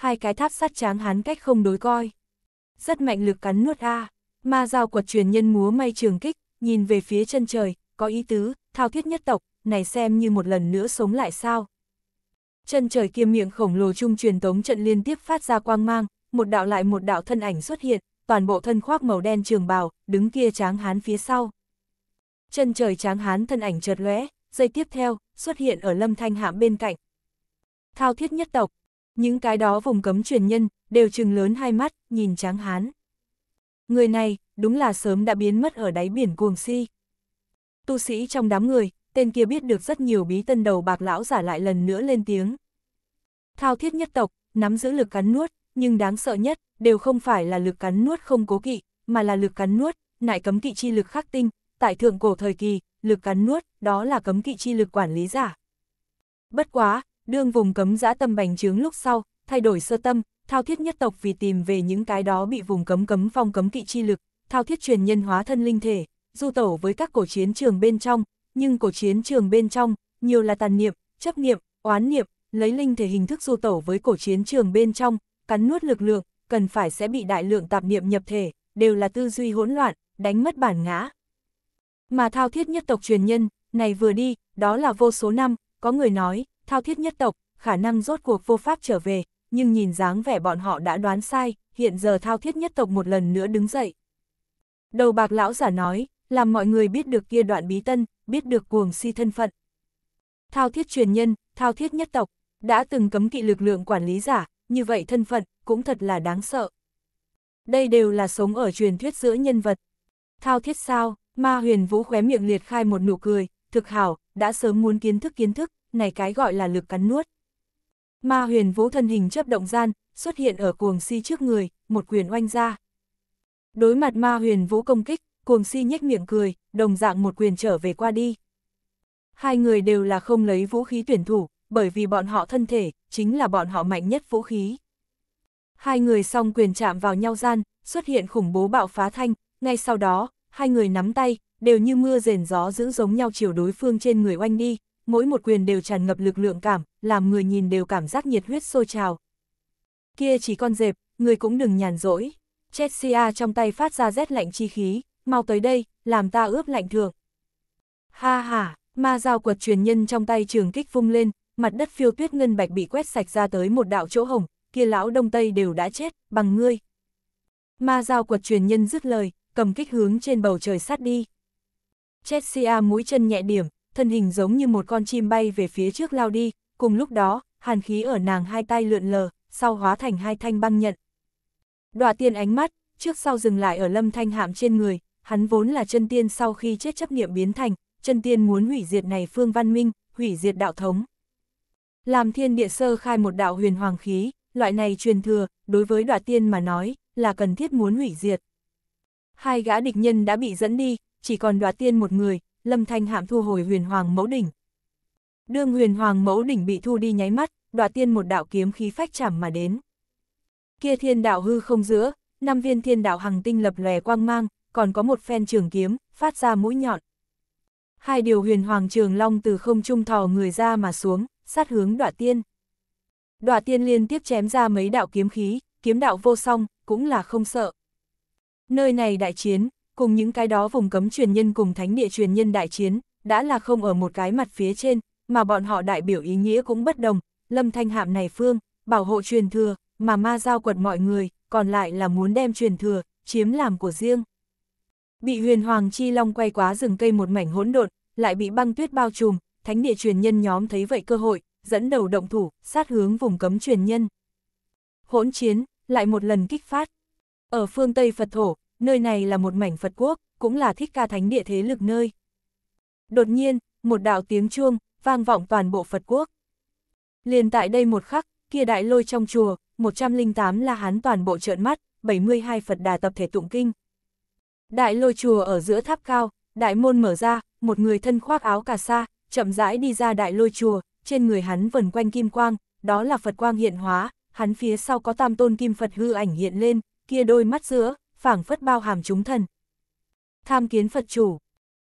hai cái tháp sắt tráng hán cách không đối coi. Rất mạnh lực cắn nuốt A, à. ma dao quật truyền nhân múa may trường kích, nhìn về phía chân trời, có ý tứ, thao thiết nhất tộc, này xem như một lần nữa sống lại sao. Chân trời kia miệng khổng lồ trung truyền tống trận liên tiếp phát ra quang mang, một đạo lại một đạo thân ảnh xuất hiện, toàn bộ thân khoác màu đen trường bào, đứng kia tráng hán phía sau. Chân trời tráng hán thân ảnh chợt lóe, dây tiếp theo, xuất hiện ở lâm thanh hạm bên cạnh. Thao thiết nhất tộc, những cái đó vùng cấm truyền nhân, đều trừng lớn hai mắt, nhìn tráng hán. Người này, đúng là sớm đã biến mất ở đáy biển cuồng si. Tu sĩ trong đám người, tên kia biết được rất nhiều bí tân đầu bạc lão giả lại lần nữa lên tiếng. Thao thiết nhất tộc, nắm giữ lực cắn nuốt, nhưng đáng sợ nhất, đều không phải là lực cắn nuốt không cố kỵ, mà là lực cắn nuốt, nại cấm kỵ chi lực khắc tinh, tại thượng cổ thời kỳ, lực cắn nuốt, đó là cấm kỵ chi lực quản lý giả. Bất quá, đương vùng cấm dã tâm bành trướng lúc sau, thay đổi sơ tâm, thao thiết nhất tộc vì tìm về những cái đó bị vùng cấm cấm phong cấm kỵ chi lực, thao thiết truyền nhân hóa thân linh thể, du tẩu với các cổ chiến trường bên trong, nhưng cổ chiến trường bên trong, nhiều là tàn niệm, chấp niệm, oán niệm, lấy linh thể hình thức du tẩu với cổ chiến trường bên trong, cắn nuốt lực lượng, cần phải sẽ bị đại lượng tạp niệm nhập thể, đều là tư duy hỗn loạn, đánh mất bản ngã. Mà thao thiết nhất tộc truyền nhân, này vừa đi, đó là vô số năm, có người nói, thao thiết nhất tộc, khả năng rốt cuộc vô pháp trở về, nhưng nhìn dáng vẻ bọn họ đã đoán sai, hiện giờ thao thiết nhất tộc một lần nữa đứng dậy. Đầu bạc lão giả nói, làm mọi người biết được kia đoạn bí tân, biết được cuồng si thân phận. Thao thiết truyền nhân, thao thiết nhất tộc, đã từng cấm kỵ lực lượng quản lý giả, như vậy thân phận, cũng thật là đáng sợ. Đây đều là sống ở truyền thuyết giữa nhân vật. Thao thiết sao, ma huyền vũ khóe miệng liệt khai một nụ cười, thực hảo, đã sớm muốn kiến thức kiến thức, này cái gọi là lực cắn nuốt. Ma huyền vũ thân hình chấp động gian, xuất hiện ở cuồng si trước người, một quyền oanh ra. Đối mặt ma huyền vũ công kích, cuồng si nhếch miệng cười, đồng dạng một quyền trở về qua đi. Hai người đều là không lấy vũ khí tuyển thủ, bởi vì bọn họ thân thể, chính là bọn họ mạnh nhất vũ khí. Hai người song quyền chạm vào nhau gian, xuất hiện khủng bố bạo phá thanh, ngay sau đó, hai người nắm tay, đều như mưa rền gió giữ giống nhau chiều đối phương trên người oanh đi, mỗi một quyền đều tràn ngập lực lượng cảm, làm người nhìn đều cảm giác nhiệt huyết sôi trào. Kia chỉ con dẹp, người cũng đừng nhàn rỗi. Chelsea trong tay phát ra rét lạnh chi khí, mau tới đây, làm ta ướp lạnh thường. Ha ha, ma dao quật truyền nhân trong tay trường kích vung lên, mặt đất phiêu tuyết ngân bạch bị quét sạch ra tới một đạo chỗ hồng, kia lão đông tây đều đã chết, bằng ngươi. Ma dao quật truyền nhân dứt lời, cầm kích hướng trên bầu trời sát đi. Chelsea mũi chân nhẹ điểm, thân hình giống như một con chim bay về phía trước lao đi, cùng lúc đó, hàn khí ở nàng hai tay lượn lờ, sau hóa thành hai thanh băng nhận. Đoạ tiên ánh mắt, trước sau dừng lại ở lâm thanh hạm trên người, hắn vốn là chân tiên sau khi chết chấp niệm biến thành, chân tiên muốn hủy diệt này phương văn minh, hủy diệt đạo thống. Làm thiên địa sơ khai một đạo huyền hoàng khí, loại này truyền thừa, đối với đoạ tiên mà nói, là cần thiết muốn hủy diệt. Hai gã địch nhân đã bị dẫn đi, chỉ còn đoạ tiên một người, Lâm Thanh Hạm thu hồi huyền hoàng mẫu đỉnh. Đương huyền hoàng mẫu đỉnh bị thu đi nháy mắt, đoạt tiên một đạo kiếm khí phách chảm mà đến. Kia thiên đạo hư không giữa, năm viên thiên đạo hằng tinh lập lòe quang mang, còn có một phen trường kiếm, phát ra mũi nhọn. Hai điều huyền hoàng trường long từ không trung thò người ra mà xuống, sát hướng đoạt tiên. Đoạt tiên liên tiếp chém ra mấy đạo kiếm khí, kiếm đạo vô song, cũng là không sợ. Nơi này đại chiến, cùng những cái đó vùng cấm truyền nhân cùng thánh địa truyền nhân đại chiến, đã là không ở một cái mặt phía trên, mà bọn họ đại biểu ý nghĩa cũng bất đồng, lâm thanh hạm này phương, bảo hộ truyền thừa, mà ma giao quật mọi người, còn lại là muốn đem truyền thừa, chiếm làm của riêng. Bị huyền hoàng chi long quay quá rừng cây một mảnh hỗn độn, lại bị băng tuyết bao trùm, thánh địa truyền nhân nhóm thấy vậy cơ hội, dẫn đầu động thủ, sát hướng vùng cấm truyền nhân. Hỗn chiến, lại một lần kích phát. Ở phương Tây Phật Thổ, nơi này là một mảnh Phật quốc, cũng là thích ca thánh địa thế lực nơi. Đột nhiên, một đạo tiếng chuông, vang vọng toàn bộ Phật quốc. Liền tại đây một khắc, kia đại lôi trong chùa, 108 la hán toàn bộ trợn mắt, 72 Phật đà tập thể tụng kinh. Đại lôi chùa ở giữa tháp cao, đại môn mở ra, một người thân khoác áo cà sa, chậm rãi đi ra đại lôi chùa, trên người hắn vần quanh kim quang, đó là Phật quang hiện hóa, hắn phía sau có tam tôn kim Phật hư ảnh hiện lên, kia đôi mắt giữa, phảng phất bao hàm chúng thần. Tham kiến Phật chủ,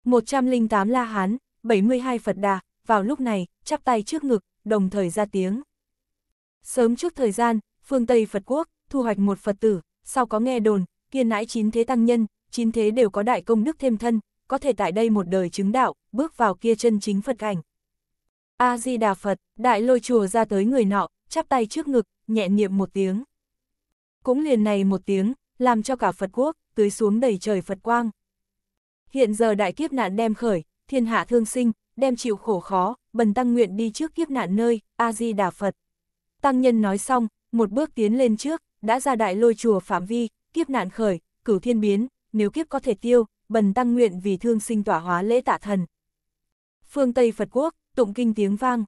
108 La Hán, 72 Phật Đà, vào lúc này, chắp tay trước ngực, đồng thời ra tiếng. Sớm trước thời gian, phương Tây Phật Quốc, thu hoạch một Phật tử, sau có nghe đồn, kiên nãi chín thế tăng nhân, chín thế đều có đại công đức thêm thân, có thể tại đây một đời chứng đạo, bước vào kia chân chính Phật cảnh. A-di-đà Phật, đại lôi chùa ra tới người nọ, chắp tay trước ngực, nhẹ niệm một tiếng. Cũng liền này một tiếng, làm cho cả Phật quốc, tưới xuống đầy trời Phật quang. Hiện giờ đại kiếp nạn đem khởi, thiên hạ thương sinh, đem chịu khổ khó, bần tăng nguyện đi trước kiếp nạn nơi, A-di-đà Phật. Tăng nhân nói xong, một bước tiến lên trước, đã ra đại lôi chùa phạm vi, kiếp nạn khởi, cửu thiên biến, nếu kiếp có thể tiêu, bần tăng nguyện vì thương sinh tỏa hóa lễ tạ thần. Phương Tây Phật Quốc, tụng kinh tiếng vang.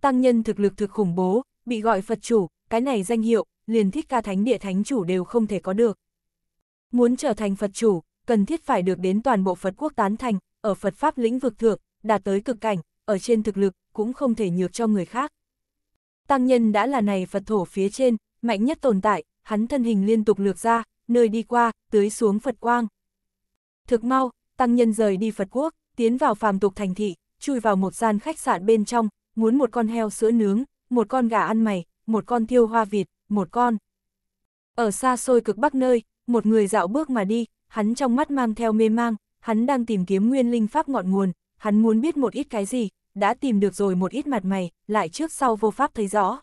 Tăng nhân thực lực thực khủng bố, bị gọi Phật chủ, cái này danh hiệu, liền thích ca thánh địa thánh chủ đều không thể có được. Muốn trở thành Phật chủ, cần thiết phải được đến toàn bộ Phật quốc tán thành, ở Phật pháp lĩnh vực thượng, đạt tới cực cảnh, ở trên thực lực, cũng không thể nhược cho người khác. Tăng nhân đã là này Phật thổ phía trên, mạnh nhất tồn tại, hắn thân hình liên tục lược ra, nơi đi qua, tưới xuống Phật quang. Thực mau, tăng nhân rời đi Phật quốc, tiến vào phàm tục thành thị, chui vào một gian khách sạn bên trong, muốn một con heo sữa nướng, một con gà ăn mày, một con thiêu hoa vịt, một con. Ở xa xôi cực bắc nơi, một người dạo bước mà đi, hắn trong mắt mang theo mê mang, hắn đang tìm kiếm nguyên linh pháp ngọn nguồn, hắn muốn biết một ít cái gì, đã tìm được rồi một ít mặt mày, lại trước sau vô pháp thấy rõ.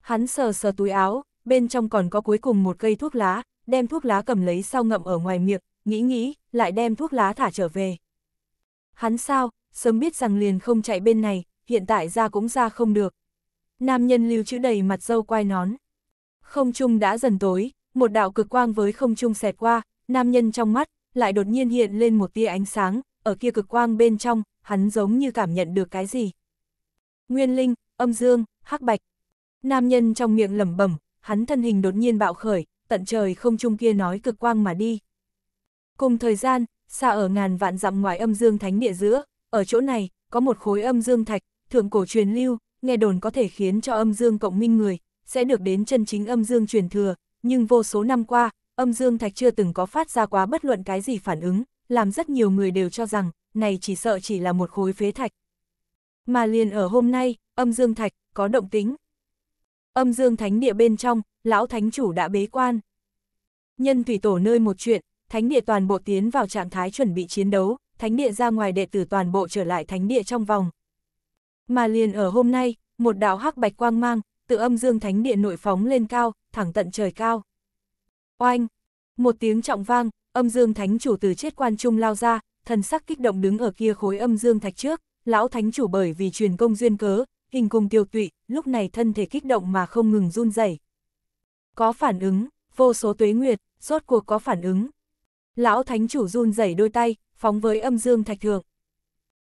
Hắn sờ sờ túi áo, bên trong còn có cuối cùng một cây thuốc lá, đem thuốc lá cầm lấy sau ngậm ở ngoài miệng, nghĩ nghĩ, lại đem thuốc lá thả trở về. Hắn sao, sớm biết rằng liền không chạy bên này, hiện tại ra cũng ra không được, Nam nhân lưu chữ đầy mặt dâu quai nón. Không trung đã dần tối, một đạo cực quang với không trung xẹt qua, nam nhân trong mắt, lại đột nhiên hiện lên một tia ánh sáng, ở kia cực quang bên trong, hắn giống như cảm nhận được cái gì. Nguyên linh, âm dương, hắc bạch. Nam nhân trong miệng lẩm bẩm, hắn thân hình đột nhiên bạo khởi, tận trời không trung kia nói cực quang mà đi. Cùng thời gian, xa ở ngàn vạn dặm ngoài âm dương thánh địa giữa, ở chỗ này, có một khối âm dương thạch, thượng cổ truyền lưu, nghe đồn có thể khiến cho âm dương cộng minh người, sẽ được đến chân chính âm dương truyền thừa, nhưng vô số năm qua, âm dương thạch chưa từng có phát ra quá bất luận cái gì phản ứng, làm rất nhiều người đều cho rằng, này chỉ sợ chỉ là một khối phế thạch. Mà liền ở hôm nay, âm dương thạch, có động tính. Âm dương thánh địa bên trong, lão thánh chủ đã bế quan. Nhân thủy tổ nơi một chuyện, thánh địa toàn bộ tiến vào trạng thái chuẩn bị chiến đấu, thánh địa ra ngoài đệ tử toàn bộ trở lại thánh địa trong vòng, mà liền ở hôm nay, một đạo hắc bạch quang mang, tự âm dương thánh điện nội phóng lên cao, thẳng tận trời cao. Oanh! Một tiếng trọng vang, âm dương thánh chủ từ chết quan trung lao ra, thần sắc kích động đứng ở kia khối âm dương thạch trước, lão thánh chủ bởi vì truyền công duyên cớ, hình cùng tiêu tụy, lúc này thân thể kích động mà không ngừng run rẩy. Có phản ứng, vô số tuế nguyệt, rốt cuộc có phản ứng. Lão thánh chủ run rẩy đôi tay, phóng với âm dương thạch thượng.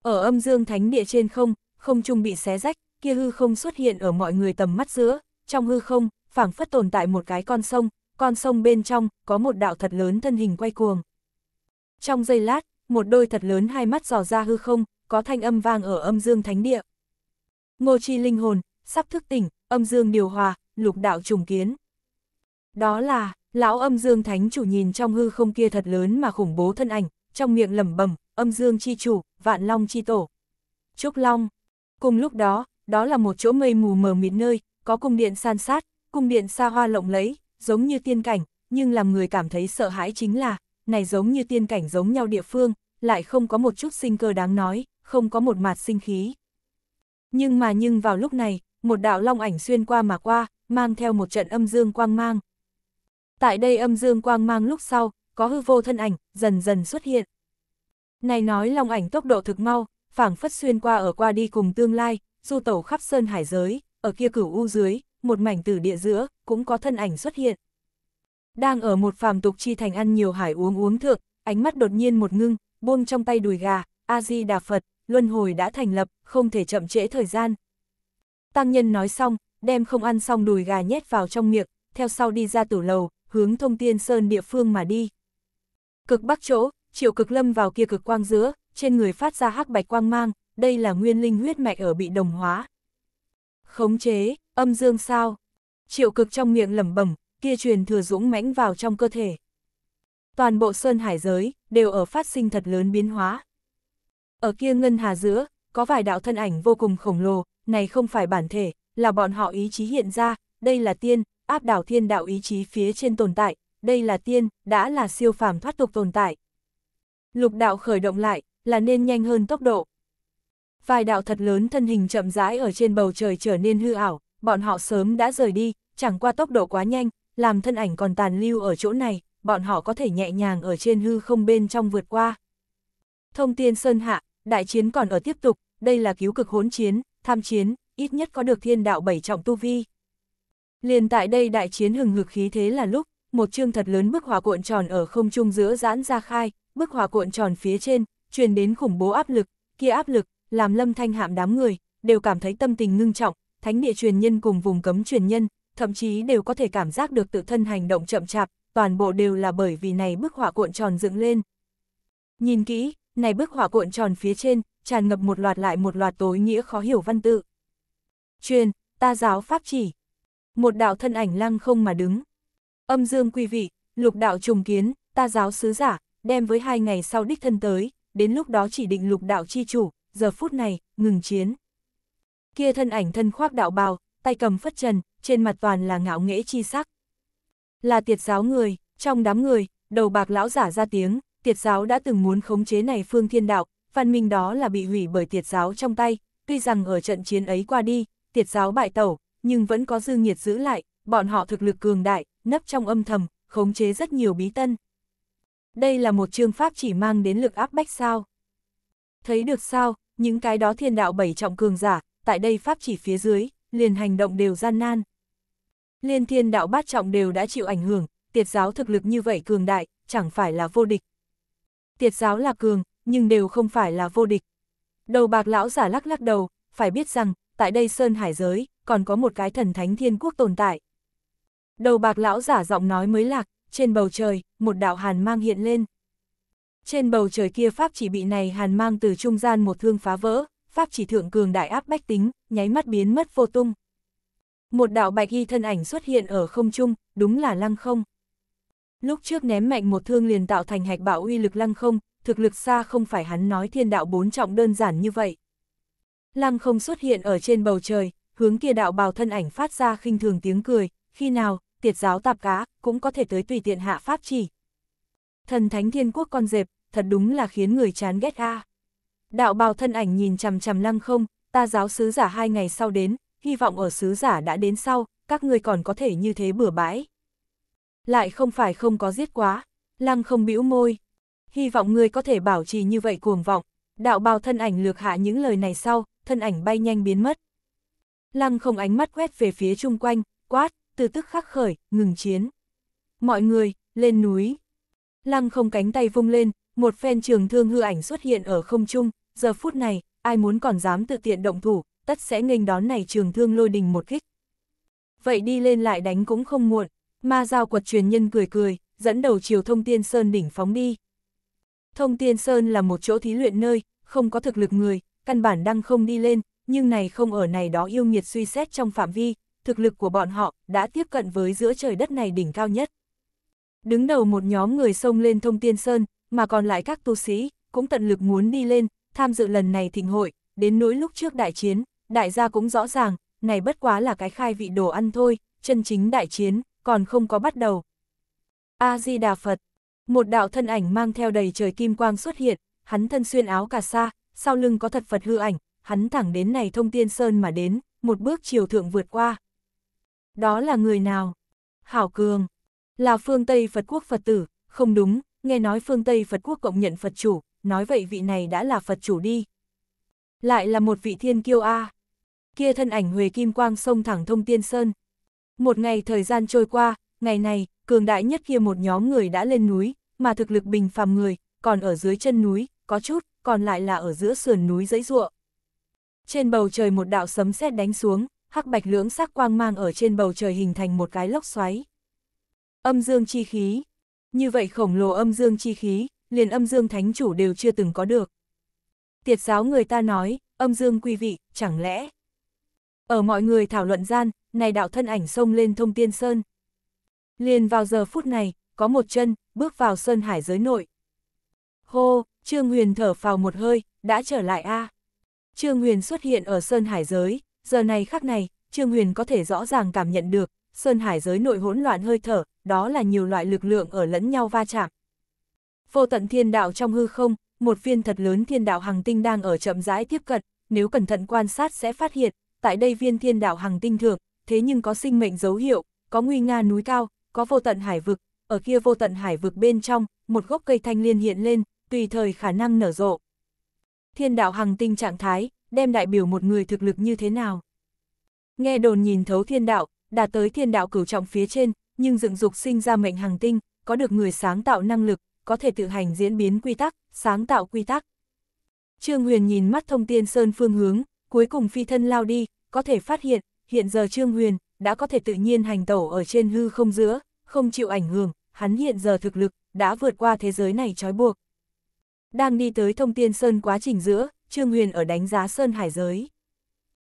Ở âm dương thánh địa trên không, không trung bị xé rách, kia hư không xuất hiện ở mọi người tầm mắt giữa, trong hư không, phảng phất tồn tại một cái con sông, con sông bên trong có một đạo thật lớn thân hình quay cuồng. Trong giây lát, một đôi thật lớn hai mắt dò ra hư không, có thanh âm vang ở âm dương thánh địa. Ngô Chi linh hồn, sắp thức tỉnh, âm dương điều hòa, lục đạo trùng kiến. Đó là, lão âm dương thánh chủ nhìn trong hư không kia thật lớn mà khủng bố thân ảnh, trong miệng lẩm bẩm, âm dương chi chủ, vạn long chi tổ. Trúc Long, Cùng lúc đó, đó là một chỗ mây mù mờ mịt nơi, có cung điện san sát, cung điện xa hoa lộng lẫy, giống như tiên cảnh, nhưng làm người cảm thấy sợ hãi chính là, này giống như tiên cảnh giống nhau địa phương, lại không có một chút sinh cơ đáng nói, không có một mạt sinh khí. Nhưng mà nhưng vào lúc này, một đạo long ảnh xuyên qua mà qua, mang theo một trận âm dương quang mang. Tại đây âm dương quang mang lúc sau, có hư vô thân ảnh, dần dần xuất hiện. Này nói long ảnh tốc độ thực mau, phảng phất xuyên qua ở qua đi cùng tương lai, du tẩu khắp sơn hải giới, ở kia cửu u dưới, một mảnh tử địa giữa, cũng có thân ảnh xuất hiện. Đang ở một phàm tục chi thành ăn nhiều hải uống uống thượng, ánh mắt đột nhiên một ngưng, buông trong tay đùi gà, A-di-đà Phật, luân hồi đã thành lập, không thể chậm trễ thời gian. Tăng nhân nói xong, đem không ăn xong đùi gà nhét vào trong miệng, theo sau đi ra tủ lầu, hướng thông tiên sơn địa phương mà đi. Cực bắc chỗ, triệu cực lâm vào kia cực quang giữa, trên người phát ra hắc bạch quang mang, đây là nguyên linh huyết mạch ở bị đồng hóa. Khống chế, âm dương sao? Triệu cực trong miệng lẩm bẩm, kia truyền thừa dũng mãnh vào trong cơ thể. Toàn bộ sơn hải giới đều ở phát sinh thật lớn biến hóa. Ở kia ngân hà giữa, có vài đạo thân ảnh vô cùng khổng lồ, này không phải bản thể, là bọn họ ý chí hiện ra, đây là tiên, áp đảo thiên đạo ý chí phía trên tồn tại, đây là tiên, đã là siêu phàm thoát tục tồn tại. Lục đạo khởi động lại, là nên nhanh hơn tốc độ. Vài đạo thật lớn thân hình chậm rãi ở trên bầu trời trở nên hư ảo, bọn họ sớm đã rời đi, chẳng qua tốc độ quá nhanh, làm thân ảnh còn tàn lưu ở chỗ này, bọn họ có thể nhẹ nhàng ở trên hư không bên trong vượt qua. Thông tiên Sơn Hạ, đại chiến còn ở tiếp tục, đây là cứu cực hỗn chiến, tham chiến, ít nhất có được thiên đạo bảy trọng tu vi. Liền tại đây đại chiến hừng hực khí thế là lúc, một chương thật lớn bức hỏa cuộn tròn ở không trung giữa giãn ra khai, bức hỏa cuộn tròn phía trên, truyền đến khủng bố áp lực, kia áp lực, làm lâm thanh hạm đám người, đều cảm thấy tâm tình ngưng trọng, thánh địa truyền nhân cùng vùng cấm truyền nhân, thậm chí đều có thể cảm giác được tự thân hành động chậm chạp, toàn bộ đều là bởi vì này bức họa cuộn tròn dựng lên. Nhìn kỹ, này bức họa cuộn tròn phía trên, tràn ngập một loạt lại một loạt tối nghĩa khó hiểu văn tự. Truyền, ta giáo pháp chỉ. Một đạo thân ảnh lăng không mà đứng. Âm dương quy vị, lục đạo trùng kiến, ta giáo sứ giả, đem với hai ngày sau đích thân tới, đến lúc đó chỉ định lục đạo chi chủ, giờ phút này, ngừng chiến. Kia thân ảnh thân khoác đạo bào, tay cầm phất trần, trên mặt toàn là ngạo nghễ chi sắc. Là tiệt giáo người, trong đám người, đầu bạc lão giả ra tiếng, tiệt giáo đã từng muốn khống chế này phương thiên đạo, văn minh đó là bị hủy bởi tiệt giáo trong tay, tuy rằng ở trận chiến ấy qua đi, tiệt giáo bại tẩu, nhưng vẫn có dư nhiệt giữ lại, bọn họ thực lực cường đại, nấp trong âm thầm, khống chế rất nhiều bí tân, đây là một chương pháp chỉ mang đến lực áp bách sao. Thấy được sao, những cái đó thiên đạo bảy trọng cường giả, tại đây pháp chỉ phía dưới, liền hành động đều gian nan. Liên thiên đạo bát trọng đều đã chịu ảnh hưởng, tiệt giáo thực lực như vậy cường đại, chẳng phải là vô địch. Tiệt giáo là cường, nhưng đều không phải là vô địch. Đầu bạc lão giả lắc lắc đầu, phải biết rằng, tại đây Sơn Hải giới, còn có một cái thần thánh thiên quốc tồn tại. Đầu bạc lão giả giọng nói mới lạc, trên bầu trời, một đạo hàn mang hiện lên. Trên bầu trời kia pháp chỉ bị này hàn mang từ trung gian một thương phá vỡ, pháp chỉ thượng cường đại áp bách tính, nháy mắt biến mất vô tung. Một đạo bạch y thân ảnh xuất hiện ở không trung, đúng là lăng không. Lúc trước ném mạnh một thương liền tạo thành hạch bạo uy lực lăng không, thực lực xa không phải hắn nói thiên đạo bốn trọng đơn giản như vậy. Lăng không xuất hiện ở trên bầu trời, hướng kia đạo bào thân ảnh phát ra khinh thường tiếng cười, khi nào, tiệt giáo tạp cá, cũng có thể tới tùy tiện hạ pháp chỉ. Thần thánh thiên quốc con dẹp, thật đúng là khiến người chán ghét a. Đạo bào thân ảnh nhìn chằm chằm lăng không, ta giáo sứ giả hai ngày sau đến, hy vọng ở sứ giả đã đến sau, các ngươi còn có thể như thế bừa bãi. Lại không phải không có giết quá, lăng không bĩu môi. Hy vọng ngươi có thể bảo trì như vậy cuồng vọng, đạo bào thân ảnh lược hạ những lời này sau, thân ảnh bay nhanh biến mất. Lăng không ánh mắt quét về phía chung quanh, quát, từ tức khắc khởi, ngừng chiến. Mọi người, lên núi. Lăng không cánh tay vung lên, một phen trường thương hư ảnh xuất hiện ở không trung, giờ phút này, ai muốn còn dám tự tiện động thủ, tất sẽ nghênh đón này trường thương lôi đình một kích. Vậy đi lên lại đánh cũng không muộn, ma giao quật truyền nhân cười cười, dẫn đầu chiều thông tiên sơn đỉnh phóng đi. Thông tiên sơn là một chỗ thí luyện nơi, không có thực lực người, căn bản đang không đi lên, nhưng này không ở này đó yêu nghiệt suy xét trong phạm vi, thực lực của bọn họ đã tiếp cận với giữa trời đất này đỉnh cao nhất. Đứng đầu một nhóm người xông lên thông tiên sơn, mà còn lại các tu sĩ cũng tận lực muốn đi lên, tham dự lần này thịnh hội, đến nỗi lúc trước đại chiến, đại gia cũng rõ ràng, này bất quá là cái khai vị đồ ăn thôi, chân chính đại chiến, còn không có bắt đầu. A-di-đà Phật, một đạo thân ảnh mang theo đầy trời kim quang xuất hiện, hắn thân xuyên áo cà sa, sau lưng có thật Phật hư ảnh, hắn thẳng đến này thông tiên sơn mà đến, một bước chiều thượng vượt qua. Đó là người nào? Hảo Cường, là phương Tây Phật quốc Phật tử, không đúng, nghe nói phương Tây Phật quốc cộng nhận Phật chủ, nói vậy vị này đã là Phật chủ đi. Lại là một vị thiên kiêu A. Kia thân ảnh Huệ Kim Quang sông thẳng thông tiên sơn. Một ngày thời gian trôi qua, ngày này, cường đại nhất kia một nhóm người đã lên núi, mà thực lực bình phàm người, còn ở dưới chân núi, có chút, còn lại là ở giữa sườn núi dãy ruộng. Trên bầu trời một đạo sấm sét đánh xuống, hắc bạch lưỡng sắc quang mang ở trên bầu trời hình thành một cái lốc xoáy. Âm dương chi khí. Như vậy khổng lồ âm dương chi khí, liền âm dương thánh chủ đều chưa từng có được. Tiệt giáo người ta nói, âm dương quý vị, chẳng lẽ? Ở mọi người thảo luận gian, này đạo thân ảnh xông lên thông tiên sơn. Liền vào giờ phút này, có một chân, bước vào sơn hải giới nội. Hô, Trương Huyền thở phào một hơi, đã trở lại a. À. Trương Huyền xuất hiện ở sơn hải giới, giờ này khác này, Trương Huyền có thể rõ ràng cảm nhận được, Sơn Hải giới nội hỗn loạn hơi thở, đó là nhiều loại lực lượng ở lẫn nhau va chạm. Vô tận thiên đạo trong hư không, một viên thật lớn thiên đạo hàng tinh đang ở chậm rãi tiếp cận, nếu cẩn thận quan sát sẽ phát hiện, tại đây viên thiên đạo hàng tinh thượng, thế nhưng có sinh mệnh dấu hiệu, có nguy nga núi cao, có vô tận hải vực, ở kia vô tận hải vực bên trong, một gốc cây thanh liên hiện lên, tùy thời khả năng nở rộ. Thiên đạo hàng tinh trạng thái, đem đại biểu một người thực lực như thế nào. Nghe đồn nhìn thấu thiên đạo, đạt tới thiên đạo cửu trọng phía trên, nhưng dựng dục sinh ra mệnh hàng tinh, có được người sáng tạo năng lực, có thể tự hành diễn biến quy tắc, sáng tạo quy tắc. Trương Huyền nhìn mắt thông tiên sơn phương hướng, cuối cùng phi thân lao đi, có thể phát hiện, hiện giờ Trương Huyền đã có thể tự nhiên hành tẩu ở trên hư không giữa, không chịu ảnh hưởng, hắn hiện giờ thực lực đã vượt qua thế giới này trói buộc. Đang đi tới thông tiên sơn quá trình giữa, Trương Huyền ở đánh giá Sơn Hải giới.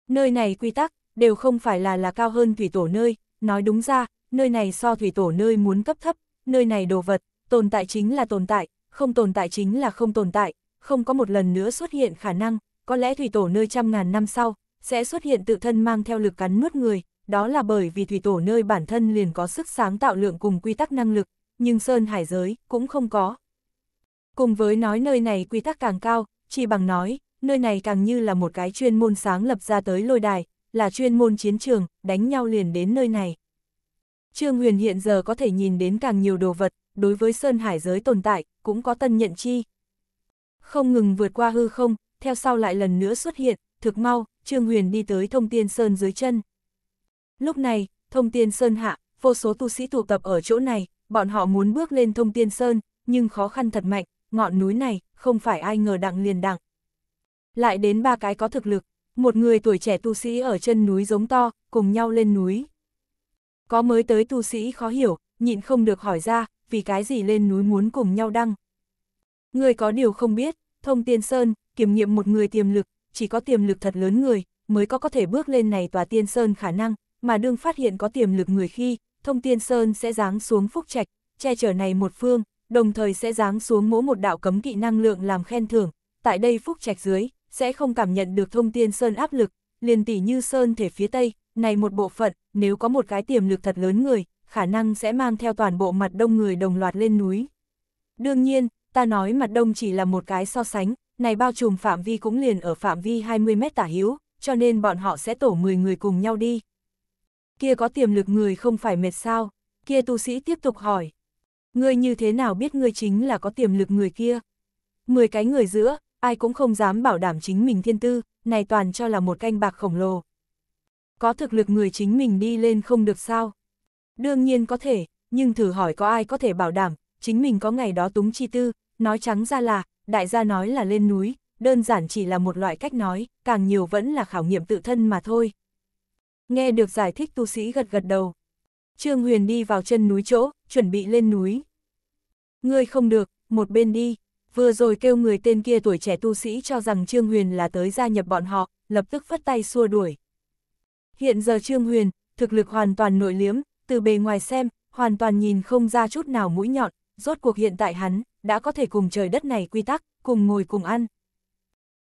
Nơi này quy tắc, đều không phải là là cao hơn thủy tổ nơi, nói đúng ra, nơi này so thủy tổ nơi muốn cấp thấp, nơi này đồ vật, tồn tại chính là tồn tại, không tồn tại chính là không tồn tại, không có một lần nữa xuất hiện khả năng, có lẽ thủy tổ nơi trăm ngàn năm sau, sẽ xuất hiện tự thân mang theo lực cắn nuốt người, đó là bởi vì thủy tổ nơi bản thân liền có sức sáng tạo lượng cùng quy tắc năng lực, nhưng sơn hải giới cũng không có. Cùng với nói nơi này quy tắc càng cao, chỉ bằng nói, nơi này càng như là một cái chuyên môn sáng lập ra tới lôi đài, là chuyên môn chiến trường, đánh nhau liền đến nơi này. Trương Huyền hiện giờ có thể nhìn đến càng nhiều đồ vật, đối với Sơn Hải giới tồn tại, cũng có tân nhận chi. Không ngừng vượt qua hư không, theo sau lại lần nữa xuất hiện, thực mau, Trương Huyền đi tới thông tiên Sơn dưới chân. Lúc này, thông tiên Sơn hạ, vô số tu sĩ tụ tập ở chỗ này, bọn họ muốn bước lên thông tiên Sơn, nhưng khó khăn thật mạnh, ngọn núi này, không phải ai ngờ đặng liền đặng, lại đến ba cái có thực lực, một người tuổi trẻ tu sĩ ở chân núi giống to, cùng nhau lên núi. Có mới tới tu sĩ khó hiểu, nhịn không được hỏi ra, vì cái gì lên núi muốn cùng nhau đăng. Người có điều không biết, thông tiên sơn, kiểm nghiệm một người tiềm lực, chỉ có tiềm lực thật lớn người, mới có có thể bước lên này tòa tiên sơn khả năng, mà đương phát hiện có tiềm lực người khi, thông tiên sơn sẽ giáng xuống phúc trạch, che chở này một phương, đồng thời sẽ giáng xuống mỗi một đạo cấm kỵ năng lượng làm khen thưởng, tại đây phúc trạch dưới, sẽ không cảm nhận được thông tiên sơn áp lực, liền tỷ như sơn thể phía tây, này một bộ phận, nếu có một cái tiềm lực thật lớn người, khả năng sẽ mang theo toàn bộ mặt đông người đồng loạt lên núi. Đương nhiên, ta nói mặt đông chỉ là một cái so sánh, này bao trùm phạm vi cũng liền ở phạm vi 20 mét tả hiếu, cho nên bọn họ sẽ tổ 10 người cùng nhau đi. Kia có tiềm lực người không phải mệt sao? Kia tu sĩ tiếp tục hỏi. Ngươi như thế nào biết ngươi chính là có tiềm lực người kia? 10 cái người giữa, ai cũng không dám bảo đảm chính mình thiên tư, này toàn cho là một canh bạc khổng lồ. Có thực lực người chính mình đi lên không được sao? Đương nhiên có thể, nhưng thử hỏi có ai có thể bảo đảm, chính mình có ngày đó túng chi tư, nói trắng ra là, đại gia nói là lên núi, đơn giản chỉ là một loại cách nói, càng nhiều vẫn là khảo nghiệm tự thân mà thôi. Nghe được giải thích tu sĩ gật gật đầu. Trương Huyền đi vào chân núi chỗ, chuẩn bị lên núi. Ngươi không được, một bên đi vừa rồi kêu người tên kia tuổi trẻ tu sĩ cho rằng Trương Huyền là tới gia nhập bọn họ, lập tức phất tay xua đuổi. Hiện giờ Trương Huyền, thực lực hoàn toàn nội liếm, từ bề ngoài xem, hoàn toàn nhìn không ra chút nào mũi nhọn, rốt cuộc hiện tại hắn, đã có thể cùng trời đất này quy tắc, cùng ngồi cùng ăn.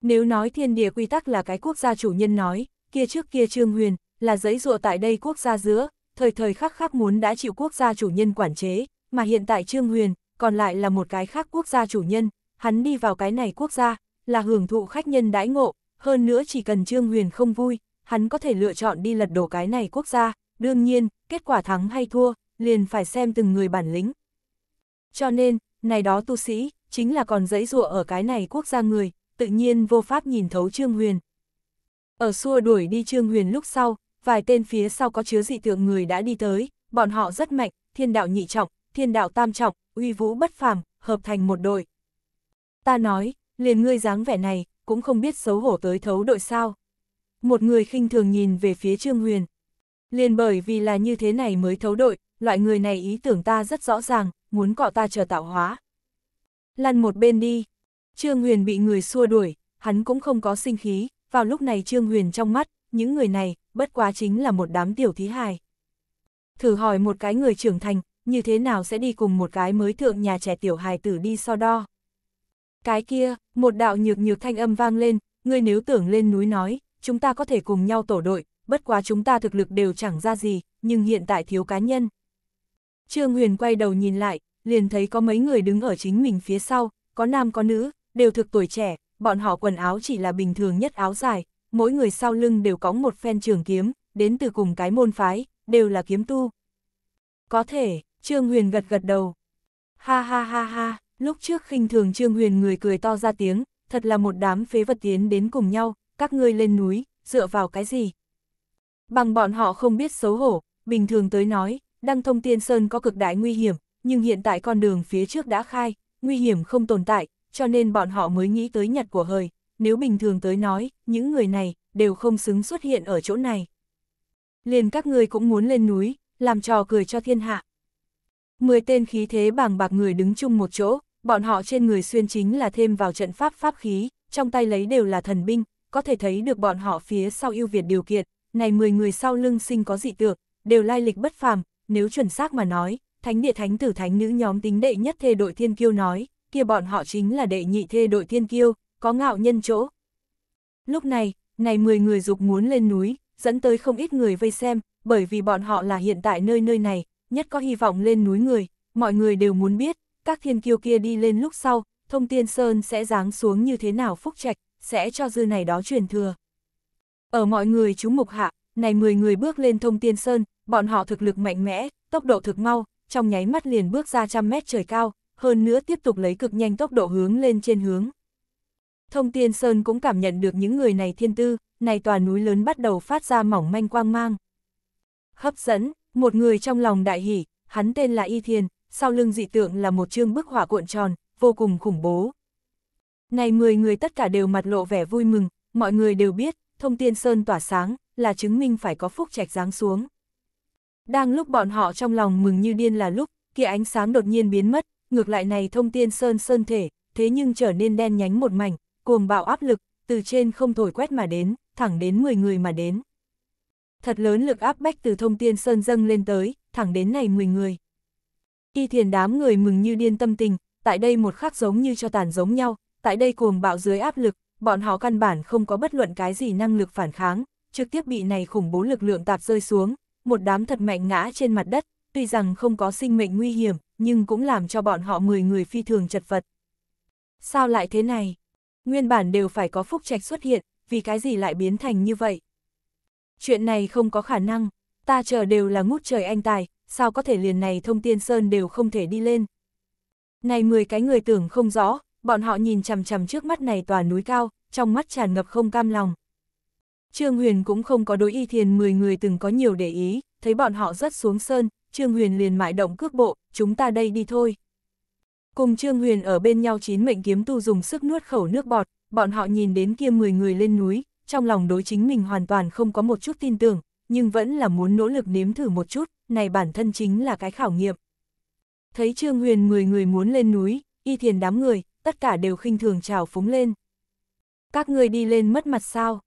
Nếu nói thiên địa quy tắc là cái quốc gia chủ nhân nói, kia trước kia Trương Huyền, là giấy dụa tại đây quốc gia giữa, thời thời khắc khắc muốn đã chịu quốc gia chủ nhân quản chế, mà hiện tại Trương Huyền, còn lại là một cái khác quốc gia chủ nhân, hắn đi vào cái này quốc gia, là hưởng thụ khách nhân đãi ngộ, hơn nữa chỉ cần Trương Huyền không vui, hắn có thể lựa chọn đi lật đổ cái này quốc gia, đương nhiên, kết quả thắng hay thua, liền phải xem từng người bản lĩnh. Cho nên, này đó tu sĩ, chính là còn dãy dụa ở cái này quốc gia người, tự nhiên vô pháp nhìn thấu Trương Huyền. Ở xua đuổi đi Trương Huyền lúc sau, vài tên phía sau có chứa dị tượng người đã đi tới, bọn họ rất mạnh, thiên đạo nhị trọng, thiên đạo tam trọng, uy vũ bất phàm, hợp thành một đội. Ta nói, liền ngươi dáng vẻ này, cũng không biết xấu hổ tới thấu đội sao. Một người khinh thường nhìn về phía Trương Huyền. Liền bởi vì là như thế này mới thấu đội, loại người này ý tưởng ta rất rõ ràng, muốn cọ ta chờ tạo hóa. Lăn một bên đi. Trương Huyền bị người xua đuổi, hắn cũng không có sinh khí, vào lúc này Trương Huyền trong mắt, những người này, bất quá chính là một đám tiểu thí hài. Thử hỏi một cái người trưởng thành, như thế nào sẽ đi cùng một cái mới thượng nhà trẻ tiểu hài tử đi so đo. Cái kia, một đạo nhược nhược thanh âm vang lên, ngươi nếu tưởng lên núi nói, chúng ta có thể cùng nhau tổ đội, bất quá chúng ta thực lực đều chẳng ra gì, nhưng hiện tại thiếu cá nhân. Trương Huyền quay đầu nhìn lại, liền thấy có mấy người đứng ở chính mình phía sau, có nam có nữ, đều thực tuổi trẻ, bọn họ quần áo chỉ là bình thường nhất áo dài, mỗi người sau lưng đều có một phen trường kiếm, đến từ cùng cái môn phái, đều là kiếm tu. Có thể, Trương Huyền gật gật đầu. Ha ha ha ha, Lúc trước khinh thường Trương Huyền người cười to ra tiếng, thật là một đám phế vật tiến đến cùng nhau, các ngươi lên núi, dựa vào cái gì? Bằng bọn họ không biết xấu hổ, bình thường tới nói, đăng thông tiên sơn có cực đại nguy hiểm, nhưng hiện tại con đường phía trước đã khai, nguy hiểm không tồn tại, cho nên bọn họ mới nghĩ tới nhặt của hời, nếu bình thường tới nói, những người này đều không xứng xuất hiện ở chỗ này. Liền các ngươi cũng muốn lên núi, làm trò cười cho thiên hạ. Mười tên khí thế bàng bạc người đứng chung một chỗ, bọn họ trên người xuyên chính là thêm vào trận pháp pháp khí, trong tay lấy đều là thần binh, có thể thấy được bọn họ phía sau ưu việt điều kiện, này 10 người sau lưng sinh có dị tượng, đều lai lịch bất phàm, nếu chuẩn xác mà nói, thánh địa thánh tử thánh nữ nhóm tính đệ nhất thê đội thiên kiêu nói, kia bọn họ chính là đệ nhị thê đội thiên kiêu, có ngạo nhân chỗ. Lúc này, này 10 người dục muốn lên núi, dẫn tới không ít người vây xem, bởi vì bọn họ là hiện tại nơi nơi này, nhất có hy vọng lên núi người, mọi người đều muốn biết, các thiên kiêu kia đi lên lúc sau, thông tiên sơn sẽ giáng xuống như thế nào phúc trạch, sẽ cho dư này đó truyền thừa. Ở mọi người chú mục hạ, này 10 người bước lên thông tiên sơn, bọn họ thực lực mạnh mẽ, tốc độ thực mau, trong nháy mắt liền bước ra trăm mét trời cao, hơn nữa tiếp tục lấy cực nhanh tốc độ hướng lên trên hướng. Thông tiên sơn cũng cảm nhận được những người này thiên tư, này tòa núi lớn bắt đầu phát ra mỏng manh quang mang. Hấp dẫn, một người trong lòng đại hỉ, hắn tên là Y Thiền, sau lưng dị tượng là một chương bức hỏa cuộn tròn, vô cùng khủng bố. Này 10 người tất cả đều mặt lộ vẻ vui mừng, mọi người đều biết, thông tiên sơn tỏa sáng, là chứng minh phải có phúc trạch giáng xuống. Đang lúc bọn họ trong lòng mừng như điên là lúc, kia ánh sáng đột nhiên biến mất, ngược lại này thông tiên sơn sơn thể, thế nhưng trở nên đen nhánh một mảnh, cuồng bạo áp lực, từ trên không thổi quét mà đến, thẳng đến 10 người mà đến. Thật lớn lực áp bách từ thông tiên sơn dâng lên tới, thẳng đến này 10 người. Y thiền đám người mừng như điên tâm tình, tại đây một khắc giống như cho tàn giống nhau, tại đây cuồng bạo dưới áp lực, bọn họ căn bản không có bất luận cái gì năng lực phản kháng, trực tiếp bị này khủng bố lực lượng tạt rơi xuống, một đám thật mạnh ngã trên mặt đất, tuy rằng không có sinh mệnh nguy hiểm, nhưng cũng làm cho bọn họ 10 người phi thường chật vật. Sao lại thế này? Nguyên bản đều phải có phúc trạch xuất hiện, vì cái gì lại biến thành như vậy? Chuyện này không có khả năng, ta chờ đều là ngút trời anh tài, sao có thể liền này thông tiên sơn đều không thể đi lên. Này 10 cái người tưởng không rõ, bọn họ nhìn chằm chằm trước mắt này tòa núi cao, trong mắt tràn ngập không cam lòng. Trương Huyền cũng không có đối y thiền 10 người từng có nhiều để ý, thấy bọn họ rất xuống sơn, Trương Huyền liền mại động cước bộ, chúng ta đây đi thôi. Cùng Trương Huyền ở bên nhau chín mệnh kiếm tu dùng sức nuốt khẩu nước bọt, bọn họ nhìn đến kia 10 người lên núi, trong lòng đối chính mình hoàn toàn không có một chút tin tưởng, nhưng vẫn là muốn nỗ lực nếm thử một chút, này bản thân chính là cái khảo nghiệm. Thấy Trương Huyền người người muốn lên núi, y thiền đám người, tất cả đều khinh thường trào phúng lên. Các người đi lên mất mặt sao?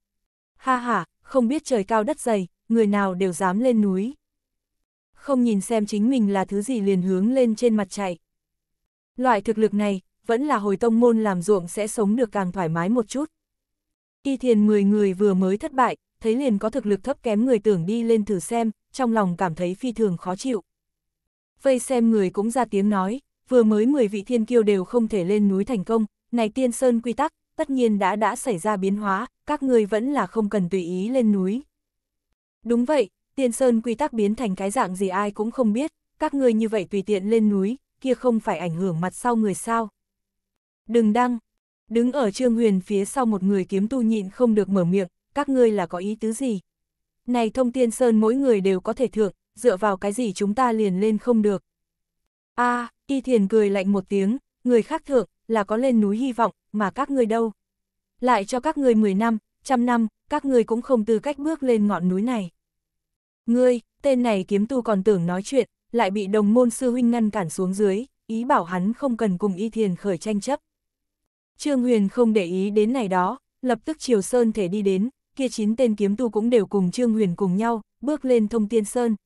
Ha ha, không biết trời cao đất dày, người nào đều dám lên núi. Không nhìn xem chính mình là thứ gì liền hướng lên trên mặt chạy. Loại thực lực này, vẫn là hồi tông môn làm ruộng sẽ sống được càng thoải mái một chút. Y thiền 10 người vừa mới thất bại, thấy liền có thực lực thấp kém người tưởng đi lên thử xem, trong lòng cảm thấy phi thường khó chịu. Vây xem người cũng ra tiếng nói, vừa mới 10 vị thiên kiêu đều không thể lên núi thành công, này tiên sơn quy tắc, tất nhiên đã đã xảy ra biến hóa, các ngươi vẫn là không cần tùy ý lên núi. Đúng vậy, tiên sơn quy tắc biến thành cái dạng gì ai cũng không biết, các ngươi như vậy tùy tiện lên núi, kia không phải ảnh hưởng mặt sau người sao. Đừng đăng, đứng ở trương huyền phía sau một người kiếm tu nhịn không được mở miệng, các ngươi là có ý tứ gì? Này thông tiên sơn mỗi người đều có thể thượng, dựa vào cái gì chúng ta liền lên không được. a à, y thiền cười lạnh một tiếng, người khác thượng, là có lên núi hy vọng, mà các ngươi đâu. Lại cho các ngươi 10 năm, trăm năm, các ngươi cũng không tư cách bước lên ngọn núi này. Ngươi, tên này kiếm tu còn tưởng nói chuyện, lại bị đồng môn sư huynh ngăn cản xuống dưới, ý bảo hắn không cần cùng y thiền khởi tranh chấp. Trương Huyền không để ý đến này đó, lập tức chiều sơn thể đi đến, kia chín tên kiếm tu cũng đều cùng Trương Huyền cùng nhau, bước lên thông tiên sơn.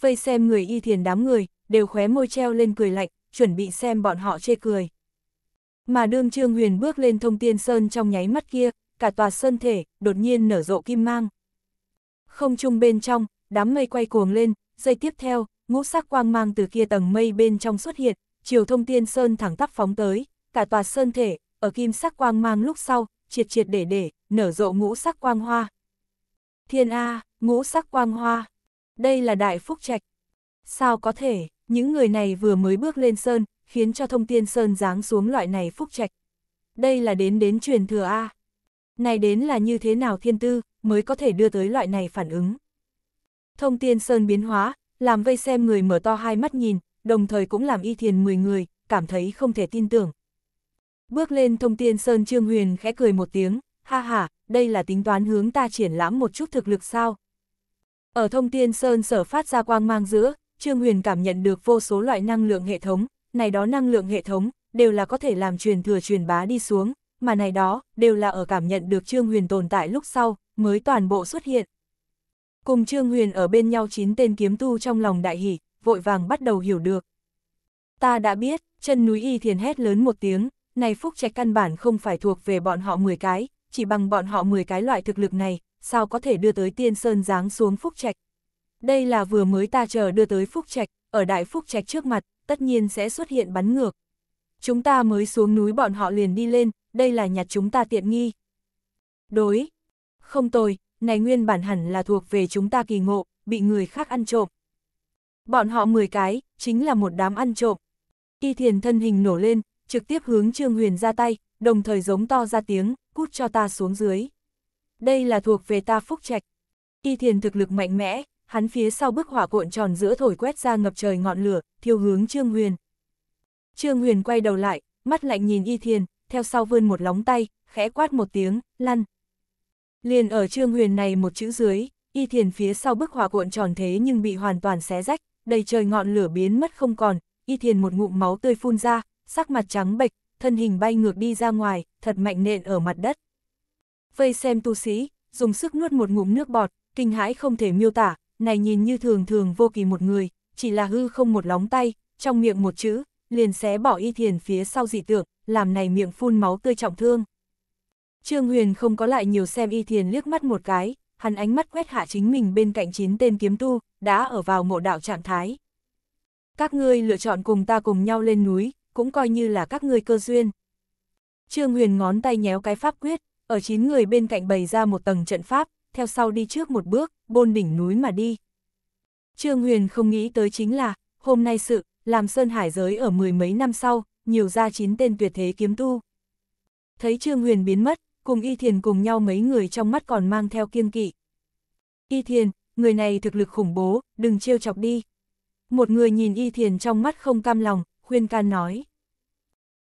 Vây xem người y thiền đám người, đều khóe môi treo lên cười lạnh, chuẩn bị xem bọn họ chê cười. Mà đương Trương Huyền bước lên thông tiên sơn trong nháy mắt kia, cả tòa sơn thể, đột nhiên nở rộ kim mang. Không trung bên trong, đám mây quay cuồng lên, giây tiếp theo, ngũ sắc quang mang từ kia tầng mây bên trong xuất hiện, chiều thông tiên sơn thẳng tắp phóng tới, cả tòa sơn thể, ở kim sắc quang mang lúc sau, triệt triệt để để, nở rộ ngũ sắc quang hoa. Thiên A, ngũ sắc quang hoa, đây là đại phúc trạch. Sao có thể, những người này vừa mới bước lên sơn, khiến cho thông tiên sơn giáng xuống loại này phúc trạch. Đây là đến đến truyền thừa A. Này đến là như thế nào thiên tư, mới có thể đưa tới loại này phản ứng. Thông tiên sơn biến hóa, làm vây xem người mở to hai mắt nhìn, đồng thời cũng làm y thiền 10 người, cảm thấy không thể tin tưởng, Bước lên thông tiên Sơn Trương Huyền khẽ cười một tiếng, ha ha, đây là tính toán hướng ta triển lãm một chút thực lực sao. Ở thông tiên Sơn sở phát ra quang mang giữa, Trương Huyền cảm nhận được vô số loại năng lượng hệ thống, này đó năng lượng hệ thống, đều là có thể làm truyền thừa truyền bá đi xuống, mà này đó, đều là ở cảm nhận được Trương Huyền tồn tại lúc sau, mới toàn bộ xuất hiện. Cùng Trương Huyền ở bên nhau chín tên kiếm tu trong lòng đại hỷ, vội vàng bắt đầu hiểu được. Ta đã biết, chân núi y thiền hét lớn một tiếng, này phúc trạch căn bản không phải thuộc về bọn họ 10 cái, chỉ bằng bọn họ 10 cái loại thực lực này, sao có thể đưa tới tiên sơn giáng xuống phúc trạch. Đây là vừa mới ta chờ đưa tới phúc trạch, ở đại phúc trạch trước mặt, tất nhiên sẽ xuất hiện bắn ngược. Chúng ta mới xuống núi bọn họ liền đi lên, đây là nhặt chúng ta tiện nghi. Đối. Không tồi, này nguyên bản hẳn là thuộc về chúng ta kỳ ngộ, bị người khác ăn trộm. Bọn họ 10 cái, chính là một đám ăn trộm. Y thiền thân hình nổ lên, trực tiếp hướng Trương Huyền ra tay, đồng thời giống to ra tiếng, cút cho ta xuống dưới. Đây là thuộc về ta phúc trạch. Y thiền thực lực mạnh mẽ, hắn phía sau bức hỏa cuộn tròn giữa thổi quét ra ngập trời ngọn lửa, thiêu hướng Trương Huyền. Trương Huyền quay đầu lại, mắt lạnh nhìn Y thiền, theo sau vươn một lóng tay, khẽ quát một tiếng, lăn. Liền ở Trương Huyền này một chữ dưới, Y thiền phía sau bức hỏa cuộn tròn thế nhưng bị hoàn toàn xé rách, đầy trời ngọn lửa biến mất không còn, Y thiền một ngụm máu tươi phun ra, sắc mặt trắng bệch, thân hình bay ngược đi ra ngoài, thật mạnh nện ở mặt đất. Vây xem tu sĩ, dùng sức nuốt một ngụm nước bọt, kinh hãi không thể miêu tả, này nhìn như thường thường vô kỳ một người, chỉ là hư không một lóng tay, trong miệng một chữ, liền xé bỏ y thiền phía sau dị tượng, làm này miệng phun máu tươi trọng thương. Trương Huyền không có lại nhiều xem y thiền liếc mắt một cái, hắn ánh mắt quét hạ chính mình bên cạnh chín tên kiếm tu, đã ở vào ngộ đạo trạng thái. Các ngươi lựa chọn cùng ta cùng nhau lên núi, cũng coi như là các ngươi cơ duyên. Trương Huyền ngón tay nhéo cái pháp quyết, ở chín người bên cạnh bày ra một tầng trận pháp, theo sau đi trước một bước, bôn đỉnh núi mà đi. Trương Huyền không nghĩ tới chính là, hôm nay sự, làm Sơn Hải giới ở mười mấy năm sau, nhiều ra chín tên tuyệt thế kiếm tu. Thấy Trương Huyền biến mất, cùng Y Thiền cùng nhau mấy người trong mắt còn mang theo kiên kỵ. Y Thiền, người này thực lực khủng bố, đừng trêu chọc đi. Một người nhìn Y Thiền trong mắt không cam lòng, khuyên can nói.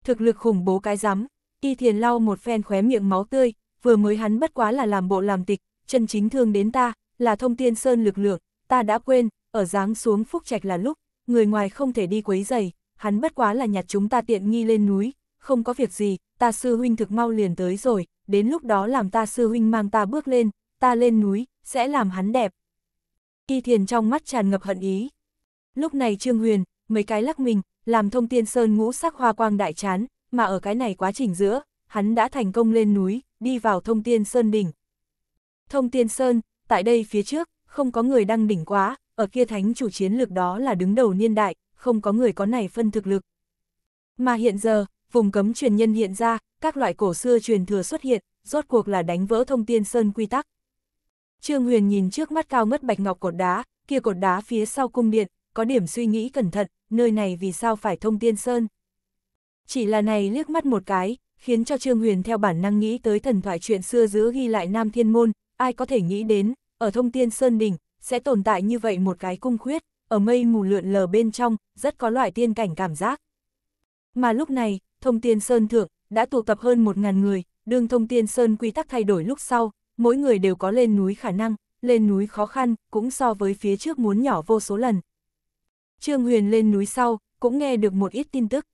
Thực lực khủng bố cái rắm, y thiền lau một phen khóe miệng máu tươi, vừa mới hắn bất quá là làm bộ làm tịch, chân chính thương đến ta, là thông tiên sơn lực lượng, ta đã quên, ở dáng xuống phúc trạch là lúc, người ngoài không thể đi quấy giày, hắn bất quá là nhặt chúng ta tiện nghi lên núi, không có việc gì, ta sư huynh thực mau liền tới rồi, đến lúc đó làm ta sư huynh mang ta bước lên, ta lên núi, sẽ làm hắn đẹp. Y thiền trong mắt tràn ngập hận ý. Lúc này Trương Huyền, mấy cái lắc mình, làm thông tiên sơn ngũ sắc hoa quang đại chán, mà ở cái này quá trình giữa, hắn đã thành công lên núi, đi vào thông tiên sơn đỉnh. Thông tiên sơn, tại đây phía trước, không có người đăng đỉnh quá, ở kia thánh chủ chiến lược đó là đứng đầu niên đại, không có người có này phân thực lực. Mà hiện giờ, vùng cấm truyền nhân hiện ra, các loại cổ xưa truyền thừa xuất hiện, rốt cuộc là đánh vỡ thông tiên sơn quy tắc. Trương Huyền nhìn trước mắt cao ngất bạch ngọc cột đá, kia cột đá phía sau cung điện, có điểm suy nghĩ cẩn thận, nơi này vì sao phải thông tiên sơn. Chỉ là này liếc mắt một cái, khiến cho Trương Huyền theo bản năng nghĩ tới thần thoại chuyện xưa giữ ghi lại Nam Thiên Môn, ai có thể nghĩ đến, ở thông tiên sơn đỉnh, sẽ tồn tại như vậy một cái cung khuyết, ở mây mù lượn lờ bên trong, rất có loại tiên cảnh cảm giác. Mà lúc này, thông tiên sơn thượng, đã tụ tập hơn một ngàn người, đương thông tiên sơn quy tắc thay đổi lúc sau, mỗi người đều có lên núi khả năng, lên núi khó khăn, cũng so với phía trước muốn nhỏ vô số lần, Trương Huyền lên núi sau, cũng nghe được một ít tin tức.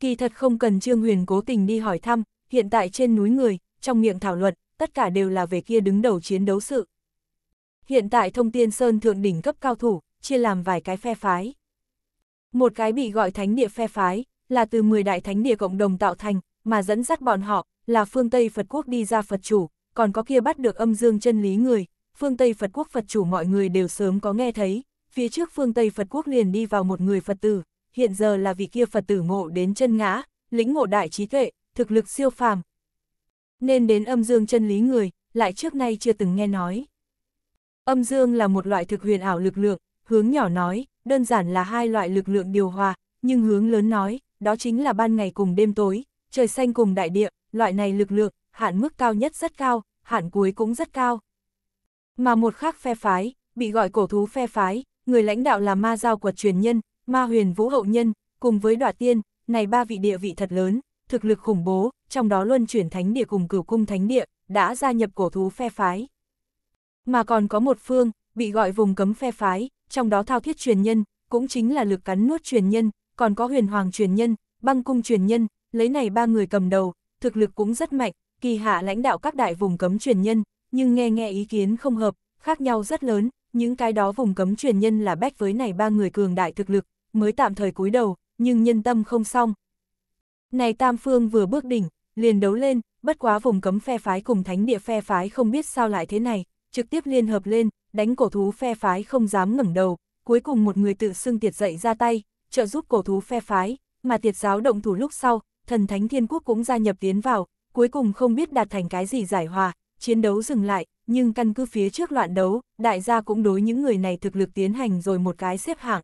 Kỳ thật không cần Trương Huyền cố tình đi hỏi thăm, hiện tại trên núi người, trong miệng thảo luận, tất cả đều là về kia đứng đầu chiến đấu sự. Hiện tại thông tiên sơn thượng đỉnh cấp cao thủ, chia làm vài cái phe phái. Một cái bị gọi thánh địa phe phái, là từ 10 đại thánh địa cộng đồng tạo thành, mà dẫn dắt bọn họ, là phương Tây Phật Quốc đi ra Phật chủ, còn có kia bắt được âm dương chân lý người, phương Tây Phật Quốc Phật chủ mọi người đều sớm có nghe thấy, phía trước phương Tây Phật quốc liền đi vào một người Phật tử, hiện giờ là vị kia Phật tử ngộ đến chân ngã, lĩnh ngộ đại trí tuệ, thực lực siêu phàm. Nên đến âm dương chân lý người, lại trước nay chưa từng nghe nói. Âm dương là một loại thực huyền ảo lực lượng, hướng nhỏ nói, đơn giản là hai loại lực lượng điều hòa, nhưng hướng lớn nói, đó chính là ban ngày cùng đêm tối, trời xanh cùng đại địa, loại này lực lượng, hạn mức cao nhất rất cao, hạn cuối cũng rất cao. Mà một khác phe phái, bị gọi cổ thú phe phái, người lãnh đạo là ma giao quật truyền nhân, ma huyền vũ hậu nhân, cùng với đoạt tiên, này ba vị địa vị thật lớn, thực lực khủng bố, trong đó luân chuyển thánh địa cùng cửu cung thánh địa, đã gia nhập cổ thú phe phái. Mà còn có một phương, bị gọi vùng cấm phe phái, trong đó thao thiết truyền nhân, cũng chính là lực cắn nuốt truyền nhân, còn có huyền hoàng truyền nhân, băng cung truyền nhân, lấy này ba người cầm đầu, thực lực cũng rất mạnh, kỳ hạ lãnh đạo các đại vùng cấm truyền nhân, nhưng nghe nghe ý kiến không hợp, khác nhau rất lớn, những cái đó vùng cấm truyền nhân là bách với này ba người cường đại thực lực, mới tạm thời cúi đầu, nhưng nhân tâm không xong. Này Tam Phương vừa bước đỉnh, liền đấu lên, bất quá vùng cấm phe phái cùng thánh địa phe phái không biết sao lại thế này, trực tiếp liên hợp lên, đánh cổ thú phe phái không dám ngẩng đầu, cuối cùng một người tự xưng tiệt dậy ra tay, trợ giúp cổ thú phe phái, mà tiệt giáo động thủ lúc sau, thần thánh thiên quốc cũng gia nhập tiến vào, cuối cùng không biết đạt thành cái gì giải hòa, chiến đấu dừng lại, nhưng căn cứ phía trước loạn đấu, đại gia cũng đối những người này thực lực tiến hành rồi một cái xếp hạng.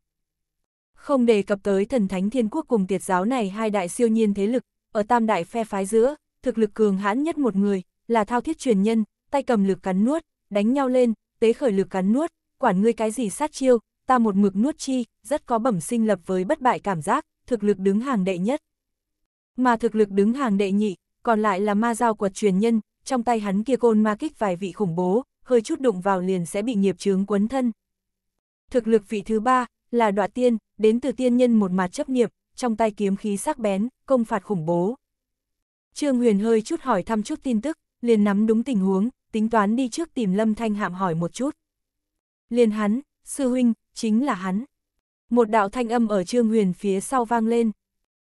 Không đề cập tới thần thánh thiên quốc cùng tiệt giáo này hai đại siêu nhiên thế lực, ở tam đại phe phái giữa, thực lực cường hãn nhất một người, là thao thiết truyền nhân, tay cầm lực cắn nuốt, đánh nhau lên, tế khởi lực cắn nuốt, quản ngươi cái gì sát chiêu, ta một mực nuốt chi, rất có bẩm sinh lập với bất bại cảm giác, thực lực đứng hàng đệ nhất. Mà thực lực đứng hàng đệ nhị, còn lại là ma giao quật truyền nhân, trong tay hắn kia côn ma kích vài vị khủng bố, hơi chút đụng vào liền sẽ bị nghiệp chướng quấn thân. Thực lực vị thứ ba là đoạ tiên, đến từ tiên nhân một mặt chấp nghiệp, trong tay kiếm khí sắc bén, công phạt khủng bố. Trương Huyền hơi chút hỏi thăm chút tin tức, liền nắm đúng tình huống, tính toán đi trước tìm Lâm Thanh Hạm hỏi một chút. Liền hắn, sư huynh, chính là hắn. Một đạo thanh âm ở Trương Huyền phía sau vang lên.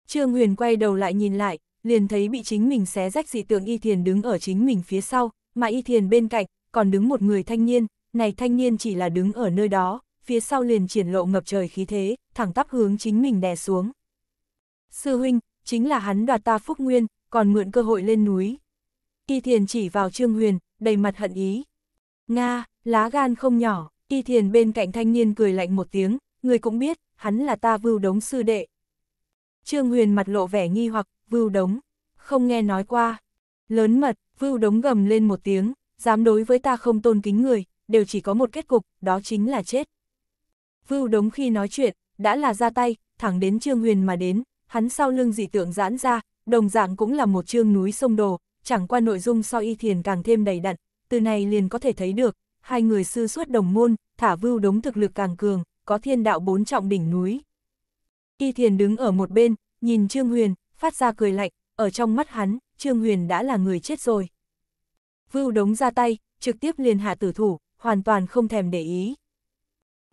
Trương Huyền quay đầu lại nhìn lại, liền thấy bị chính mình xé rách dị tượng Y Thiền đứng ở chính mình phía sau, mà Y Thiền bên cạnh, còn đứng một người thanh niên, này thanh niên chỉ là đứng ở nơi đó, phía sau liền triển lộ ngập trời khí thế, thẳng tắp hướng chính mình đè xuống. Sư huynh, chính là hắn đoạt ta phúc nguyên, còn mượn cơ hội lên núi. Y Thiền chỉ vào Trương Huyền, đầy mặt hận ý. Nga, lá gan không nhỏ, Y Thiền bên cạnh thanh niên cười lạnh một tiếng, người cũng biết, hắn là ta vưu đống sư đệ, Trương Huyền mặt lộ vẻ nghi hoặc, vưu đống, không nghe nói qua. Lớn mật, vưu đống gầm lên một tiếng, dám đối với ta không tôn kính người, đều chỉ có một kết cục, đó chính là chết. Vưu đống khi nói chuyện, đã là ra tay, thẳng đến Trương Huyền mà đến, hắn sau lưng dị tượng giãn ra, đồng dạng cũng là một trương núi sông đồ, chẳng qua nội dung so y thiền càng thêm đầy đặn, từ này liền có thể thấy được, hai người sư suốt đồng môn, thả vưu đống thực lực càng cường, có thiên đạo bốn trọng đỉnh núi. Kỳ Thiền đứng ở một bên, nhìn Trương Huyền, phát ra cười lạnh, ở trong mắt hắn, Trương Huyền đã là người chết rồi. Vưu đống ra tay, trực tiếp liền hạ tử thủ, hoàn toàn không thèm để ý.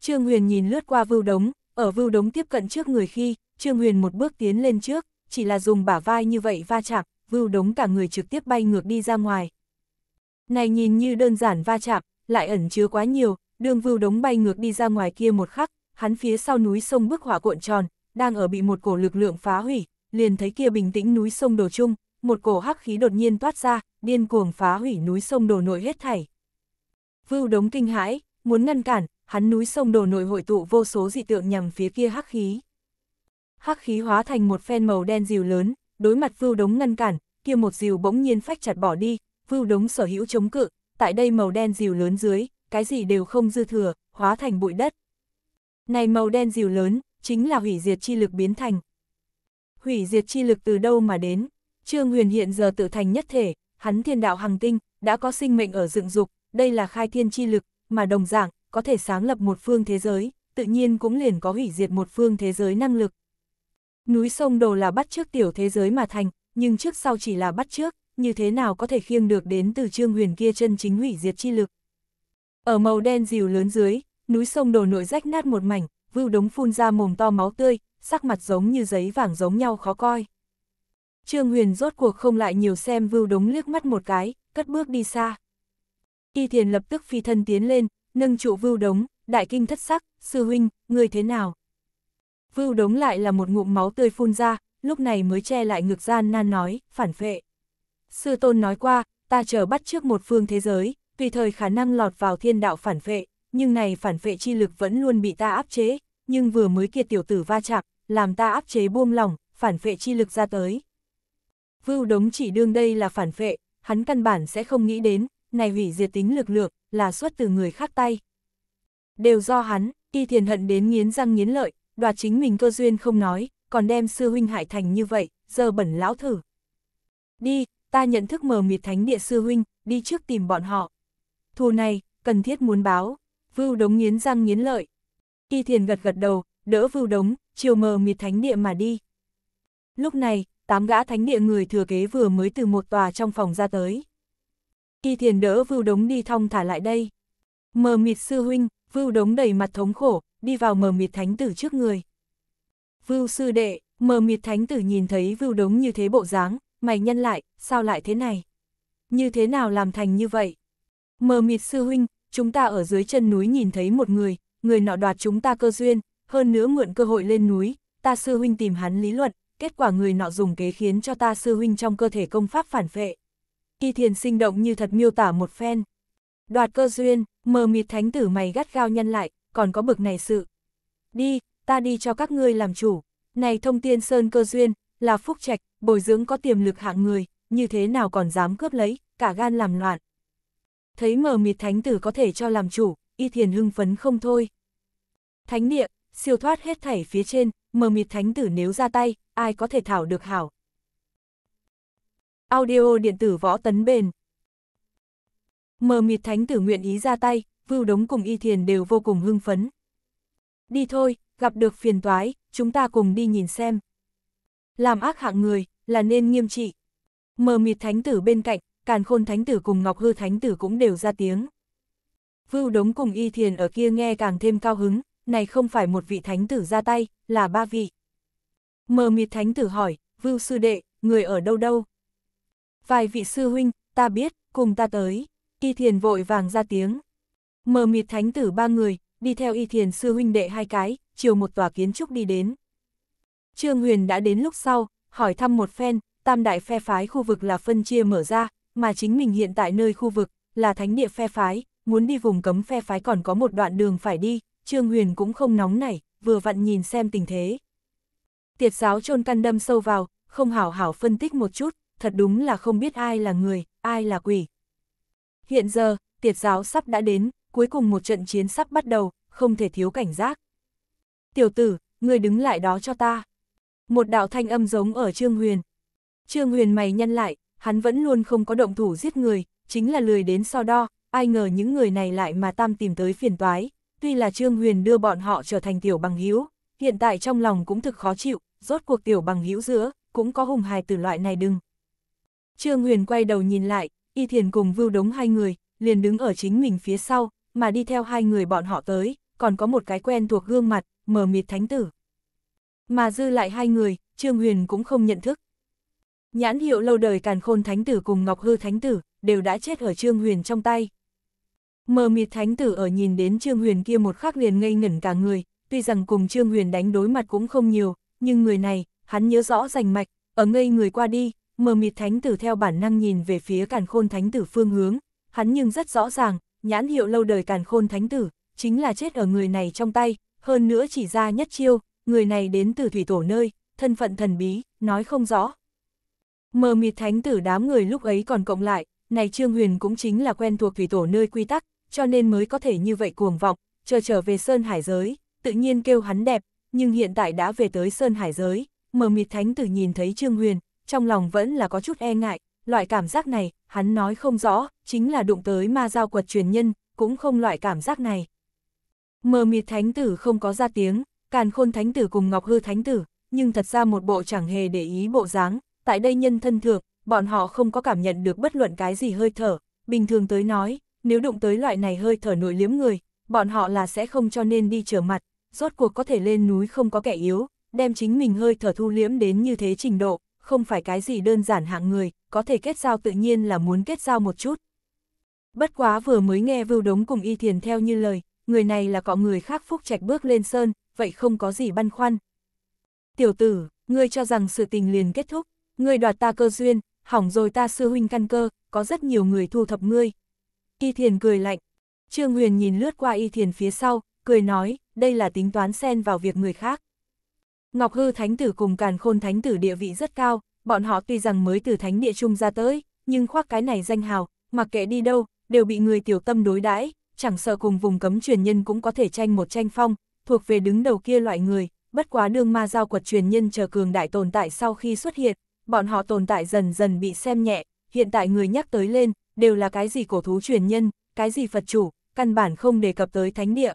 Trương Huyền nhìn lướt qua vưu đống, ở vưu đống tiếp cận trước người khi, Trương Huyền một bước tiến lên trước, chỉ là dùng bả vai như vậy va chạm, vưu đống cả người trực tiếp bay ngược đi ra ngoài. Này nhìn như đơn giản va chạm, lại ẩn chứa quá nhiều, đường vưu đống bay ngược đi ra ngoài kia một khắc, hắn phía sau núi sông bức hỏa cuộn tròn, đang ở bị một cổ lực lượng phá hủy, liền thấy kia bình tĩnh núi sông đổ chung, một cổ hắc khí đột nhiên toát ra, điên cuồng phá hủy núi sông đổ nội hết thảy. Vưu đống kinh hãi, muốn ngăn cản, hắn núi sông đổ nội hội tụ vô số dị tượng nhằm phía kia hắc khí. Hắc khí hóa thành một phen màu đen dìu lớn, đối mặt vưu đống ngăn cản, kia một dìu bỗng nhiên phách chặt bỏ đi, vưu đống sở hữu chống cự, tại đây màu đen dìu lớn dưới, cái gì đều không dư thừa, hóa thành bụi đất. Này màu đen dìu lớn, chính là hủy diệt chi lực biến thành. Hủy diệt chi lực từ đâu mà đến? Trương Huyền hiện giờ tự thành nhất thể, hắn thiên đạo hàng tinh, đã có sinh mệnh ở dựng dục, đây là khai thiên chi lực, mà đồng dạng, có thể sáng lập một phương thế giới, tự nhiên cũng liền có hủy diệt một phương thế giới năng lực. Núi sông đồ là bắt trước tiểu thế giới mà thành, nhưng trước sau chỉ là bắt trước, như thế nào có thể khiêng được đến từ trương huyền kia chân chính hủy diệt chi lực. Ở màu đen dìu lớn dưới, núi sông đồ nội rách nát một mảnh, vưu đống phun ra mồm to máu tươi, sắc mặt giống như giấy vàng giống nhau khó coi. Trương Huyền rốt cuộc không lại nhiều xem vưu đống liếc mắt một cái, cất bước đi xa. Y Thiền lập tức phi thân tiến lên, nâng trụ vưu đống, đại kinh thất sắc, sư huynh, người thế nào? Vưu đống lại là một ngụm máu tươi phun ra, lúc này mới che lại ngực gian nan nói, phản phệ. Sư tôn nói qua, ta chờ bắt trước một phương thế giới, tùy thời khả năng lọt vào thiên đạo phản phệ, nhưng này phản vệ chi lực vẫn luôn bị ta áp chế, nhưng vừa mới kia tiểu tử va chạm, làm ta áp chế buông lỏng, phản vệ chi lực ra tới. Vưu đống chỉ đương đây là phản vệ, hắn căn bản sẽ không nghĩ đến, này hủy diệt tính lực lượng, là xuất từ người khác tay. Đều do hắn, y thiền hận đến nghiến răng nghiến lợi, đoạt chính mình cơ duyên không nói, còn đem sư huynh hại thành như vậy, giờ bẩn lão thử. Đi, ta nhận thức mờ mịt thánh địa sư huynh, đi trước tìm bọn họ. Thù này, cần thiết muốn báo. Vưu đống nghiến răng nghiến lợi. Y thiền gật gật đầu, đỡ vưu đống, chiều mờ mịt thánh địa mà đi. Lúc này, tám gã thánh địa người thừa kế vừa mới từ một tòa trong phòng ra tới. Y thiền đỡ vưu đống đi thong thả lại đây. Mờ mịt sư huynh, vưu đống đầy mặt thống khổ, đi vào mờ mịt thánh tử trước người. Vưu sư đệ, mờ mịt thánh tử nhìn thấy vưu đống như thế bộ dáng, mày nhân lại, sao lại thế này? Như thế nào làm thành như vậy? Mờ mịt sư huynh, chúng ta ở dưới chân núi nhìn thấy một người, người nọ đoạt chúng ta cơ duyên, hơn nữa mượn cơ hội lên núi, ta sư huynh tìm hắn lý luận, kết quả người nọ dùng kế khiến cho ta sư huynh trong cơ thể công pháp phản vệ kỳ thiền sinh động như thật miêu tả một phen. Đoạt cơ duyên, mờ mịt thánh tử mày gắt gao nhăn lại, còn có bực này sự. Đi, ta đi cho các ngươi làm chủ. Này thông tiên sơn cơ duyên, là phúc trạch, bồi dưỡng có tiềm lực hạng người, như thế nào còn dám cướp lấy, cả gan làm loạn thấy mờ mịt thánh tử có thể cho làm chủ, y thiền hưng phấn không thôi. Thánh địa, siêu thoát hết thảy phía trên, mờ mịt thánh tử nếu ra tay, ai có thể thảo được hảo. Audio điện tử võ tấn bền. Mờ mịt thánh tử nguyện ý ra tay, vưu đống cùng y thiền đều vô cùng hưng phấn. Đi thôi, gặp được phiền toái, chúng ta cùng đi nhìn xem. Làm ác hạng người, là nên nghiêm trị. Mờ mịt thánh tử bên cạnh, Càn Khôn Thánh Tử cùng Ngọc Hư Thánh Tử cũng đều ra tiếng. Vưu Đống cùng Y Thiền ở kia nghe càng thêm cao hứng, này không phải một vị Thánh Tử ra tay, là ba vị. Mờ mịt Thánh Tử hỏi, Vưu Sư Đệ, người ở đâu đâu? Vài vị sư huynh, ta biết, cùng ta tới. Y Thiền vội vàng ra tiếng. Mờ mịt Thánh Tử ba người, đi theo Y Thiền sư huynh đệ hai cái, chiều một tòa kiến trúc đi đến. Trương Huyền đã đến lúc sau, hỏi thăm một phen, tam đại phe phái khu vực là phân chia mở ra, mà chính mình hiện tại nơi khu vực, là thánh địa phe phái, muốn đi vùng cấm phe phái còn có một đoạn đường phải đi, Trương Huyền cũng không nóng nảy, vừa vặn nhìn xem tình thế. Tiệt giáo chôn căn đâm sâu vào, không hảo hảo phân tích một chút, thật đúng là không biết ai là người, ai là quỷ. Hiện giờ, tiệt giáo sắp đã đến, cuối cùng một trận chiến sắp bắt đầu, không thể thiếu cảnh giác. Tiểu tử, người đứng lại đó cho ta. Một đạo thanh âm giống ở Trương Huyền. Trương Huyền mày nhân lại, hắn vẫn luôn không có động thủ giết người, chính là lười đến so đo, ai ngờ những người này lại mà tam tìm tới phiền toái, tuy là Trương Huyền đưa bọn họ trở thành tiểu bằng hữu, hiện tại trong lòng cũng thực khó chịu, rốt cuộc tiểu bằng hữu giữa, cũng có hùng hài từ loại này đừng. Trương Huyền quay đầu nhìn lại, Y Thiền cùng Vưu Đống hai người, liền đứng ở chính mình phía sau, mà đi theo hai người bọn họ tới, còn có một cái quen thuộc gương mặt, mờ mịt thánh tử. Mà dư lại hai người, Trương Huyền cũng không nhận thức. Nhãn hiệu lâu đời càn khôn thánh tử cùng Ngọc Hư thánh tử, đều đã chết ở Trương Huyền trong tay. Mờ mịt thánh tử ở nhìn đến Trương Huyền kia một khắc liền ngây ngẩn cả người, tuy rằng cùng Trương Huyền đánh đối mặt cũng không nhiều, nhưng người này, hắn nhớ rõ rành mạch, ở ngây người qua đi, mờ mịt thánh tử theo bản năng nhìn về phía càn khôn thánh tử phương hướng, hắn nhưng rất rõ ràng, nhãn hiệu lâu đời càn khôn thánh tử, chính là chết ở người này trong tay, hơn nữa chỉ ra nhất chiêu, người này đến từ thủy tổ nơi, thân phận thần bí, nói không rõ, Mờ mịt thánh tử đám người lúc ấy còn cộng lại, này Trương Huyền cũng chính là quen thuộc thủy tổ nơi quy tắc, cho nên mới có thể như vậy cuồng vọng, chờ trở về Sơn Hải giới, tự nhiên kêu hắn đẹp, nhưng hiện tại đã về tới Sơn Hải giới, mờ mịt thánh tử nhìn thấy Trương Huyền, trong lòng vẫn là có chút e ngại, loại cảm giác này, hắn nói không rõ, chính là đụng tới ma giao quật truyền nhân, cũng không loại cảm giác này. Mờ mịt thánh tử không có ra tiếng, càn khôn thánh tử cùng ngọc hư thánh tử, nhưng thật ra một bộ chẳng hề để ý bộ dáng, tại đây nhân thân thường bọn họ không có cảm nhận được bất luận cái gì hơi thở, bình thường tới nói, nếu đụng tới loại này hơi thở nổi liếm người, bọn họ là sẽ không cho nên đi trở mặt, rốt cuộc có thể lên núi không có kẻ yếu, đem chính mình hơi thở thu liếm đến như thế trình độ, không phải cái gì đơn giản hạng người, có thể kết giao tự nhiên là muốn kết giao một chút. Bất quá vừa mới nghe vưu đống cùng y thiền theo như lời, người này là có người khác phúc trạch bước lên sơn, vậy không có gì băn khoăn. Tiểu tử, ngươi cho rằng sự tình liền kết thúc, ngươi đoạt ta cơ duyên, hỏng rồi ta sư huynh căn cơ, có rất nhiều người thu thập ngươi. Y thiền cười lạnh, Trương Huyền nhìn lướt qua y thiền phía sau, cười nói, đây là tính toán xen vào việc người khác. Ngọc Hư Thánh Tử cùng Càn Khôn Thánh Tử địa vị rất cao, bọn họ tuy rằng mới từ Thánh Địa Trung ra tới, nhưng khoác cái này danh hào, mặc kệ đi đâu, đều bị người tiểu tâm đối đãi, chẳng sợ cùng vùng cấm truyền nhân cũng có thể tranh một tranh phong, thuộc về đứng đầu kia loại người, bất quá đương ma giao quật truyền nhân chờ cường đại tồn tại sau khi xuất hiện, bọn họ tồn tại dần dần bị xem nhẹ, hiện tại người nhắc tới lên, đều là cái gì cổ thú truyền nhân, cái gì Phật chủ, căn bản không đề cập tới thánh địa.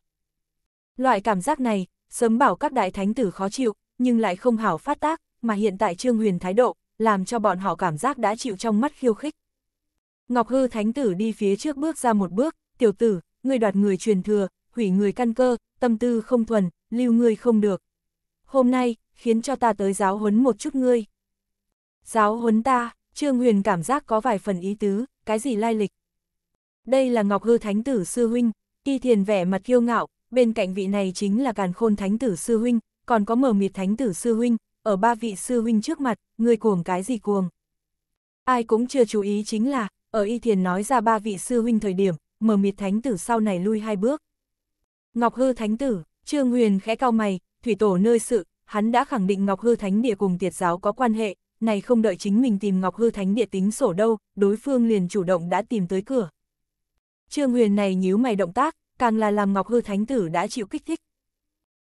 Loại cảm giác này, sớm bảo các đại thánh tử khó chịu, nhưng lại không hảo phát tác, mà hiện tại Trương Huyền thái độ, làm cho bọn họ cảm giác đã chịu trong mắt khiêu khích. Ngọc Hư thánh tử đi phía trước bước ra một bước, tiểu tử, người đoạt người truyền thừa, hủy người căn cơ, tâm tư không thuần, lưu ngươi không được. Hôm nay, khiến cho ta tới giáo huấn một chút ngươi. Giáo huấn ta, Trương Huyền cảm giác có vài phần ý tứ, cái gì lai lịch. Đây là Ngọc Hư Thánh Tử Sư Huynh, y thiền vẻ mặt kiêu ngạo, bên cạnh vị này chính là Càn Khôn Thánh Tử Sư Huynh, còn có mở miệt Thánh Tử Sư Huynh, ở ba vị Sư Huynh trước mặt, người cuồng cái gì cuồng. Ai cũng chưa chú ý chính là, ở y thiền nói ra ba vị Sư Huynh thời điểm, mở miệt Thánh Tử sau này lui hai bước. Ngọc Hư Thánh Tử, Trương Huyền khẽ cao mày, thủy tổ nơi sự, hắn đã khẳng định Ngọc Hư Thánh Địa cùng tiệt giáo có quan hệ, này không đợi chính mình tìm Ngọc Hư Thánh Địa tính sổ đâu, đối phương liền chủ động đã tìm tới cửa. Trương Huyền này nhíu mày động tác, càng là làm Ngọc Hư Thánh Tử đã chịu kích thích.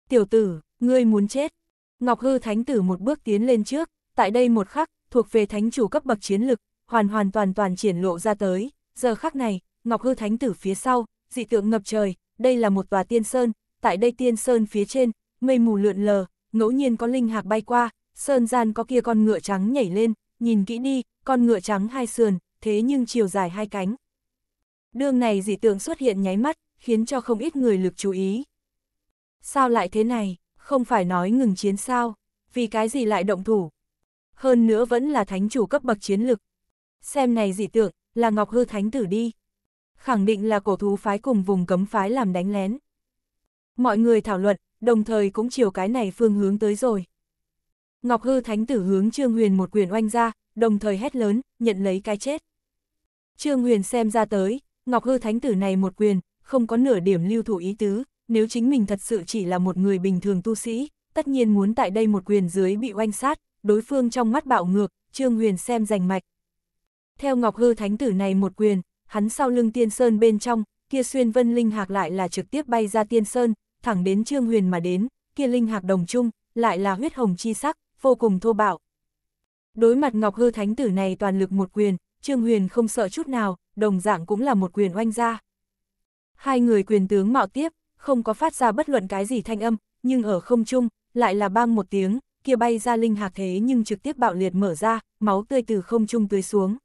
Tiểu tử, ngươi muốn chết. Ngọc Hư Thánh Tử một bước tiến lên trước, tại đây một khắc, thuộc về Thánh Chủ cấp bậc chiến lực, hoàn hoàn toàn toàn triển lộ ra tới. Giờ khắc này, Ngọc Hư Thánh Tử phía sau, dị tượng ngập trời, đây là một tòa tiên sơn, tại đây tiên sơn phía trên, mây mù lượn lờ, ngẫu nhiên có linh hạc bay qua, Sơn Gian có kia con ngựa trắng nhảy lên, nhìn kỹ đi, con ngựa trắng hai sườn, thế nhưng chiều dài hai cánh. Đường này dị tượng xuất hiện nháy mắt, khiến cho không ít người lực chú ý. Sao lại thế này, không phải nói ngừng chiến sao, vì cái gì lại động thủ. Hơn nữa vẫn là thánh chủ cấp bậc chiến lực. Xem này dị tượng, là Ngọc Hư Thánh Tử đi. Khẳng định là cổ thú phái cùng vùng cấm phái làm đánh lén. Mọi người thảo luận, đồng thời cũng chiều cái này phương hướng tới rồi. Ngọc Hư Thánh Tử hướng Trương Huyền một quyền oanh ra, đồng thời hét lớn, nhận lấy cái chết. Trương Huyền xem ra tới, Ngọc Hư Thánh Tử này một quyền, không có nửa điểm lưu thủ ý tứ, nếu chính mình thật sự chỉ là một người bình thường tu sĩ, tất nhiên muốn tại đây một quyền dưới bị oanh sát, đối phương trong mắt bạo ngược, Trương Huyền xem rành mạch. Theo Ngọc Hư Thánh Tử này một quyền, hắn sau lưng tiên sơn bên trong, kia xuyên vân linh hạc lại là trực tiếp bay ra tiên sơn, thẳng đến Trương Huyền mà đến, kia linh hạc đồng chung, lại là huyết hồng chi sắc, vô cùng thô bạo. Đối mặt Ngọc Hư Thánh Tử này toàn lực một quyền, Trương Huyền không sợ chút nào, đồng dạng cũng là một quyền oanh ra. Hai người quyền tướng mạo tiếp, không có phát ra bất luận cái gì thanh âm, nhưng ở không trung, lại là bang một tiếng, kia bay ra linh hạc thế nhưng trực tiếp bạo liệt mở ra, máu tươi từ không trung tưới xuống.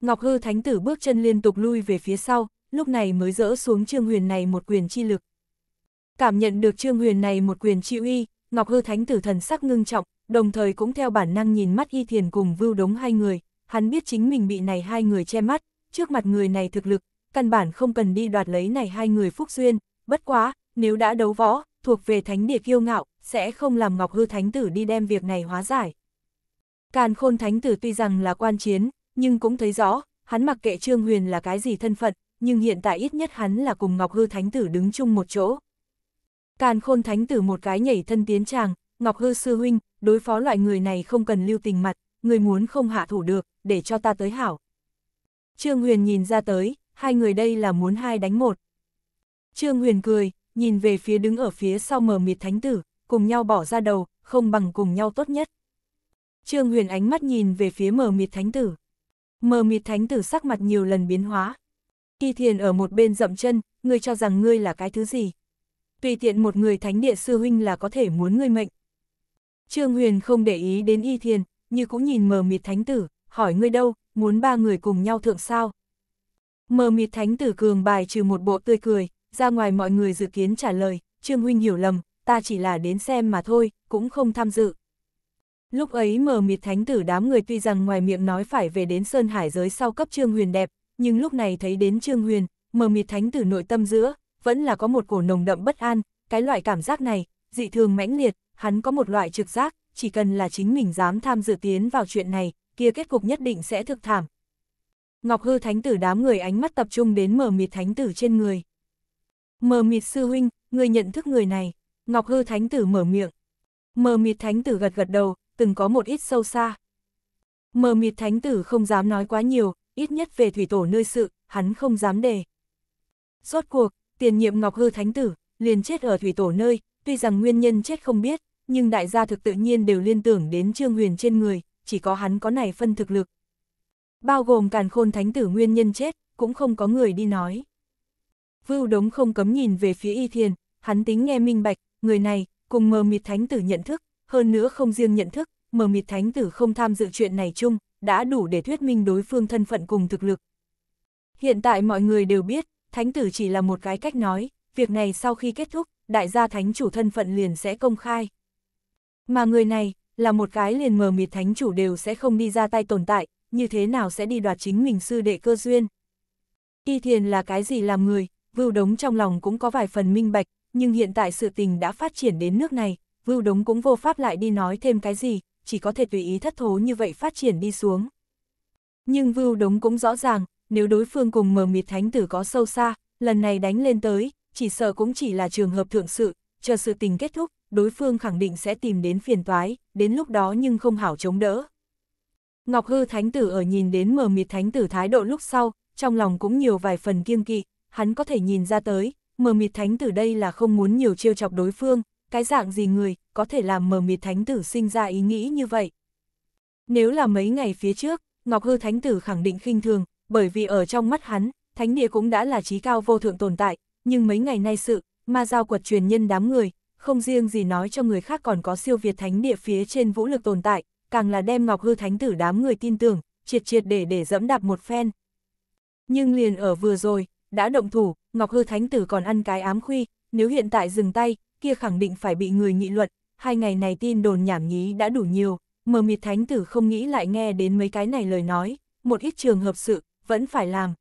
Ngọc Hư Thánh Tử bước chân liên tục lui về phía sau, lúc này mới dỡ xuống Trương Huyền này một quyền chi lực. Cảm nhận được Trương Huyền này một quyền chi uy, Ngọc Hư Thánh tử thần sắc ngưng trọng, đồng thời cũng theo bản năng nhìn mắt Y Thiền cùng Vưu Đống hai người, hắn biết chính mình bị này hai người che mắt, trước mặt người này thực lực, căn bản không cần đi đoạt lấy này hai người phúc duyên, bất quá, nếu đã đấu võ, thuộc về thánh địa kiêu ngạo, sẽ không làm Ngọc Hư Thánh tử đi đem việc này hóa giải. Càn Khôn Thánh tử tuy rằng là quan chiến, nhưng cũng thấy rõ, hắn mặc kệ Trương Huyền là cái gì thân phận, nhưng hiện tại ít nhất hắn là cùng Ngọc Hư Thánh tử đứng chung một chỗ. Càn khôn thánh tử một cái nhảy thân tiến chàng, Ngọc Hư sư huynh, đối phó loại người này không cần lưu tình mặt, người muốn không hạ thủ được, để cho ta tới hảo. Trương Huyền nhìn ra tới, hai người đây là muốn hai đánh một. Trương Huyền cười, nhìn về phía đứng ở phía sau mờ mịt thánh tử, cùng nhau bỏ ra đầu, không bằng cùng nhau tốt nhất. Trương Huyền ánh mắt nhìn về phía mờ mịt thánh tử. Mờ mịt thánh tử sắc mặt nhiều lần biến hóa. Kỳ thiền ở một bên dậm chân, ngươi cho rằng ngươi là cái thứ gì? tùy tiện một người thánh địa sư huynh là có thể muốn ngươi mệnh. Trương Huyền không để ý đến y thiền, như cũng nhìn mờ mịt thánh tử, hỏi ngươi đâu, muốn ba người cùng nhau thượng sao. Mờ mịt thánh tử cường bài trừ một bộ tươi cười, ra ngoài mọi người dự kiến trả lời, Trương Huynh hiểu lầm, ta chỉ là đến xem mà thôi, cũng không tham dự. Lúc ấy mờ mịt thánh tử đám người tuy rằng ngoài miệng nói phải về đến Sơn Hải giới sau cấp Trương Huyền đẹp, nhưng lúc này thấy đến Trương Huyền, mờ mịt thánh tử nội tâm giữa, vẫn là có một cổ nồng đậm bất an, cái loại cảm giác này, dị thường mãnh liệt, hắn có một loại trực giác, chỉ cần là chính mình dám tham dự tiến vào chuyện này, kia kết cục nhất định sẽ thực thảm. Ngọc Hư Thánh Tử đám người ánh mắt tập trung đến mờ mịt Thánh Tử trên người. Mờ mịt sư huynh, người nhận thức người này, Ngọc Hư Thánh Tử mở miệng. Mờ mịt Thánh Tử gật gật đầu, từng có một ít sâu xa. Mờ mịt Thánh Tử không dám nói quá nhiều, ít nhất về thủy tổ nơi sự, hắn không dám đề. Rốt cuộc, tiền nhiệm Ngọc Hư Thánh Tử, liền chết ở thủy tổ nơi, tuy rằng nguyên nhân chết không biết, nhưng đại gia thực tự nhiên đều liên tưởng đến Trương Huyền trên người, chỉ có hắn có này phân thực lực. Bao gồm càn khôn Thánh Tử nguyên nhân chết, cũng không có người đi nói. Vưu Đống không cấm nhìn về phía Y Thiền, hắn tính nghe minh bạch, người này, cùng mờ mịt Thánh Tử nhận thức, hơn nữa không riêng nhận thức, mờ mịt Thánh Tử không tham dự chuyện này chung, đã đủ để thuyết minh đối phương thân phận cùng thực lực. Hiện tại mọi người đều biết, thánh tử chỉ là một cái cách nói, việc này sau khi kết thúc, đại gia thánh chủ thân phận liền sẽ công khai. Mà người này, là một cái liền mờ mịt thánh chủ đều sẽ không đi ra tay tồn tại, như thế nào sẽ đi đoạt chính mình sư đệ cơ duyên. Y thiền là cái gì làm người, vưu đống trong lòng cũng có vài phần minh bạch, nhưng hiện tại sự tình đã phát triển đến nước này, vưu đống cũng vô pháp lại đi nói thêm cái gì, chỉ có thể tùy ý thất thố như vậy phát triển đi xuống. Nhưng vưu đống cũng rõ ràng, nếu đối phương cùng mờ mịt thánh tử có sâu xa, lần này đánh lên tới, chỉ sợ cũng chỉ là trường hợp thượng sự, chờ sự tình kết thúc, đối phương khẳng định sẽ tìm đến phiền toái, đến lúc đó nhưng không hảo chống đỡ. Ngọc Hư Thánh Tử ở nhìn đến mờ mịt Thánh Tử thái độ lúc sau, trong lòng cũng nhiều vài phần kiêng kỵ, hắn có thể nhìn ra tới, mờ mịt Thánh Tử đây là không muốn nhiều chiêu chọc đối phương, cái dạng gì người có thể làm mờ mịt Thánh Tử sinh ra ý nghĩ như vậy. Nếu là mấy ngày phía trước, Ngọc Hư Thánh Tử khẳng định khinh thường, bởi vì ở trong mắt hắn, thánh địa cũng đã là trí cao vô thượng tồn tại, nhưng mấy ngày nay sự, ma giao quật truyền nhân đám người, không riêng gì nói cho người khác còn có siêu việt thánh địa phía trên vũ lực tồn tại, càng là đem ngọc hư thánh tử đám người tin tưởng, triệt triệt để để dẫm đạp một phen. Nhưng liền ở vừa rồi, đã động thủ, ngọc hư thánh tử còn ăn cái ám khuy, nếu hiện tại dừng tay, kia khẳng định phải bị người nghị luận, hai ngày này tin đồn nhảm nhí đã đủ nhiều, mờ mịt thánh tử không nghĩ lại nghe đến mấy cái này lời nói, một ít trường hợp sự, vẫn phải làm.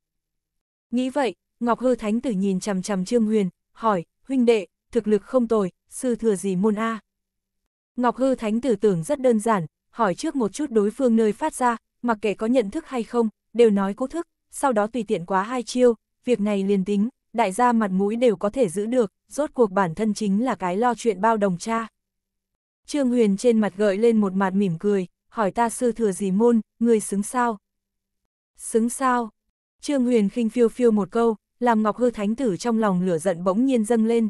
Nghĩ vậy, Ngọc Hư Thánh Tử nhìn chằm chằm Trương Huyền, hỏi, huynh đệ, thực lực không tồi, sư thừa gì môn A. Ngọc Hư Thánh Tử tưởng rất đơn giản, hỏi trước một chút đối phương nơi phát ra, mặc kệ có nhận thức hay không, đều nói cố thức, sau đó tùy tiện quá hai chiêu, việc này liền tính, đại gia mặt mũi đều có thể giữ được, rốt cuộc bản thân chính là cái lo chuyện bao đồng cha. Trương Huyền trên mặt gợi lên một mặt mỉm cười, hỏi ta sư thừa gì môn, người xứng sao? Xứng sao? Trương Huyền khinh phiêu phiêu một câu, làm Ngọc Hư Thánh Tử trong lòng lửa giận bỗng nhiên dâng lên.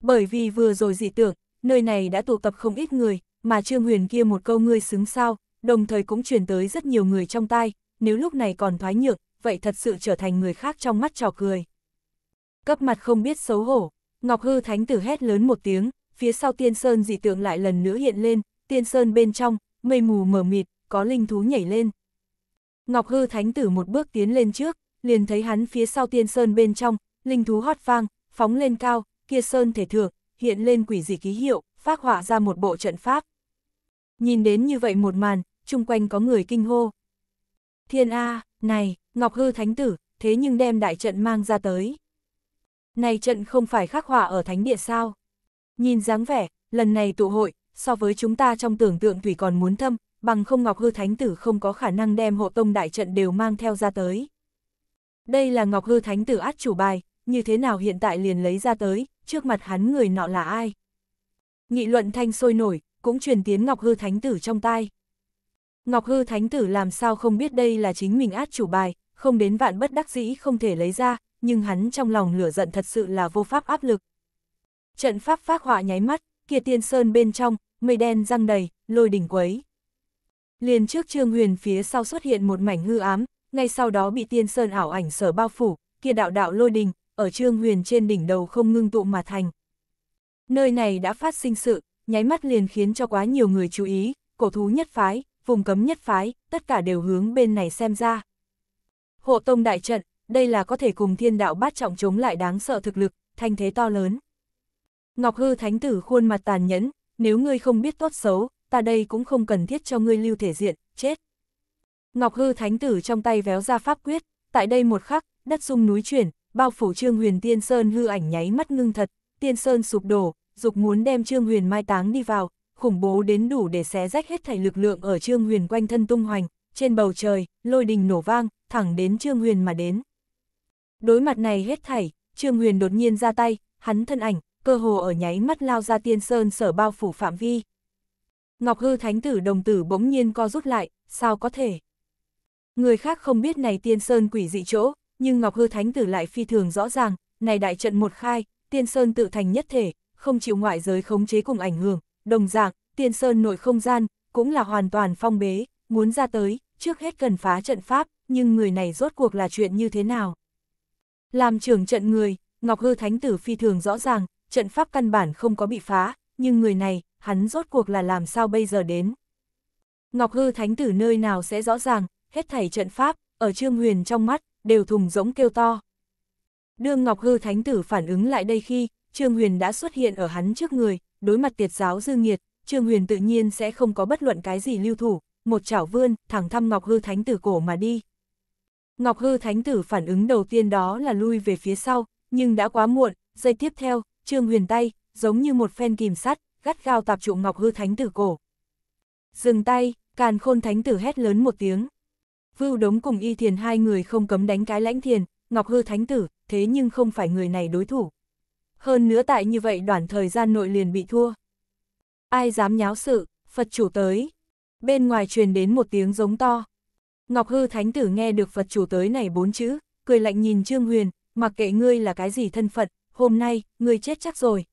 Bởi vì vừa rồi dị tưởng, nơi này đã tụ tập không ít người, mà Trương Huyền kia một câu ngươi xứng sao, đồng thời cũng truyền tới rất nhiều người trong tai, nếu lúc này còn thoái nhược, vậy thật sự trở thành người khác trong mắt trò cười. Cấp mặt không biết xấu hổ, Ngọc Hư Thánh Tử hét lớn một tiếng, phía sau tiên sơn dị tượng lại lần nữa hiện lên, tiên sơn bên trong, mây mù mờ mịt, có linh thú nhảy lên. Ngọc Hư Thánh Tử một bước tiến lên trước, liền thấy hắn phía sau tiên sơn bên trong, linh thú hót vang, phóng lên cao, kia sơn thể thượng, hiện lên quỷ dị ký hiệu, phát họa ra một bộ trận pháp. Nhìn đến như vậy một màn, chung quanh có người kinh hô. Thiên A, này, Ngọc Hư Thánh Tử, thế nhưng đem đại trận mang ra tới. Này trận không phải khắc họa ở thánh địa sao? Nhìn dáng vẻ, lần này tụ hội, so với chúng ta trong tưởng tượng thủy còn muốn thâm, bằng không Ngọc Hư Thánh Tử không có khả năng đem hộ tông đại trận đều mang theo ra tới. Đây là Ngọc Hư Thánh Tử át chủ bài, như thế nào hiện tại liền lấy ra tới, trước mặt hắn người nọ là ai? Nghị luận thanh sôi nổi, cũng truyền tiến Ngọc Hư Thánh Tử trong tai. Ngọc Hư Thánh Tử làm sao không biết đây là chính mình át chủ bài, không đến vạn bất đắc dĩ không thể lấy ra, nhưng hắn trong lòng lửa giận thật sự là vô pháp áp lực. Trận pháp phát họa nháy mắt, kia tiên sơn bên trong, mây đen răng đầy, lôi đỉnh quấy. Liền trước Trương Huyền phía sau xuất hiện một mảnh hư ám, ngay sau đó bị tiên sơn ảo ảnh sở bao phủ, kia đạo đạo lôi đình, ở Trương Huyền trên đỉnh đầu không ngưng tụ mà thành. Nơi này đã phát sinh sự, nháy mắt liền khiến cho quá nhiều người chú ý, cổ thú nhất phái, vùng cấm nhất phái, tất cả đều hướng bên này xem ra. Hộ tông đại trận, đây là có thể cùng thiên đạo bát trọng chống lại đáng sợ thực lực, thanh thế to lớn. Ngọc Hư Thánh Tử khuôn mặt tàn nhẫn, nếu ngươi không biết tốt xấu, ta đây cũng không cần thiết cho ngươi lưu thể diện, chết. Ngọc Hư Thánh Tử trong tay véo ra pháp quyết, tại đây một khắc, đất rung núi chuyển, bao phủ Trương Huyền Tiên Sơn hư ảnh nháy mắt ngưng thật, Tiên Sơn sụp đổ, dục muốn đem Trương Huyền mai táng đi vào, khủng bố đến đủ để xé rách hết thảy lực lượng ở Trương Huyền quanh thân tung hoành, trên bầu trời, lôi đình nổ vang, thẳng đến Trương Huyền mà đến. Đối mặt này hết thảy, Trương Huyền đột nhiên ra tay, hắn thân ảnh, cơ hồ ở nháy mắt lao ra Tiên Sơn sở bao phủ phạm vi, Ngọc Hư Thánh Tử đồng tử bỗng nhiên co rút lại, sao có thể? Người khác không biết này tiên sơn quỷ dị chỗ, nhưng Ngọc Hư Thánh Tử lại phi thường rõ ràng, này đại trận một khai, tiên sơn tự thành nhất thể, không chịu ngoại giới khống chế cùng ảnh hưởng, đồng dạng, tiên sơn nội không gian, cũng là hoàn toàn phong bế, muốn ra tới, trước hết cần phá trận pháp, nhưng người này rốt cuộc là chuyện như thế nào? Làm trưởng trận người, Ngọc Hư Thánh Tử phi thường rõ ràng, trận pháp căn bản không có bị phá, nhưng người này, hắn rốt cuộc là làm sao bây giờ đến. Ngọc hư thánh tử nơi nào sẽ rõ ràng, hết thảy trận pháp, ở trương huyền trong mắt, đều thùng rỗng kêu to. Đương Ngọc hư thánh tử phản ứng lại đây khi, trương huyền đã xuất hiện ở hắn trước người, đối mặt tiệt giáo dư nghiệt, trương huyền tự nhiên sẽ không có bất luận cái gì lưu thủ, một chảo vươn, thẳng thăm Ngọc hư thánh tử cổ mà đi. Ngọc hư thánh tử phản ứng đầu tiên đó là lui về phía sau, nhưng đã quá muộn, giây tiếp theo, trương huyền tay, giống như một phen kìm sắt, gắt gao tạp trụ Ngọc Hư Thánh Tử cổ. Dừng tay, càn khôn Thánh Tử hét lớn một tiếng. Vưu đống cùng y thiền hai người không cấm đánh cái lãnh thiền, Ngọc Hư Thánh Tử, thế nhưng không phải người này đối thủ. Hơn nữa tại như vậy đoạn thời gian nội liền bị thua. Ai dám nháo sự, Phật chủ tới. Bên ngoài truyền đến một tiếng giống to. Ngọc Hư Thánh Tử nghe được Phật chủ tới này bốn chữ, cười lạnh nhìn Trương Huyền, mặc kệ ngươi là cái gì thân phận, hôm nay, ngươi chết chắc rồi.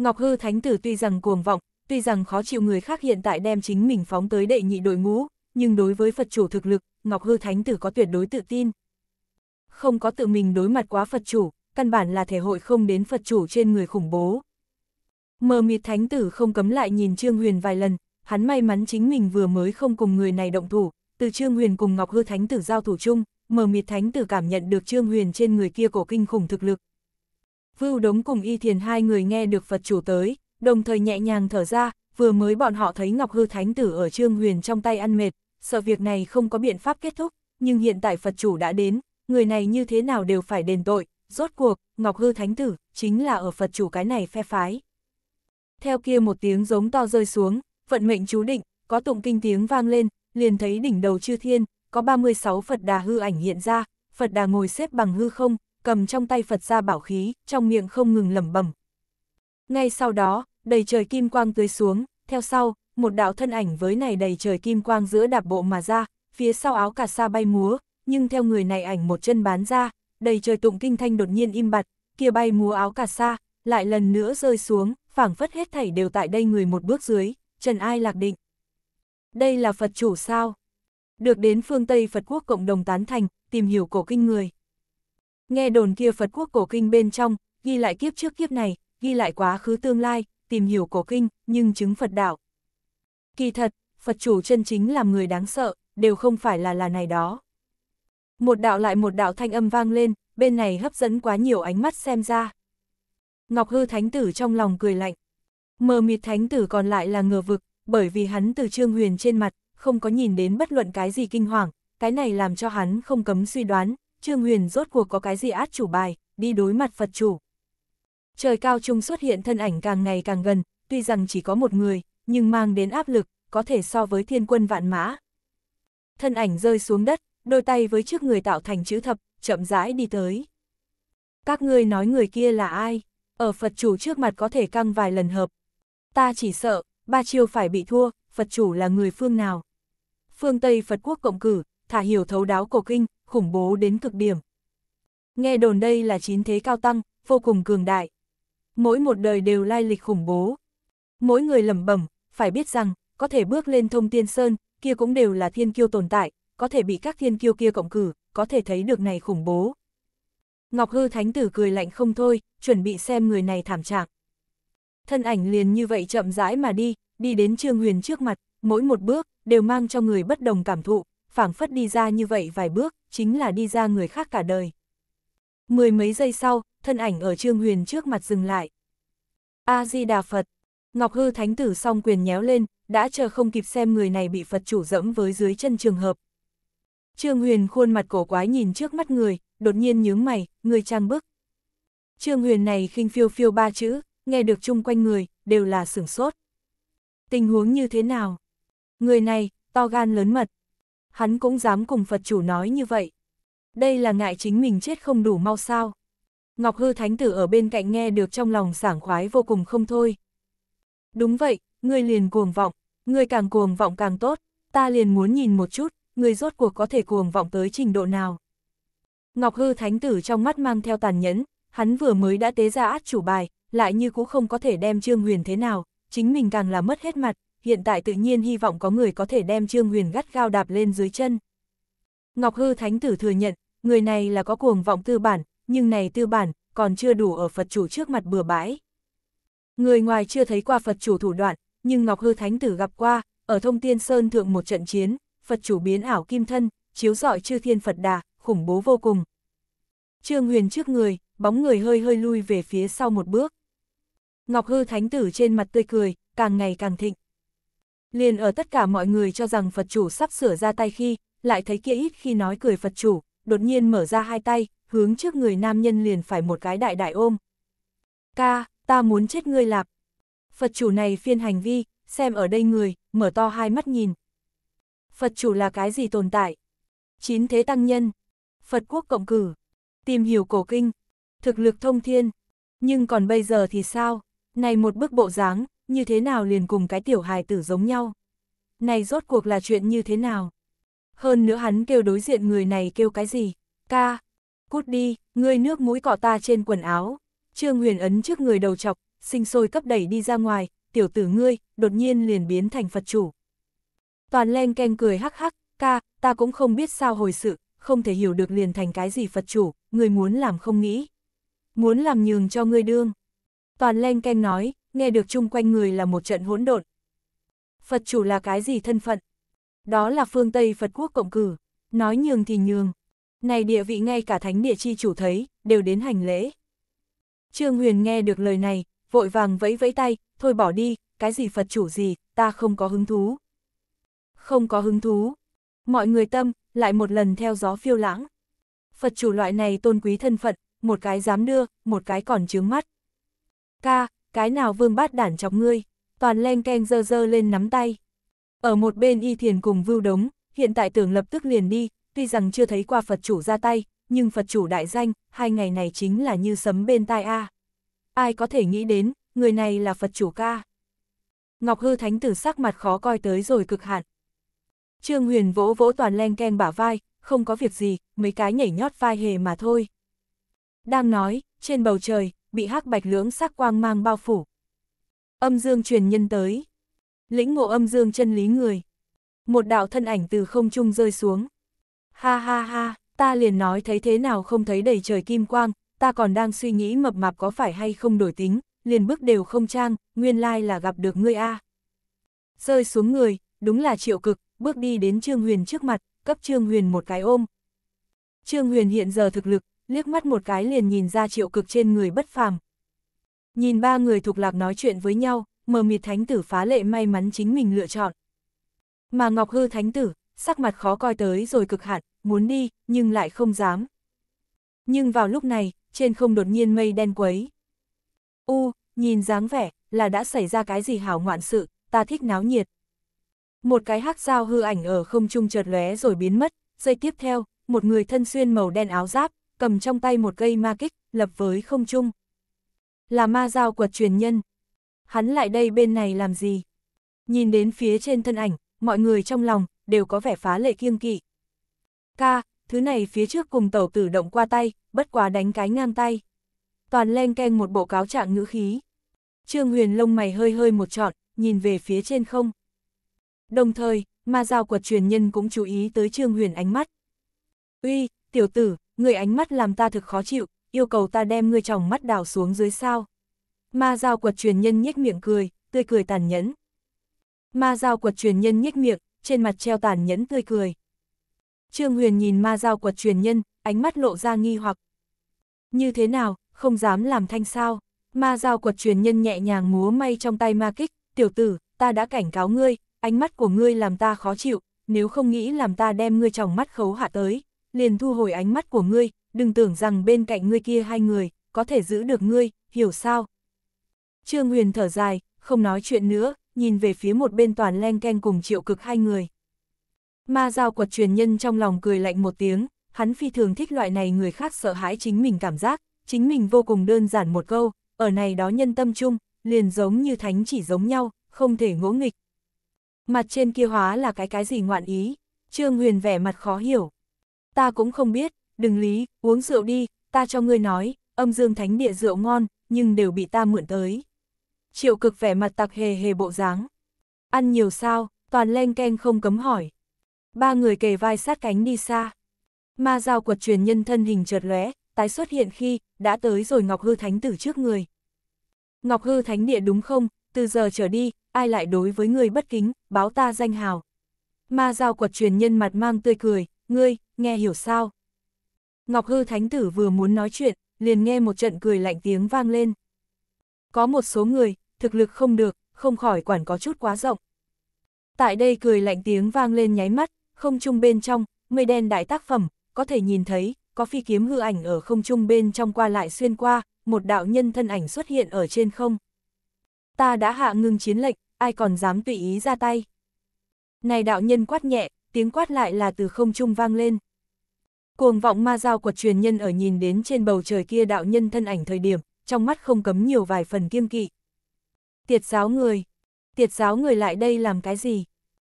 Ngọc Hư Thánh Tử tuy rằng cuồng vọng, tuy rằng khó chịu người khác hiện tại đem chính mình phóng tới đệ nhị đội ngũ, nhưng đối với Phật chủ thực lực, Ngọc Hư Thánh Tử có tuyệt đối tự tin. Không có tự mình đối mặt quá Phật chủ, căn bản là thể hội không đến Phật chủ trên người khủng bố. Mờ mịt Thánh Tử không cấm lại nhìn Trương Huyền vài lần, hắn may mắn chính mình vừa mới không cùng người này động thủ, từ Trương Huyền cùng Ngọc Hư Thánh Tử giao thủ chung, mờ mịt Thánh Tử cảm nhận được Trương Huyền trên người kia cổ kinh khủng thực lực, Vưu Đống cùng Y Thiền hai người nghe được Phật chủ tới, đồng thời nhẹ nhàng thở ra, vừa mới bọn họ thấy Ngọc Hư Thánh Tử ở Trương Huyền trong tay ăn mệt, sợ việc này không có biện pháp kết thúc, nhưng hiện tại Phật chủ đã đến, người này như thế nào đều phải đền tội, rốt cuộc, Ngọc Hư Thánh Tử, chính là ở Phật chủ cái này phe phái. Theo kia một tiếng giống to rơi xuống, vận mệnh chú định, có tụng kinh tiếng vang lên, liền thấy đỉnh đầu chư thiên, có 36 Phật đà hư ảnh hiện ra, Phật đà ngồi xếp bằng hư không, cầm trong tay Phật ra bảo khí, trong miệng không ngừng lẩm bẩm. Ngay sau đó, đầy trời kim quang tưới xuống, theo sau, một đạo thân ảnh với này đầy trời kim quang giữa đạp bộ mà ra, phía sau áo cà sa bay múa, nhưng theo người này ảnh một chân bán ra, đầy trời tụng kinh thanh đột nhiên im bặt, kia bay múa áo cà sa, lại lần nữa rơi xuống, phảng phất hết thảy đều tại đây người một bước dưới, trần ai lạc định. Đây là Phật chủ sao? Được đến phương Tây Phật quốc cộng đồng tán thành, tìm hiểu cổ kinh người. Nghe đồn kia Phật quốc cổ kinh bên trong, ghi lại kiếp trước kiếp này, ghi lại quá khứ tương lai, tìm hiểu cổ kinh, nhưng chứng Phật đạo. Kỳ thật, Phật chủ chân chính làm người đáng sợ, đều không phải là là này đó. Một đạo lại một đạo thanh âm vang lên, bên này hấp dẫn quá nhiều ánh mắt xem ra. Ngọc Hư Thánh Tử trong lòng cười lạnh. Mờ mịt Thánh Tử còn lại là ngờ vực, bởi vì hắn từ Trương Huyền trên mặt, không có nhìn đến bất luận cái gì kinh hoàng, cái này làm cho hắn không cấm suy đoán, Trương Huyền rốt cuộc có cái gì át chủ bài, đi đối mặt Phật chủ. Trời cao trung xuất hiện thân ảnh càng ngày càng gần, tuy rằng chỉ có một người, nhưng mang đến áp lực, có thể so với thiên quân vạn mã. Thân ảnh rơi xuống đất, đôi tay với trước người tạo thành chữ thập, chậm rãi đi tới. Các ngươi nói người kia là ai? Ở Phật chủ trước mặt có thể căng vài lần hợp. Ta chỉ sợ, ba chiêu phải bị thua, Phật chủ là người phương nào? Phương Tây Phật quốc cộng cử, thả hiểu thấu đáo cổ kinh, khủng bố đến cực điểm. Nghe đồn đây là chín thế cao tăng, vô cùng cường đại. Mỗi một đời đều lai lịch khủng bố. Mỗi người lầm bẩm, phải biết rằng, có thể bước lên thông tiên sơn, kia cũng đều là thiên kiêu tồn tại, có thể bị các thiên kiêu kia cộng cử, có thể thấy được này khủng bố. Ngọc Hư Thánh Tử cười lạnh không thôi, chuẩn bị xem người này thảm trạng. Thân ảnh liền như vậy chậm rãi mà đi, đi đến Trương Huyền trước mặt, mỗi một bước đều mang cho người bất đồng cảm thụ, phảng phất đi ra như vậy vài bước, chính là đi ra người khác cả đời. Mười mấy giây sau, thân ảnh ở Trương Huyền trước mặt dừng lại. A-di-đà Phật, Ngọc Hư Thánh Tử song quyền nhéo lên, đã chờ không kịp xem người này bị Phật chủ dẫm với dưới chân trường hợp. Trương Huyền khuôn mặt cổ quái nhìn trước mắt người, đột nhiên nhướng mày, người trang bức. Trương Huyền này khinh phiêu phiêu ba chữ, nghe được chung quanh người, đều là sửng sốt. Tình huống như thế nào? Người này, to gan lớn mật hắn cũng dám cùng Phật chủ nói như vậy. Đây là ngại chính mình chết không đủ mau sao. Ngọc Hư Thánh Tử ở bên cạnh nghe được trong lòng sảng khoái vô cùng không thôi. Đúng vậy, ngươi liền cuồng vọng, ngươi càng cuồng vọng càng tốt, ta liền muốn nhìn một chút, ngươi rốt cuộc có thể cuồng vọng tới trình độ nào. Ngọc Hư Thánh Tử trong mắt mang theo tàn nhẫn, hắn vừa mới đã tế ra át chủ bài, lại như cũng không có thể đem Trương Huyền thế nào, chính mình càng là mất hết mặt hiện tại tự nhiên hy vọng có người có thể đem Trương Huyền gắt gao đạp lên dưới chân. Ngọc Hư Thánh Tử thừa nhận, người này là có cuồng vọng tư bản, nhưng này tư bản còn chưa đủ ở Phật chủ trước mặt bừa bãi. Người ngoài chưa thấy qua Phật chủ thủ đoạn, nhưng Ngọc Hư Thánh Tử gặp qua, ở Thông Tiên Sơn thượng một trận chiến, Phật chủ biến ảo kim thân, chiếu rọi chư thiên Phật đà, khủng bố vô cùng. Trương Huyền trước người, bóng người hơi hơi lui về phía sau một bước. Ngọc Hư Thánh Tử trên mặt tươi cười, càng ngày càng thịnh. Liền ở tất cả mọi người cho rằng Phật chủ sắp sửa ra tay khi, lại thấy kia ít khi nói cười Phật chủ, đột nhiên mở ra hai tay, hướng trước người nam nhân liền phải một cái đại đại ôm. Ca, ta muốn chết ngươi lạp. Phật chủ này phiên hành vi, xem ở đây người, mở to hai mắt nhìn. Phật chủ là cái gì tồn tại? Chín thế tăng nhân. Phật quốc cộng cử. Tìm hiểu cổ kinh. Thực lực thông thiên. Nhưng còn bây giờ thì sao? Này một bức bộ dáng, như thế nào liền cùng cái tiểu hài tử giống nhau. Này rốt cuộc là chuyện như thế nào? Hơn nữa hắn kêu đối diện người này kêu cái gì? Ca, cút đi, ngươi nước mũi cọ ta trên quần áo. Trương Huyền ấn trước người đầu chọc, sinh sôi cấp đẩy đi ra ngoài, tiểu tử ngươi, đột nhiên liền biến thành Phật chủ. Toàn len keng cười hắc hắc, ca, ta cũng không biết sao hồi sự, không thể hiểu được liền thành cái gì Phật chủ, người muốn làm không nghĩ. Muốn làm nhường cho ngươi đương. Toàn len keng nói, nghe được chung quanh người là một trận hỗn độn. Phật chủ là cái gì thân phận? Đó là phương Tây Phật quốc cộng cử, nói nhường thì nhường. Này địa vị ngay cả thánh địa chi chủ thấy, đều đến hành lễ. Trương Huyền nghe được lời này, vội vàng vẫy vẫy tay, thôi bỏ đi, cái gì Phật chủ gì, ta không có hứng thú. Không có hứng thú. Mọi người tâm, lại một lần theo gió phiêu lãng. Phật chủ loại này tôn quý thân phận, một cái dám đưa, một cái còn chướng mắt. Ca, cái nào vương bát đản chọc ngươi, toàn len keng dơ dơ lên nắm tay. Ở một bên y thiền cùng vưu đống, hiện tại tưởng lập tức liền đi, tuy rằng chưa thấy qua Phật chủ ra tay, nhưng Phật chủ đại danh, hai ngày này chính là như sấm bên tai A. Ai có thể nghĩ đến, người này là Phật chủ ca. Ngọc Hư Thánh Tử sắc mặt khó coi tới rồi cực hạn. Trương Huyền vỗ vỗ toàn len keng bả vai, không có việc gì, mấy cái nhảy nhót vai hề mà thôi. Đang nói, trên bầu trời, bị hắc bạch lưỡng sắc quang mang bao phủ. Âm dương truyền nhân tới. Lĩnh ngộ âm dương chân lý người. Một đạo thân ảnh từ không trung rơi xuống. Ha ha ha, ta liền nói thấy thế nào không thấy đầy trời kim quang, ta còn đang suy nghĩ mập mạp có phải hay không đổi tính, liền bước đều không trang, nguyên lai là gặp được ngươi a. Rơi xuống người, đúng là triệu cực, bước đi đến Trương Huyền trước mặt, cấp Trương Huyền một cái ôm. Trương Huyền hiện giờ thực lực, liếc mắt một cái liền nhìn ra triệu cực trên người bất phàm. Nhìn ba người thuộc lạc nói chuyện với nhau, mờ mịt thánh tử phá lệ may mắn chính mình lựa chọn. Mà Ngọc Hư thánh tử, sắc mặt khó coi tới rồi cực hạn, muốn đi, nhưng lại không dám. Nhưng vào lúc này, trên không đột nhiên mây đen quấy. U, nhìn dáng vẻ, là đã xảy ra cái gì hảo ngoạn sự, ta thích náo nhiệt. Một cái hắc dao hư ảnh ở không trung chợt lóe rồi biến mất, giây tiếp theo, một người thân xuyên màu đen áo giáp, cầm trong tay một cây ma kích, lập với không trung. Là ma dao quật truyền nhân. Hắn lại đây bên này làm gì? Nhìn đến phía trên thân ảnh, mọi người trong lòng, đều có vẻ phá lệ kiêng kỵ. Ca, thứ này phía trước cùng tẩu tử động qua tay, bất quá đánh cái ngang tay. Toàn len keng một bộ cáo trạng ngữ khí. Trương Huyền lông mày hơi hơi một trọn, nhìn về phía trên không. Đồng thời, ma giao quật truyền nhân cũng chú ý tới Trương Huyền ánh mắt. Uy, tiểu tử, người ánh mắt làm ta thực khó chịu, yêu cầu ta đem ngươi tròng mắt đào xuống dưới sao. Ma giao quật truyền nhân nhếch miệng cười, tươi cười tàn nhẫn. Ma giao quật truyền nhân nhếch miệng, trên mặt treo tàn nhẫn tươi cười. Trương Huyền nhìn ma giao quật truyền nhân, ánh mắt lộ ra nghi hoặc. Như thế nào, không dám làm thanh sao? Ma giao quật truyền nhân nhẹ nhàng múa may trong tay ma kích, tiểu tử, ta đã cảnh cáo ngươi, ánh mắt của ngươi làm ta khó chịu, nếu không nghĩ làm ta đem ngươi trong mắt khấu hạ tới, liền thu hồi ánh mắt của ngươi, đừng tưởng rằng bên cạnh ngươi kia hai người, có thể giữ được ngươi, hiểu sao? Trương Huyền thở dài, không nói chuyện nữa, nhìn về phía một bên toàn len ken cùng triệu cực hai người. Ma giao quật truyền nhân trong lòng cười lạnh một tiếng, hắn phi thường thích loại này người khác sợ hãi chính mình cảm giác, chính mình vô cùng đơn giản một câu, ở này đó nhân tâm chung, liền giống như thánh chỉ giống nhau, không thể ngỗ nghịch. Mặt trên kia hóa là cái cái gì ngoạn ý, Trương Huyền vẻ mặt khó hiểu ta cũng không biết, đừng lý, uống rượu đi, ta cho ngươi nói, âm dương thánh địa rượu ngon, nhưng đều bị ta mượn tới. Triệu cực vẻ mặt tặc hề hề bộ dáng. Ăn nhiều sao, toàn len ken không cấm hỏi. Ba người kề vai sát cánh đi xa. Ma giao quật truyền nhân thân hình chợt lóe, tái xuất hiện khi, đã tới rồi Ngọc Hư Thánh Tử trước người. Ngọc Hư Thánh Địa đúng không, từ giờ trở đi, ai lại đối với người bất kính, báo ta danh hào. Ma giao quật truyền nhân mặt mang tươi cười, ngươi, nghe hiểu sao? Ngọc Hư Thánh Tử vừa muốn nói chuyện, liền nghe một trận cười lạnh tiếng vang lên. Có một số người, thực lực không được, không khỏi quản có chút quá rộng. Tại đây cười lạnh tiếng vang lên nháy mắt, không trung bên trong, mây đen đại tác phẩm, có thể nhìn thấy, có phi kiếm hư ảnh ở không trung bên trong qua lại xuyên qua, một đạo nhân thân ảnh xuất hiện ở trên không. Ta đã hạ ngưng chiến lệnh, ai còn dám tùy ý ra tay. Này đạo nhân quát nhẹ, tiếng quát lại là từ không trung vang lên. Cuồng vọng ma giao quật truyền nhân ở nhìn đến trên bầu trời kia đạo nhân thân ảnh thời điểm, trong mắt không cấm nhiều vài phần kiêm kỵ. Tiệt giáo người, tiệt giáo người lại đây làm cái gì?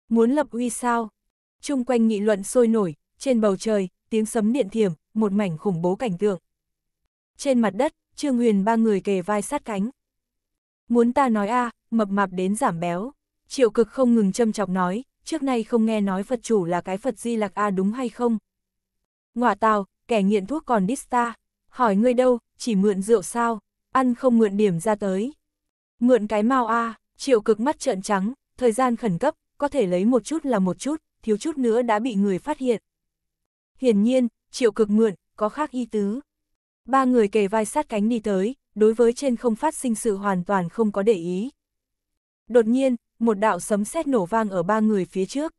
Muốn lập uy sao? Trung quanh nghị luận sôi nổi, trên bầu trời, tiếng sấm điện thiểm, một mảnh khủng bố cảnh tượng. Trên mặt đất, Trương Huyền ba người kề vai sát cánh. Muốn ta nói a mập mạp đến giảm béo. Triệu cực không ngừng châm chọc nói, trước nay không nghe nói Phật chủ là cái Phật di lạc a đúng hay không, Ngọa tào, kẻ nghiện thuốc còn đít ta. Hỏi ngươi đâu, chỉ mượn rượu sao, ăn không mượn điểm ra tới. Mượn cái mau a à, triệu cực mắt trợn trắng, thời gian khẩn cấp, có thể lấy một chút là một chút, thiếu chút nữa đã bị người phát hiện. Hiển nhiên, triệu cực mượn, có khác y tứ. Ba người kề vai sát cánh đi tới, đối với trên không phát sinh sự hoàn toàn không có để ý. Đột nhiên, một đạo sấm sét nổ vang ở ba người phía trước.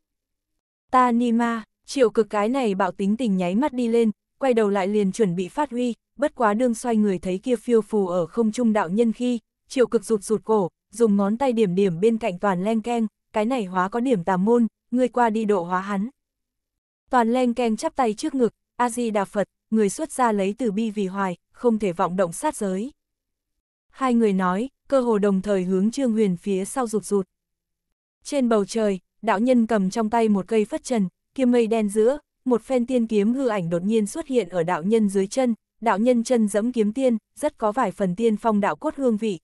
Ta ni ma, Triệu cực cái này bạo tính tình nháy mắt đi lên, quay đầu lại liền chuẩn bị phát huy, bất quá đương xoay người thấy kia phiêu phù ở không trung đạo nhân khi, triệu cực rụt rụt cổ, dùng ngón tay điểm điểm bên cạnh toàn len keng, cái này hóa có điểm tà môn, người qua đi độ hóa hắn. Toàn len keng chắp tay trước ngực, A-di Đà Phật, người xuất ra lấy từ bi vì hoài, không thể vọng động sát giới. Hai người nói, cơ hồ đồng thời hướng Trương Huyền phía sau rụt rụt. Trên bầu trời, đạo nhân cầm trong tay một cây phất trần, kia mây đen giữa, một phen tiên kiếm hư ảnh đột nhiên xuất hiện ở đạo nhân dưới chân, đạo nhân chân dẫm kiếm tiên, rất có vài phần tiên phong đạo cốt hương vị.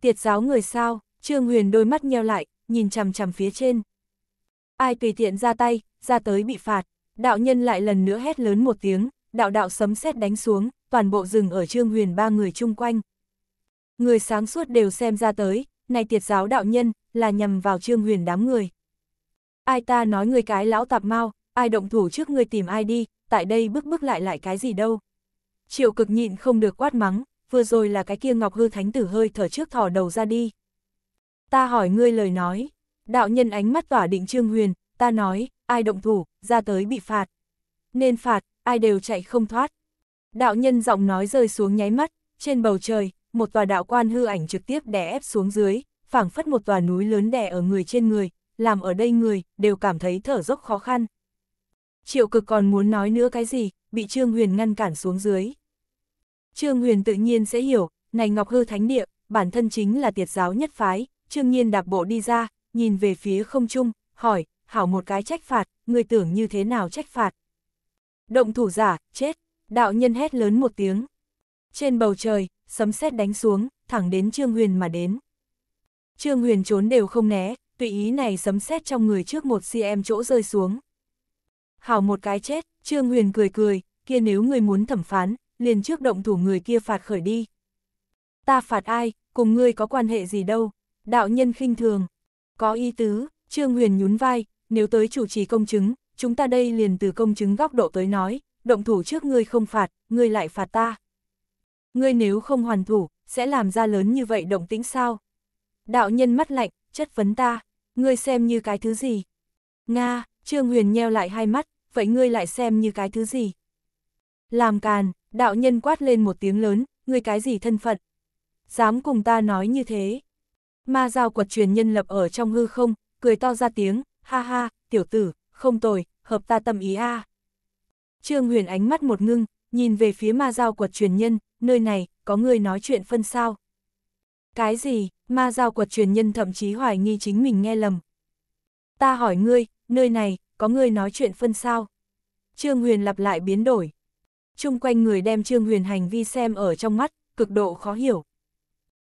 Tiệt giáo người sao, Trương Huyền đôi mắt nheo lại, nhìn chằm chằm phía trên. Ai tùy tiện ra tay, ra tới bị phạt, đạo nhân lại lần nữa hét lớn một tiếng, đạo đạo sấm sét đánh xuống, toàn bộ rừng ở Trương Huyền ba người chung quanh. Người sáng suốt đều xem ra tới, này tiệt giáo đạo nhân, là nhằm vào Trương Huyền đám người. Ai ta nói người cái lão tạp mau, ai động thủ trước người tìm ai đi, tại đây bước bước lại lại cái gì đâu. Triệu cực nhịn không được quát mắng, vừa rồi là cái kia ngọc hư thánh tử hơi thở trước thỏ đầu ra đi. Ta hỏi ngươi lời nói, đạo nhân ánh mắt tỏa định trương huyền, ta nói, ai động thủ, ra tới bị phạt. Nên phạt, ai đều chạy không thoát. Đạo nhân giọng nói rơi xuống nháy mắt, trên bầu trời, một tòa đạo quan hư ảnh trực tiếp đè ép xuống dưới, phảng phất một tòa núi lớn đè ở người trên người, làm ở đây người, đều cảm thấy thở dốc khó khăn. Triệu cực còn muốn nói nữa cái gì, bị Trương Huyền ngăn cản xuống dưới. Trương Huyền tự nhiên sẽ hiểu, này Ngọc Hư Thánh Địa, bản thân chính là tiệt giáo nhất phái, Trương Nhiên đạp bộ đi ra, nhìn về phía không trung, hỏi, hảo một cái trách phạt, người tưởng như thế nào trách phạt. Động thủ giả, chết, đạo nhân hét lớn một tiếng. Trên bầu trời, sấm sét đánh xuống, thẳng đến Trương Huyền mà đến. Trương Huyền trốn đều không né, tùy ý này sấm sét trong người trước một cm chỗ rơi xuống. Hảo một cái chết, Trương Huyền cười cười, kia nếu người muốn thẩm phán, liền trước động thủ người kia phạt khởi đi. Ta phạt ai, cùng ngươi có quan hệ gì đâu, đạo nhân khinh thường. Có ý tứ, Trương Huyền nhún vai, nếu tới chủ trì công chứng, chúng ta đây liền từ công chứng góc độ tới nói, động thủ trước ngươi không phạt, ngươi lại phạt ta. Ngươi nếu không hoàn thủ, sẽ làm ra lớn như vậy động tĩnh sao? Đạo nhân mắt lạnh, chất vấn ta ngươi xem như cái thứ gì? Nga, Trương Huyền nheo lại hai mắt, vậy ngươi lại xem như cái thứ gì? Làm càn, đạo nhân quát lên một tiếng lớn, ngươi cái gì thân phận? Dám cùng ta nói như thế? Ma giao quật truyền nhân lập ở trong hư không, cười to ra tiếng, ha ha, tiểu tử, không tồi, hợp ta tâm ý a. Trương Huyền ánh mắt một ngưng, nhìn về phía ma giao quật truyền nhân, nơi này, có người nói chuyện phân sao. Cái gì, ma giao quật truyền nhân thậm chí hoài nghi chính mình nghe lầm. Ta hỏi ngươi, nơi này, có ngươi nói chuyện phân sao? Trương Huyền lặp lại biến đổi. Trung quanh người đem Trương Huyền hành vi xem ở trong mắt, cực độ khó hiểu.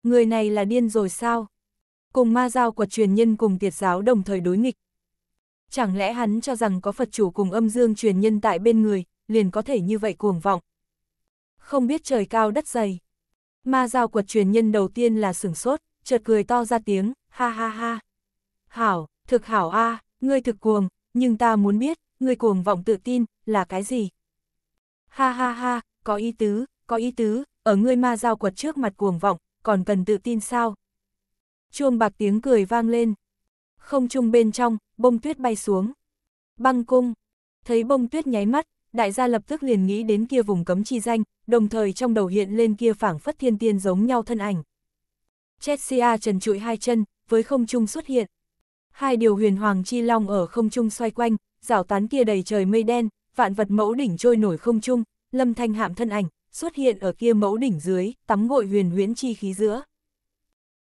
Người này là điên rồi sao? Cùng ma giao quật truyền nhân cùng tiệt giáo đồng thời đối nghịch. Chẳng lẽ hắn cho rằng có Phật chủ cùng âm dương truyền nhân tại bên người, liền có thể như vậy cuồng vọng. Không biết trời cao đất dày. Ma giao quật truyền nhân đầu tiên là sửng sốt chợt cười to ra tiếng, ha ha ha. Hảo, thực hảo a, à, ngươi thực cuồng, nhưng ta muốn biết, ngươi cuồng vọng tự tin, là cái gì? Ha ha ha, có ý tứ, có ý tứ, ở ngươi ma giao quật trước mặt cuồng vọng, còn cần tự tin sao? Chuông bạc tiếng cười vang lên. Không trung bên trong, bông tuyết bay xuống. Băng cung. Thấy bông tuyết nháy mắt, đại gia lập tức liền nghĩ đến kia vùng cấm chi danh, đồng thời trong đầu hiện lên kia phảng phất thiên tiên giống nhau thân ảnh. Chelsea trần trụi hai chân, với không trung xuất hiện. Hai điều huyền hoàng chi long ở không trung xoay quanh, rảo tán kia đầy trời mây đen, vạn vật mẫu đỉnh trôi nổi không trung, lâm thanh hạm thân ảnh, xuất hiện ở kia mẫu đỉnh dưới, tắm gội huyền huyễn chi khí giữa.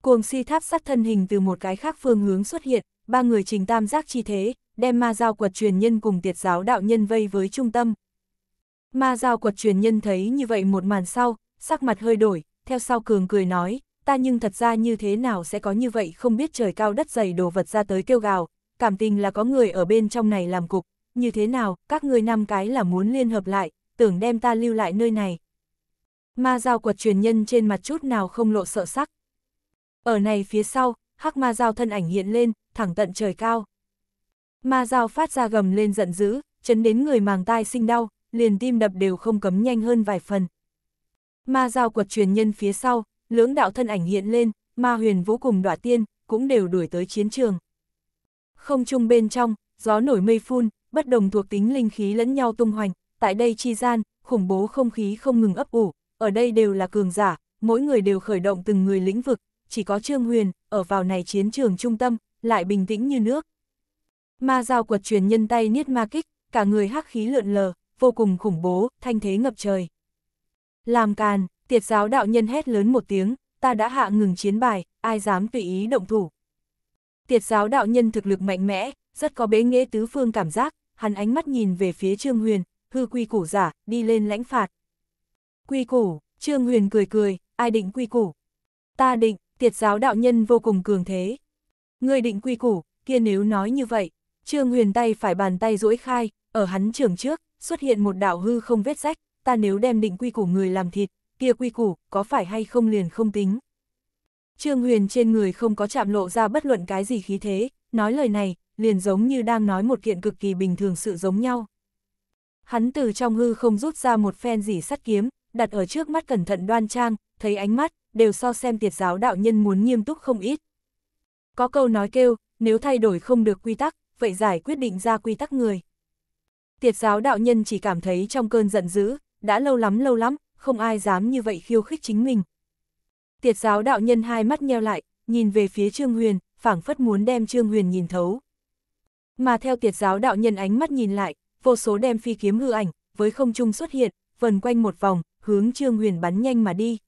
Cuồng si tháp sát thân hình từ một cái khác phương hướng xuất hiện, ba người trình tam giác chi thế, đem ma giao quật truyền nhân cùng tiệt giáo đạo nhân vây với trung tâm. Ma giao quật truyền nhân thấy như vậy một màn sau, sắc mặt hơi đổi, theo sau cường cười nói, ta nhưng thật ra như thế nào sẽ có như vậy không biết trời cao đất dày đồ vật ra tới kêu gào, cảm tình là có người ở bên trong này làm cục, như thế nào, các ngươi năm cái là muốn liên hợp lại, tưởng đem ta lưu lại nơi này. Ma giao quật truyền nhân trên mặt chút nào không lộ sợ sắc. Ở này phía sau, hắc ma giao thân ảnh hiện lên, thẳng tận trời cao. Ma giao phát ra gầm lên giận dữ, chấn đến người màng tai sinh đau, liền tim đập đều không cấm nhanh hơn vài phần. Ma giao quật truyền nhân phía sau, lưỡng đạo thân ảnh hiện lên, ma huyền vũ cùng đoạt tiên, cũng đều đuổi tới chiến trường. Không trung bên trong, gió nổi mây phun, bất đồng thuộc tính linh khí lẫn nhau tung hoành, tại đây chi gian, khủng bố không khí không ngừng ấp ủ, ở đây đều là cường giả, mỗi người đều khởi động từng người lĩnh vực, chỉ có Trương Huyền, ở vào này chiến trường trung tâm, lại bình tĩnh như nước. Ma dao quật truyền nhân tay niết ma kích, cả người hắc khí lượn lờ, vô cùng khủng bố, thanh thế ngập trời. Làm càn, tiệt giáo đạo nhân hét lớn một tiếng, ta đã hạ ngừng chiến bài, ai dám tùy ý động thủ. Tiệt giáo đạo nhân thực lực mạnh mẽ, rất có bế nghĩa tứ phương cảm giác, hắn ánh mắt nhìn về phía Trương Huyền, hư quy củ giả, đi lên lãnh phạt. Quy củ, Trương Huyền cười cười, ai định quy củ? Ta định, tiệt giáo đạo nhân vô cùng cường thế. Người định quy củ, kia nếu nói như vậy, Trương Huyền tay phải bàn tay duỗi khai, ở hắn trường trước, xuất hiện một đạo hư không vết rách, ta nếu đem định quy củ người làm thịt, kia quy củ, có phải hay không liền không tính. Trương Huyền trên người không có chạm lộ ra bất luận cái gì khí thế, nói lời này, liền giống như đang nói một kiện cực kỳ bình thường sự giống nhau. Hắn từ trong hư không rút ra một phen gì sắt kiếm, đặt ở trước mắt cẩn thận đoan trang, thấy ánh mắt, đều so xem tiệt giáo đạo nhân muốn nghiêm túc không ít. Có câu nói kêu, nếu thay đổi không được quy tắc, vậy giải quyết định ra quy tắc người. Tiệt giáo đạo nhân chỉ cảm thấy trong cơn giận dữ, đã lâu lắm lâu lắm, không ai dám như vậy khiêu khích chính mình. Tiệt giáo đạo nhân hai mắt nheo lại, nhìn về phía Trương Huyền, phảng phất muốn đem Trương Huyền nhìn thấu. Mà theo tiệt giáo đạo nhân ánh mắt nhìn lại, vô số đem phi kiếm hư ảnh, với không trung xuất hiện, vần quanh một vòng, hướng Trương Huyền bắn nhanh mà đi.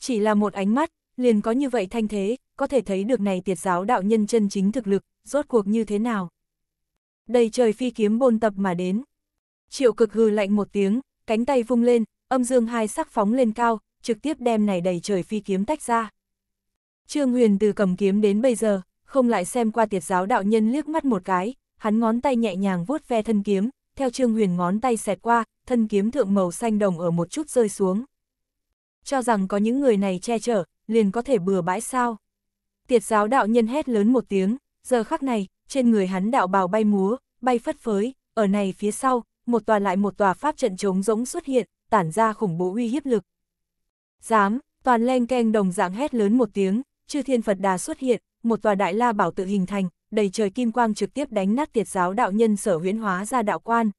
Chỉ là một ánh mắt, liền có như vậy thanh thế, có thể thấy được này tiệt giáo đạo nhân chân chính thực lực, rốt cuộc như thế nào. Đầy trời phi kiếm bôn tập mà đến. Triệu cực hư lạnh một tiếng, cánh tay vung lên, âm dương hai sắc phóng lên cao, trực tiếp đem này đầy trời phi kiếm tách ra. Trương Huyền từ cầm kiếm đến bây giờ, không lại xem qua tiệt giáo đạo nhân liếc mắt một cái, hắn ngón tay nhẹ nhàng vuốt ve thân kiếm, theo Trương Huyền ngón tay xẹt qua, thân kiếm thượng màu xanh đồng ở một chút rơi xuống. Cho rằng có những người này che chở, liền có thể bừa bãi sao. Tiệt giáo đạo nhân hét lớn một tiếng, giờ khắc này, trên người hắn đạo bào bay múa, bay phất phới, ở này phía sau, một tòa lại một tòa pháp trận trống rỗng xuất hiện, tản ra khủng bố uy hiếp lực. Dám, toàn len keng đồng dạng hét lớn một tiếng, chư thiên Phật đà xuất hiện, một tòa đại la bảo tự hình thành, đầy trời kim quang trực tiếp đánh nát tiệt giáo đạo nhân sở huyễn hóa ra đạo quan.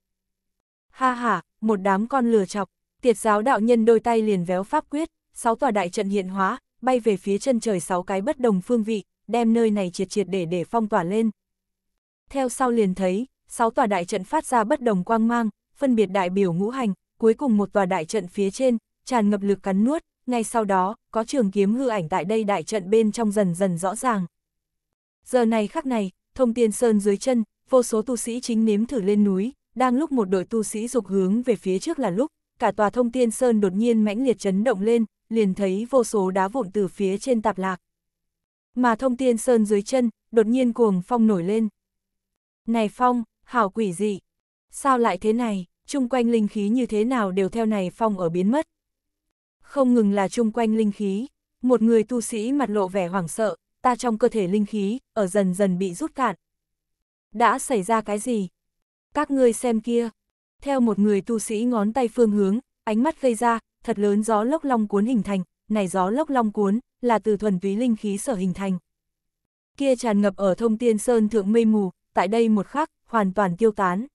Ha ha, một đám con lừa chọc, tiệt giáo đạo nhân đôi tay liền véo pháp quyết, sáu tòa đại trận hiện hóa, bay về phía chân trời sáu cái bất đồng phương vị, đem nơi này triệt triệt để để phong tỏa lên. Theo sau liền thấy, sáu tòa đại trận phát ra bất đồng quang mang, phân biệt đại biểu ngũ hành, cuối cùng một tòa đại trận phía trên, tràn ngập lực cắn nuốt, ngay sau đó, có trường kiếm hư ảnh tại đây đại trận bên trong dần dần rõ ràng. Giờ này khắc này, thông tiên sơn dưới chân, vô số tu sĩ chính nếm thử lên núi, đang lúc một đội tu sĩ dục hướng về phía trước là lúc, cả tòa thông tiên sơn đột nhiên mãnh liệt chấn động lên, liền thấy vô số đá vụn từ phía trên tạp lạc. Mà thông tiên sơn dưới chân, đột nhiên cuồng phong nổi lên. Này phong, hảo quỷ dị, sao lại thế này? chung quanh linh khí như thế nào đều theo này phong ở biến mất. Không ngừng là chung quanh linh khí, một người tu sĩ mặt lộ vẻ hoảng sợ, ta trong cơ thể linh khí, ở dần dần bị rút cạn. Đã xảy ra cái gì? Các ngươi xem kia. Theo một người tu sĩ ngón tay phương hướng, ánh mắt gây ra, thật lớn gió lốc long cuốn hình thành, này gió lốc long cuốn, là từ thuần túy linh khí sở hình thành. Kia tràn ngập ở thông tiên sơn thượng mây mù, tại đây một khắc, hoàn toàn tiêu tán.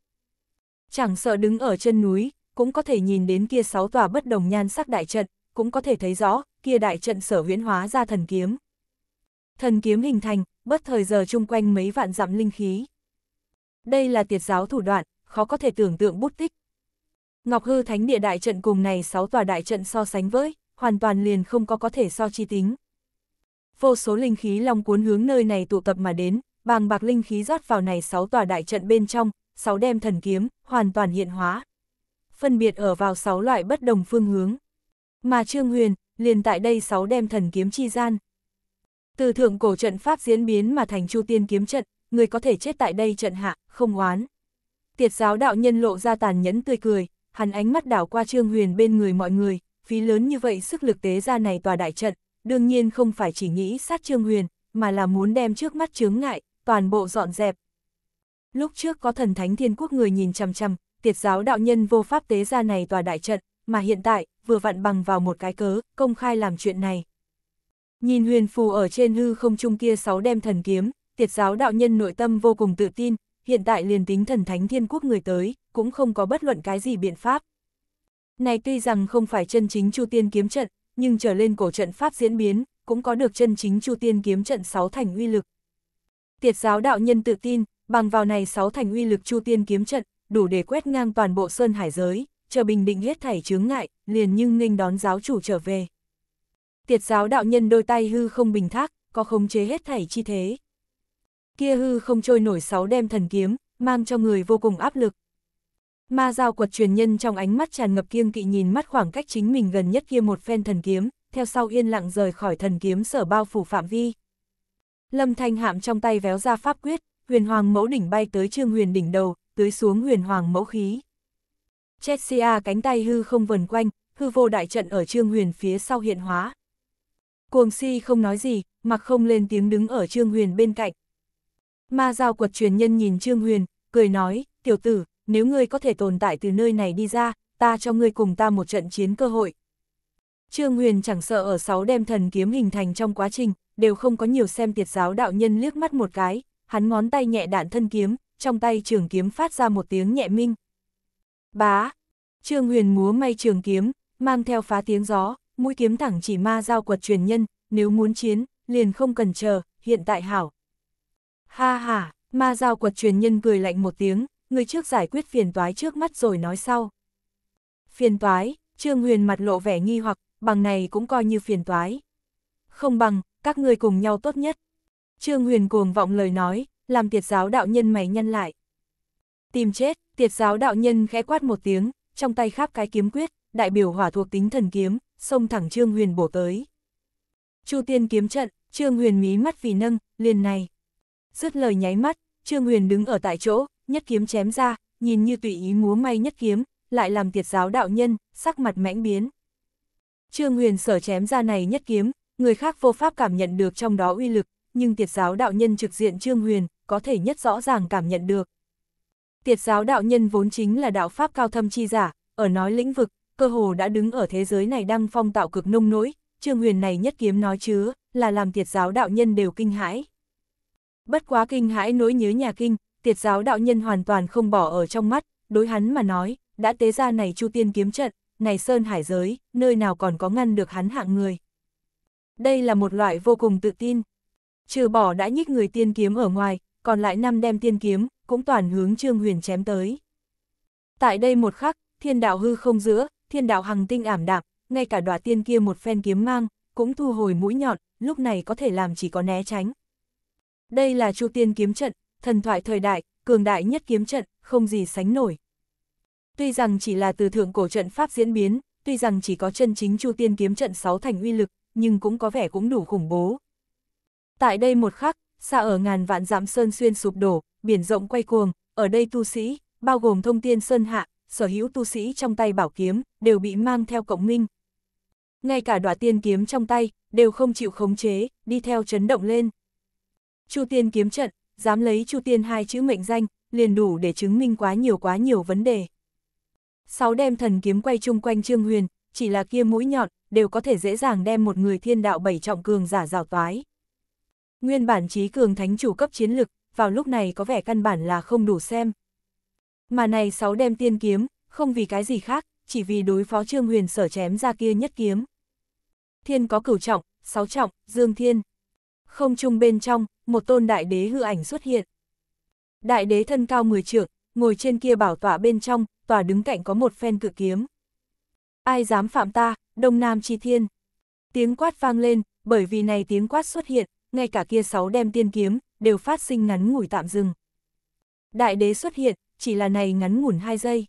Chẳng sợ đứng ở chân núi, cũng có thể nhìn đến kia sáu tòa bất đồng nhan sắc đại trận, cũng có thể thấy rõ, kia đại trận sở huyễn hóa ra thần kiếm. Thần kiếm hình thành, bất thời giờ chung quanh mấy vạn dặm linh khí. Đây là tiệt giáo thủ đoạn, khó có thể tưởng tượng bút tích. Ngọc Hư Thánh Địa đại trận cùng này sáu tòa đại trận so sánh với, hoàn toàn liền không có có thể so chi tính. Vô số linh khí long cuốn hướng nơi này tụ tập mà đến, bàng bạc linh khí rót vào này sáu tòa đại trận bên trong, sáu đem thần kiếm, hoàn toàn hiện hóa. Phân biệt ở vào sáu loại bất đồng phương hướng. Mà Trương Huyền, liền tại đây sáu đem thần kiếm chi gian. Từ thượng cổ trận pháp diễn biến mà thành Chu Tiên kiếm trận, người có thể chết tại đây trận hạ, không oán. Tiệt giáo đạo nhân lộ ra tàn nhẫn tươi cười, hắn ánh mắt đảo qua Trương Huyền bên người mọi người, phí lớn như vậy sức lực tế ra này tòa đại trận, đương nhiên không phải chỉ nghĩ sát Trương Huyền, mà là muốn đem trước mắt chướng ngại, toàn bộ dọn dẹp, Lúc trước có thần thánh thiên quốc người nhìn chằm chằm, tiệt giáo đạo nhân vô pháp tế ra này tòa đại trận, mà hiện tại, vừa vặn bằng vào một cái cớ, công khai làm chuyện này. Nhìn huyền phù ở trên hư không trung kia sáu đem thần kiếm, tiệt giáo đạo nhân nội tâm vô cùng tự tin, hiện tại liền tính thần thánh thiên quốc người tới, cũng không có bất luận cái gì biện pháp. Này tuy rằng không phải chân chính Chu Tiên kiếm trận, nhưng trở lên cổ trận pháp diễn biến, cũng có được chân chính Chu Tiên kiếm trận sáu thành uy lực. Tiệt giáo đạo nhân tự tin, bằng vào này sáu thành uy lực Chu Tiên kiếm trận, đủ để quét ngang toàn bộ sơn hải giới, chờ bình định hết thảy chướng ngại, liền nhưng nghênh đón giáo chủ trở về. Tiệt giáo đạo nhân đôi tay hư không bình thác, có khống chế hết thảy chi thế. Kia hư không trôi nổi sáu đem thần kiếm, mang cho người vô cùng áp lực. Ma giao quật truyền nhân trong ánh mắt tràn ngập kiêng kỵ nhìn mắt khoảng cách chính mình gần nhất kia một phen thần kiếm, theo sau yên lặng rời khỏi thần kiếm sở bao phủ phạm vi. Lâm Thanh Hạm trong tay véo ra pháp quyết, huyền hoàng mẫu đỉnh bay tới trương huyền đỉnh đầu, tưới xuống huyền hoàng mẫu khí. Chessia cánh tay hư không vần quanh, hư vô đại trận ở trương huyền phía sau hiện hóa. Cuồng si không nói gì, mặc không lên tiếng đứng ở trương huyền bên cạnh. Ma giao quật truyền nhân nhìn trương huyền, cười nói, tiểu tử, nếu ngươi có thể tồn tại từ nơi này đi ra, ta cho ngươi cùng ta một trận chiến cơ hội. Trương Huyền chẳng sợ ở sáu đem thần kiếm hình thành trong quá trình, đều không có nhiều xem tiệt giáo đạo nhân liếc mắt một cái, hắn ngón tay nhẹ đạn thân kiếm, trong tay trường kiếm phát ra một tiếng nhẹ minh. Bá! Trương Huyền múa may trường kiếm, mang theo phá tiếng gió, mũi kiếm thẳng chỉ ma giao quật truyền nhân, nếu muốn chiến, liền không cần chờ, hiện tại hảo. Ha ha, ma giao quật truyền nhân cười lạnh một tiếng, người trước giải quyết phiền toái trước mắt rồi nói sau. Phiền toái, Trương Huyền mặt lộ vẻ nghi hoặc, bằng này cũng coi như phiền toái. Không bằng, các người cùng nhau tốt nhất, Trương Huyền cuồng vọng lời nói, làm tiệt giáo đạo nhân mày nhăn lại. Tìm chết, tiệt giáo đạo nhân khẽ quát một tiếng, trong tay khắp cái kiếm quyết, đại biểu hỏa thuộc tính thần kiếm, xông thẳng Trương Huyền bổ tới. Chu tiên kiếm trận, Trương Huyền mí mắt vì nâng, liền này. Dứt lời nháy mắt, Trương Huyền đứng ở tại chỗ, nhất kiếm chém ra, nhìn như tùy ý múa may nhất kiếm, lại làm tiệt giáo đạo nhân, sắc mặt mãnh biến. Trương Huyền sở chém ra này nhất kiếm, người khác vô pháp cảm nhận được trong đó uy lực, nhưng tiệt giáo đạo nhân trực diện Trương Huyền, có thể nhất rõ ràng cảm nhận được. Tiệt giáo đạo nhân vốn chính là đạo pháp cao thâm chi giả, ở nói lĩnh vực, cơ hồ đã đứng ở thế giới này đang phong tạo cực nông nỗi, Trương Huyền này nhất kiếm nói chứa, là làm tiệt giáo đạo nhân đều kinh hãi. Bất quá kinh hãi nỗi nhớ nhà kinh, tiệt giáo đạo nhân hoàn toàn không bỏ ở trong mắt, đối hắn mà nói, đã tế ra này Chu Tiên kiếm trận, này Sơn Hải giới, nơi nào còn có ngăn được hắn hạng người. Đây là một loại vô cùng tự tin trừ bỏ đã nhích người tiên kiếm ở ngoài, còn lại năm đem tiên kiếm, cũng toàn hướng Trương Huyền chém tới. Tại đây một khắc, thiên đạo hư không giữa, thiên đạo hằng tinh ảm đạm, ngay cả đọa tiên kia một phen kiếm mang, cũng thu hồi mũi nhọn, lúc này có thể làm chỉ có né tránh. Đây là chu tiên kiếm trận, thần thoại thời đại, cường đại nhất kiếm trận, không gì sánh nổi. Tuy rằng chỉ là từ thượng cổ trận pháp diễn biến, tuy rằng chỉ có chân chính chu tiên kiếm trận 6 thành uy lực, nhưng cũng có vẻ cũng đủ khủng bố, Tại đây một khắc, xa ở ngàn vạn dặm sơn xuyên sụp đổ, biển rộng quay cuồng, ở đây tu sĩ, bao gồm thông tiên sơn hạ, sở hữu tu sĩ trong tay bảo kiếm, đều bị mang theo cộng minh. Ngay cả đọa tiên kiếm trong tay, đều không chịu khống chế, đi theo chấn động lên. Chu tiên kiếm trận, dám lấy chu tiên hai chữ mệnh danh, liền đủ để chứng minh quá nhiều quá nhiều vấn đề. Sáu đem thần kiếm quay chung quanh Trương Huyền, chỉ là kia mũi nhọn, đều có thể dễ dàng đem một người thiên đạo bảy trọng cường giả rào toái. Nguyên bản trí cường thánh chủ cấp chiến lực, vào lúc này có vẻ căn bản là không đủ xem. Mà này sáu đem tiên kiếm, không vì cái gì khác, chỉ vì đối phó Trương Huyền sở chém ra kia nhất kiếm. Thiên có cửu trọng, sáu trọng, dương thiên. Không chung bên trong, một tôn đại đế hư ảnh xuất hiện. Đại đế thân cao 10 trượng, ngồi trên kia bảo tọa bên trong, tòa đứng cạnh có một phen cự kiếm. Ai dám phạm ta, Đông Nam Chi Thiên. Tiếng quát vang lên, bởi vì này tiếng quát xuất hiện, ngay cả kia sáu đem tiên kiếm, đều phát sinh ngắn ngủi tạm dừng. Đại đế xuất hiện, chỉ là này ngắn ngủn hai giây.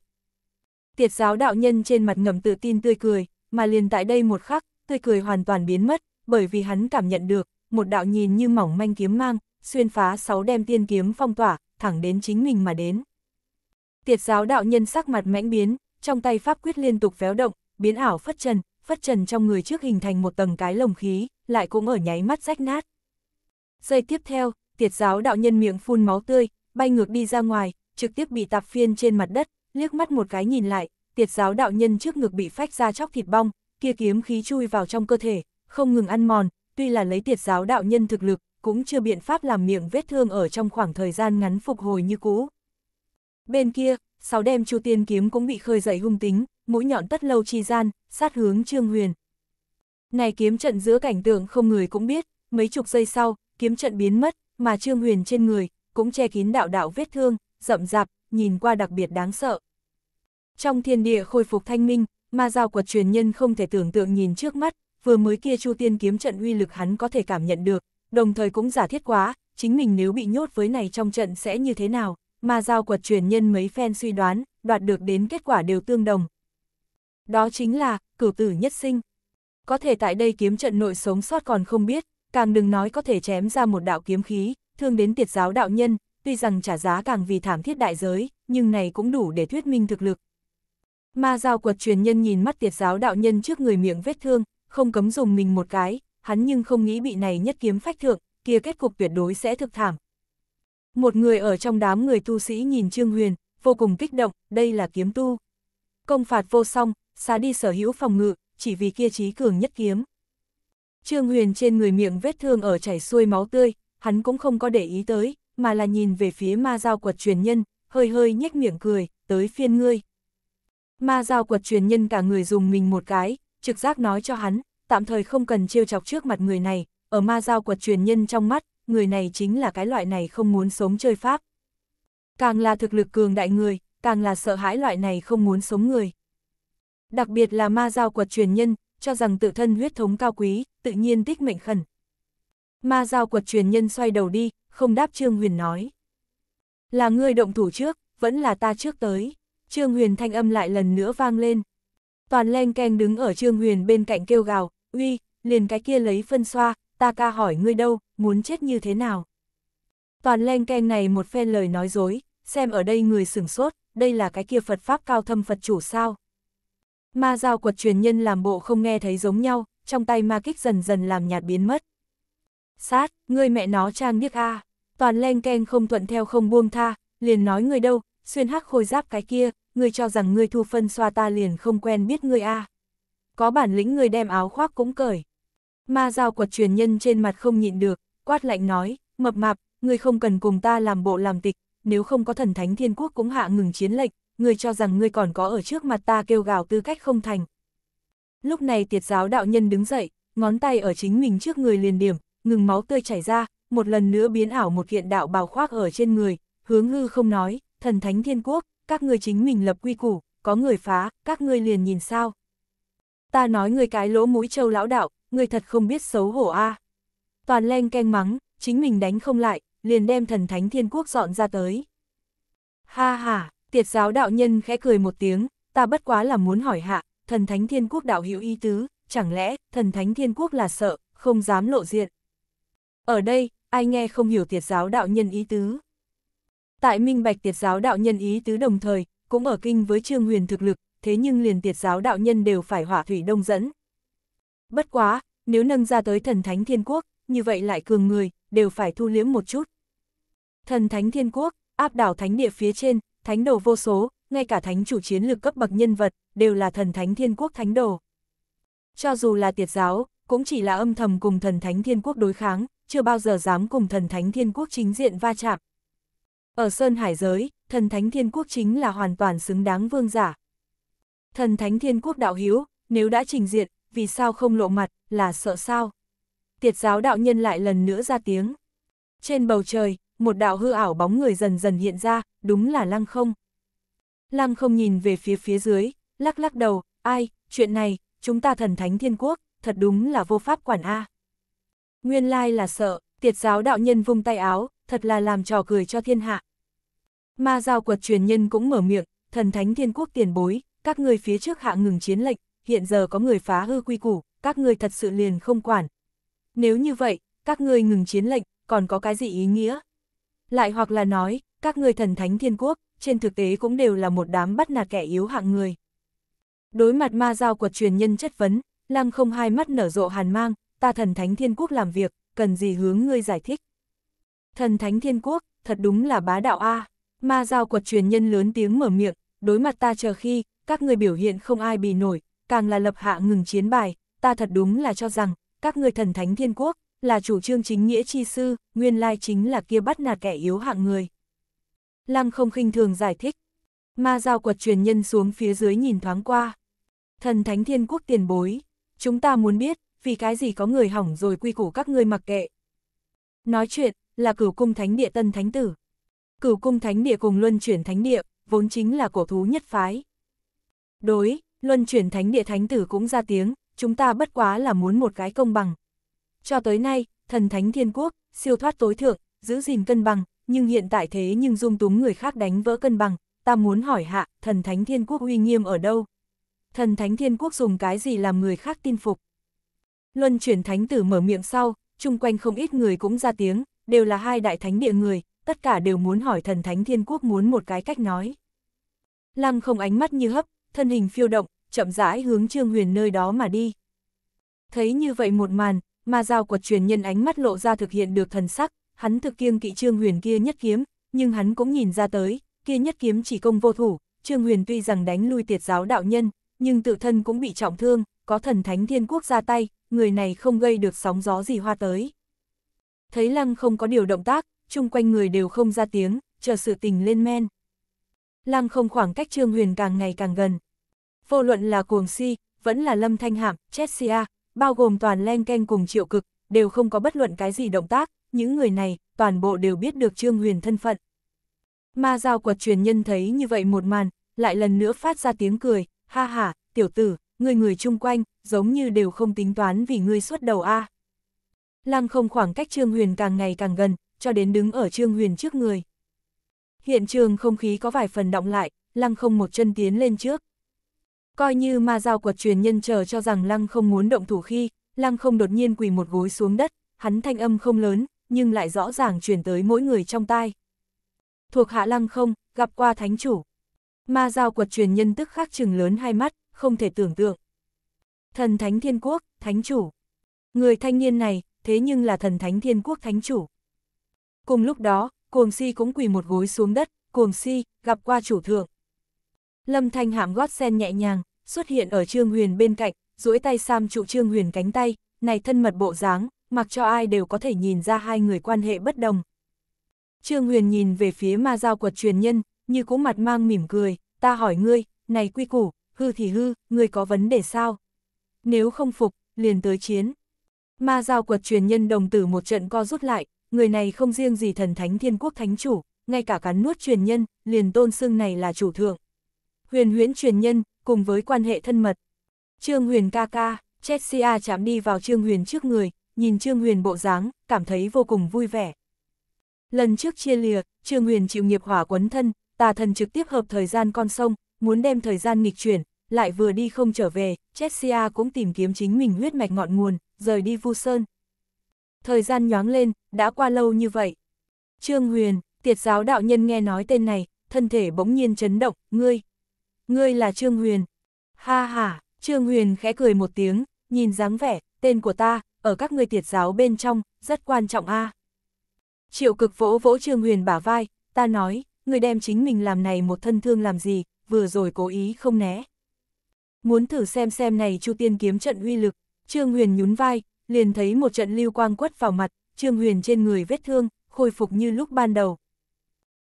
Tiệt giáo đạo nhân trên mặt ngầm tự tin tươi cười, mà liền tại đây một khắc, tươi cười hoàn toàn biến mất, bởi vì hắn cảm nhận được, một đạo nhìn như mỏng manh kiếm mang, xuyên phá sáu đem tiên kiếm phong tỏa, thẳng đến chính mình mà đến. Tiệt giáo đạo nhân sắc mặt mãnh biến, trong tay pháp quyết liên tục véo động, biến ảo phất trần, phất trần trong người trước hình thành một tầng cái lồng khí, lại cũng ở nháy mắt rách nát. Giây tiếp theo, tiệt giáo đạo nhân miệng phun máu tươi, bay ngược đi ra ngoài, trực tiếp bị tạp phiên trên mặt đất, liếc mắt một cái nhìn lại, tiệt giáo đạo nhân trước ngực bị phách ra chóc thịt bong, kia kiếm khí chui vào trong cơ thể, không ngừng ăn mòn, tuy là lấy tiệt giáo đạo nhân thực lực, cũng chưa biện pháp làm miệng vết thương ở trong khoảng thời gian ngắn phục hồi như cũ. Bên kia, sáu đem chu tiên kiếm cũng bị khơi dậy hung tính, mũi nhọn tất lâu chi gian, sát hướng Trương Huyền. Này kiếm trận giữa cảnh tượng không người cũng biết, mấy chục giây sau, kiếm trận biến mất, mà Trương Huyền trên người, cũng che kín đạo đạo vết thương, rậm rạp, nhìn qua đặc biệt đáng sợ. Trong thiên địa khôi phục thanh minh, ma giao quật truyền nhân không thể tưởng tượng nhìn trước mắt, vừa mới kia Chu Tiên kiếm trận uy lực hắn có thể cảm nhận được, đồng thời cũng giả thiết quá, chính mình nếu bị nhốt với này trong trận sẽ như thế nào, mà giao quật truyền nhân mấy phen suy đoán, đoạt được đến kết quả đều tương đồng. Đó chính là, cửu tử nhất sinh. Có thể tại đây kiếm trận nội sống sót còn không biết, càng đừng nói có thể chém ra một đạo kiếm khí, thương đến tiệt giáo đạo nhân, tuy rằng trả giá càng vì thảm thiết đại giới, nhưng này cũng đủ để thuyết minh thực lực. Ma giao quật truyền nhân nhìn mắt tiệt giáo đạo nhân trước người miệng vết thương, không cấm dùng mình một cái, hắn nhưng không nghĩ bị này nhất kiếm phách thượng, kia kết cục tuyệt đối sẽ thực thảm. Một người ở trong đám người tu sĩ nhìn Trương Huyền, vô cùng kích động, đây là kiếm tu. Công phạt vô song, xá đi sở hữu phòng ngự, chỉ vì kia trí cường nhất kiếm. Trương Huyền trên người miệng vết thương ở chảy xuôi máu tươi, hắn cũng không có để ý tới, mà là nhìn về phía ma giao quật truyền nhân, hơi hơi nhếch miệng cười, tới phiên ngươi. Ma giao quật truyền nhân cả người dùng mình một cái, trực giác nói cho hắn, tạm thời không cần trêu chọc trước mặt người này, ở ma giao quật truyền nhân trong mắt, người này chính là cái loại này không muốn sống chơi pháp. Càng là thực lực cường đại người, càng là sợ hãi loại này không muốn sống người. Đặc biệt là ma giao quật truyền nhân, cho rằng tự thân huyết thống cao quý, tự nhiên tích mệnh khẩn. Ma giao quật truyền nhân xoay đầu đi, không đáp Trương Huyền nói. Là ngươi động thủ trước, vẫn là ta trước tới. Trương Huyền thanh âm lại lần nữa vang lên. Toàn len keng đứng ở Trương Huyền bên cạnh kêu gào, uy, liền cái kia lấy phân xoa, ta ca hỏi ngươi đâu, muốn chết như thế nào. Toàn len keng này một phen lời nói dối, xem ở đây người sửng sốt, đây là cái kia Phật Pháp cao thâm Phật chủ sao. Ma giao quật truyền nhân làm bộ không nghe thấy giống nhau, trong tay ma kích dần dần làm nhạt biến mất. Sát, ngươi mẹ nó trang điếc a toàn len ken không thuận theo không buông tha, liền nói người đâu, xuyên hắc khôi giáp cái kia, ngươi cho rằng ngươi thu phân xoa ta liền không quen biết ngươi a Có bản lĩnh ngươi đem áo khoác cũng cởi. Ma giao quật truyền nhân trên mặt không nhịn được, quát lạnh nói, mập mạp, ngươi không cần cùng ta làm bộ làm tịch, nếu không có thần thánh thiên quốc cũng hạ ngừng chiến lệnh, ngươi cho rằng ngươi còn có ở trước mặt ta kêu gào tư cách không thành. Lúc này tiệt giáo đạo nhân đứng dậy, ngón tay ở chính mình trước người liền điểm, ngừng máu tươi chảy ra, một lần nữa biến ảo một kiện đạo bào khoác ở trên người, hướng hư không nói, thần thánh thiên quốc, các ngươi chính mình lập quy củ, có người phá, các ngươi liền nhìn sao. Ta nói ngươi cái lỗ mũi châu lão đạo, ngươi thật không biết xấu hổ a. Toàn len keng mắng, chính mình đánh không lại, liền đem thần thánh thiên quốc dọn ra tới. Ha ha, Tiệt giáo đạo nhân khẽ cười một tiếng, ta bất quá là muốn hỏi hạ, thần thánh thiên quốc đạo hữu ý tứ, chẳng lẽ thần thánh thiên quốc là sợ, không dám lộ diện. Ở đây, ai nghe không hiểu tiệt giáo đạo nhân ý tứ. Tại minh bạch tiệt giáo đạo nhân ý tứ đồng thời, cũng ở kinh với trương huyền thực lực, thế nhưng liền tiệt giáo đạo nhân đều phải hỏa thủy đông dẫn. Bất quá, nếu nâng ra tới thần thánh thiên quốc, như vậy lại cường người, đều phải thu liễm một chút. Thần thánh thiên quốc, áp đảo thánh địa phía trên, thánh đồ vô số, ngay cả thánh chủ chiến lược cấp bậc nhân vật, đều là thần thánh thiên quốc thánh đồ. Cho dù là tiệt giáo, cũng chỉ là âm thầm cùng thần thánh thiên quốc đối kháng, chưa bao giờ dám cùng thần thánh thiên quốc chính diện va chạm. Ở Sơn Hải giới, thần thánh thiên quốc chính là hoàn toàn xứng đáng vương giả. Thần thánh thiên quốc đạo hiếu, nếu đã trình diện, vì sao không lộ mặt, là sợ sao? Tiệt giáo đạo nhân lại lần nữa ra tiếng. Trên bầu trời, một đạo hư ảo bóng người dần dần hiện ra, đúng là lăng không. Lăng không nhìn về phía phía dưới, lắc lắc đầu, ai, chuyện này, chúng ta thần thánh thiên quốc, thật đúng là vô pháp quản A. Nguyên lai là sợ, tiệt giáo đạo nhân vung tay áo, thật là làm trò cười cho thiên hạ. Ma giao quật truyền nhân cũng mở miệng, thần thánh thiên quốc tiền bối, các người phía trước hạ ngừng chiến lệnh, hiện giờ có người phá hư quy củ, các người thật sự liền không quản. Nếu như vậy, các người ngừng chiến lệnh, còn có cái gì ý nghĩa? Lại hoặc là nói, các người thần thánh thiên quốc, trên thực tế cũng đều là một đám bắt nạt kẻ yếu hạng người. Đối mặt ma giao quật truyền nhân chất vấn, lăng không hai mắt nở rộ hàn mang, ta thần thánh thiên quốc làm việc, cần gì hướng ngươi giải thích. Thần thánh thiên quốc, thật đúng là bá đạo A, ma giao quật truyền nhân lớn tiếng mở miệng, đối mặt ta chờ khi, các người biểu hiện không ai bị nổi, càng là lập hạ ngừng chiến bài, ta thật đúng là cho rằng, các người thần thánh thiên quốc, là chủ trương chính nghĩa chi sư, nguyên lai chính là kia bắt nạt kẻ yếu hạng người. Lăng không khinh thường giải thích. Ma giao quật truyền nhân xuống phía dưới nhìn thoáng qua. Thần thánh thiên quốc tiền bối, chúng ta muốn biết, vì cái gì có người hỏng rồi quy củ các ngươi mặc kệ. Nói chuyện, là cửu cung thánh địa tân thánh tử. Cửu cung thánh địa cùng luân chuyển thánh địa, vốn chính là cổ thú nhất phái. Đối, luân chuyển thánh địa thánh tử cũng ra tiếng, chúng ta bất quá là muốn một cái công bằng. Cho tới nay, thần thánh thiên quốc, siêu thoát tối thượng, giữ gìn cân bằng, nhưng hiện tại thế nhưng dung túng người khác đánh vỡ cân bằng, ta muốn hỏi hạ, thần thánh thiên quốc uy nghiêm ở đâu? Thần thánh thiên quốc dùng cái gì làm người khác tin phục? Luân chuyển thánh tử mở miệng sau, chung quanh không ít người cũng ra tiếng, đều là hai đại thánh địa người, tất cả đều muốn hỏi thần thánh thiên quốc muốn một cái cách nói. Lăng không ánh mắt như hấp, thân hình phiêu động, chậm rãi hướng Trương Huyền nơi đó mà đi. Thấy như vậy một màn, Ma giao quật truyền nhân ánh mắt lộ ra thực hiện được thần sắc, hắn thực kiêng kỵ Trương Huyền kia nhất kiếm, nhưng hắn cũng nhìn ra tới, kia nhất kiếm chỉ công vô thủ, Trương Huyền tuy rằng đánh lui tiệt giáo đạo nhân, nhưng tự thân cũng bị trọng thương, có thần thánh thiên quốc ra tay, người này không gây được sóng gió gì hoa tới. Thấy Lăng không có điều động tác, chung quanh người đều không ra tiếng, chờ sự tình lên men. Lăng không khoảng cách Trương Huyền càng ngày càng gần. Vô luận là cuồng si, vẫn là lâm thanh hạm, Chessia, bao gồm toàn len canh cùng triệu cực, đều không có bất luận cái gì động tác, những người này, toàn bộ đều biết được Trương Huyền thân phận. Ma giao quật truyền nhân thấy như vậy một màn, lại lần nữa phát ra tiếng cười, ha ha, tiểu tử, người người chung quanh, giống như đều không tính toán vì ngươi xuất đầu a. À. Lăng không khoảng cách Trương Huyền càng ngày càng gần, cho đến đứng ở Trương Huyền trước người. Hiện trường không khí có vài phần động lại, lăng không một chân tiến lên trước, Coi như ma giao quật truyền nhân chờ cho rằng lăng không muốn động thủ khi, lăng không đột nhiên quỳ một gối xuống đất, hắn thanh âm không lớn, nhưng lại rõ ràng truyền tới mỗi người trong tai. Thuộc hạ lăng không, gặp qua thánh chủ. Ma giao quật truyền nhân tức khắc chừng lớn hai mắt, không thể tưởng tượng. Thần thánh thiên quốc, thánh chủ. Người thanh niên này, thế nhưng là thần thánh thiên quốc thánh chủ. Cùng lúc đó, cuồng si cũng quỳ một gối xuống đất, cuồng si, gặp qua chủ thượng. Lâm Thanh Hạm gót sen nhẹ nhàng, xuất hiện ở Trương Huyền bên cạnh, duỗi tay sam trụ Trương Huyền cánh tay, này thân mật bộ dáng, mặc cho ai đều có thể nhìn ra hai người quan hệ bất đồng. Trương Huyền nhìn về phía ma giao quật truyền nhân, như cũ mặt mang mỉm cười, ta hỏi ngươi, này quy củ, hư thì hư, ngươi có vấn đề sao? Nếu không phục, liền tới chiến. Ma giao quật truyền nhân đồng tử một trận co rút lại, người này không riêng gì thần thánh thiên quốc thánh chủ, ngay cả cắn nuốt truyền nhân, liền tôn xưng này là chủ thượng huyền huyễn truyền nhân, cùng với quan hệ thân mật. Trương huyền ca ca, Chessia chạm đi vào trương huyền trước người, nhìn trương huyền bộ dáng, cảm thấy vô cùng vui vẻ. Lần trước chia lìa, trương huyền chịu nghiệp hỏa quấn thân, tà thần trực tiếp hợp thời gian con sông, muốn đem thời gian nghịch chuyển, lại vừa đi không trở về, Chessia cũng tìm kiếm chính mình huyết mạch ngọn nguồn, rời đi vu sơn. Thời gian nhoáng lên, đã qua lâu như vậy. Trương Huyền, tiệt giáo đạo nhân nghe nói tên này, thân thể bỗng nhiên chấn động, ngươi, Ngươi là Trương Huyền. Ha ha, Trương Huyền khẽ cười một tiếng, nhìn dáng vẻ, tên của ta, ở các ngươi tiệt giáo bên trong, rất quan trọng a. Triệu cực vỗ vỗ Trương Huyền bả vai, ta nói, người đem chính mình làm này một thân thương làm gì, vừa rồi cố ý không né. Muốn thử xem xem này Chu Tiên kiếm trận uy lực, Trương Huyền nhún vai, liền thấy một trận lưu quang quất vào mặt, Trương Huyền trên người vết thương, khôi phục như lúc ban đầu.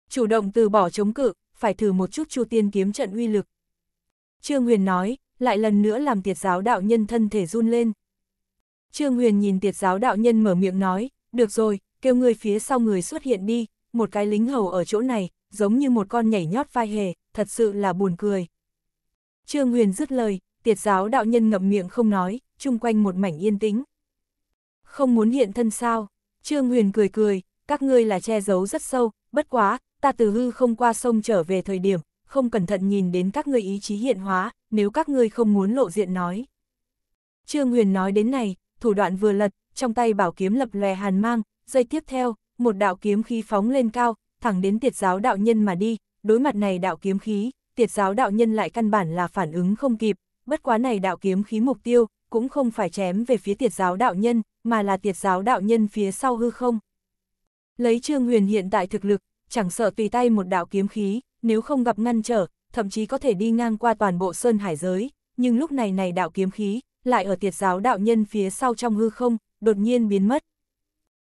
Chủ động từ bỏ chống cự, phải thử một chút chu tiên kiếm trận uy lực. Trương Huyền nói, lại lần nữa làm tiệt giáo đạo nhân thân thể run lên. Trương Huyền nhìn tiệt giáo đạo nhân mở miệng nói, được rồi, kêu người phía sau người xuất hiện đi, một cái lính hầu ở chỗ này, giống như một con nhảy nhót vai hề, thật sự là buồn cười. Trương Huyền dứt lời, tiệt giáo đạo nhân ngậm miệng không nói, chung quanh một mảnh yên tĩnh. Không muốn hiện thân sao? Trương Huyền cười cười, các ngươi là che giấu rất sâu, bất quá, ta từ hư không qua sông trở về thời điểm, không cẩn thận nhìn đến các ngươi ý chí hiện hóa, nếu các ngươi không muốn lộ diện nói. Trương Huyền nói đến này, thủ đoạn vừa lật, trong tay bảo kiếm lập lòe hàn mang, dây tiếp theo, một đạo kiếm khí phóng lên cao, thẳng đến tiệt giáo đạo nhân mà đi, đối mặt này đạo kiếm khí, tiệt giáo đạo nhân lại căn bản là phản ứng không kịp, bất quá này đạo kiếm khí mục tiêu, cũng không phải chém về phía tiệt giáo đạo nhân, mà là tiệt giáo đạo nhân phía sau hư không. Lấy Trương Huyền hiện tại thực lực, chẳng sợ tùy tay một đạo kiếm khí, nếu không gặp ngăn trở, thậm chí có thể đi ngang qua toàn bộ sơn hải giới, nhưng lúc này này đạo kiếm khí, lại ở tiệt giáo đạo nhân phía sau trong hư không, đột nhiên biến mất.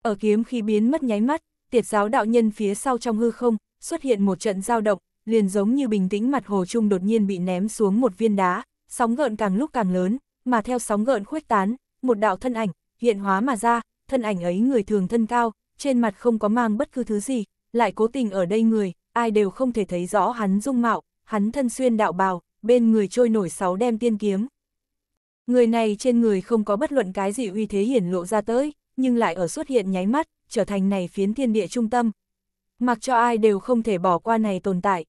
Ở kiếm khí biến mất nháy mắt, tiệt giáo đạo nhân phía sau trong hư không, xuất hiện một trận dao động, liền giống như bình tĩnh mặt hồ trung đột nhiên bị ném xuống một viên đá, sóng gợn càng lúc càng lớn, mà theo sóng gợn khuếch tán, một đạo thân ảnh, hiện hóa mà ra, thân ảnh ấy người thường thân cao, trên mặt không có mang bất cứ thứ gì, lại cố tình ở đây người, ai đều không thể thấy rõ hắn dung mạo, hắn thân xuyên đạo bào, bên người trôi nổi sáu đem tiên kiếm. Người này trên người không có bất luận cái gì uy thế hiển lộ ra tới, nhưng lại ở xuất hiện nháy mắt, trở thành này phiến thiên địa trung tâm. Mặc cho ai đều không thể bỏ qua này tồn tại.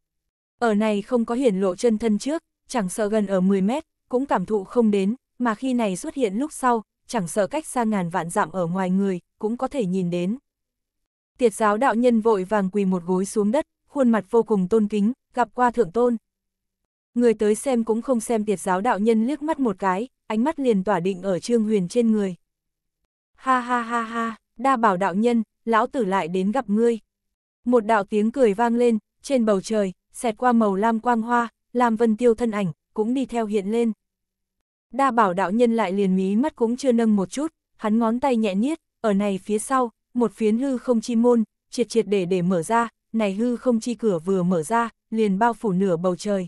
Ở này không có hiển lộ chân thân trước, chẳng sợ gần ở 10 mét, cũng cảm thụ không đến, mà khi này xuất hiện lúc sau, chẳng sợ cách xa ngàn vạn dặm ở ngoài người, cũng có thể nhìn đến. Tiệt giáo đạo nhân vội vàng quỳ một gối xuống đất, khuôn mặt vô cùng tôn kính, gặp qua thượng tôn. Người tới xem cũng không xem tiệt giáo đạo nhân liếc mắt một cái, ánh mắt liền tỏa định ở trương huyền trên người. Ha ha ha ha, đa bảo đạo nhân, lão tử lại đến gặp ngươi. Một đạo tiếng cười vang lên, trên bầu trời, xẹt qua màu lam quang hoa, làm vân tiêu thân ảnh, cũng đi theo hiện lên. Đa bảo đạo nhân lại liền mí mắt cũng chưa nâng một chút, hắn ngón tay nhẹ niết, ở này phía sau, một phiến hư không chi môn, triệt triệt để để mở ra, này hư không chi cửa vừa mở ra, liền bao phủ nửa bầu trời.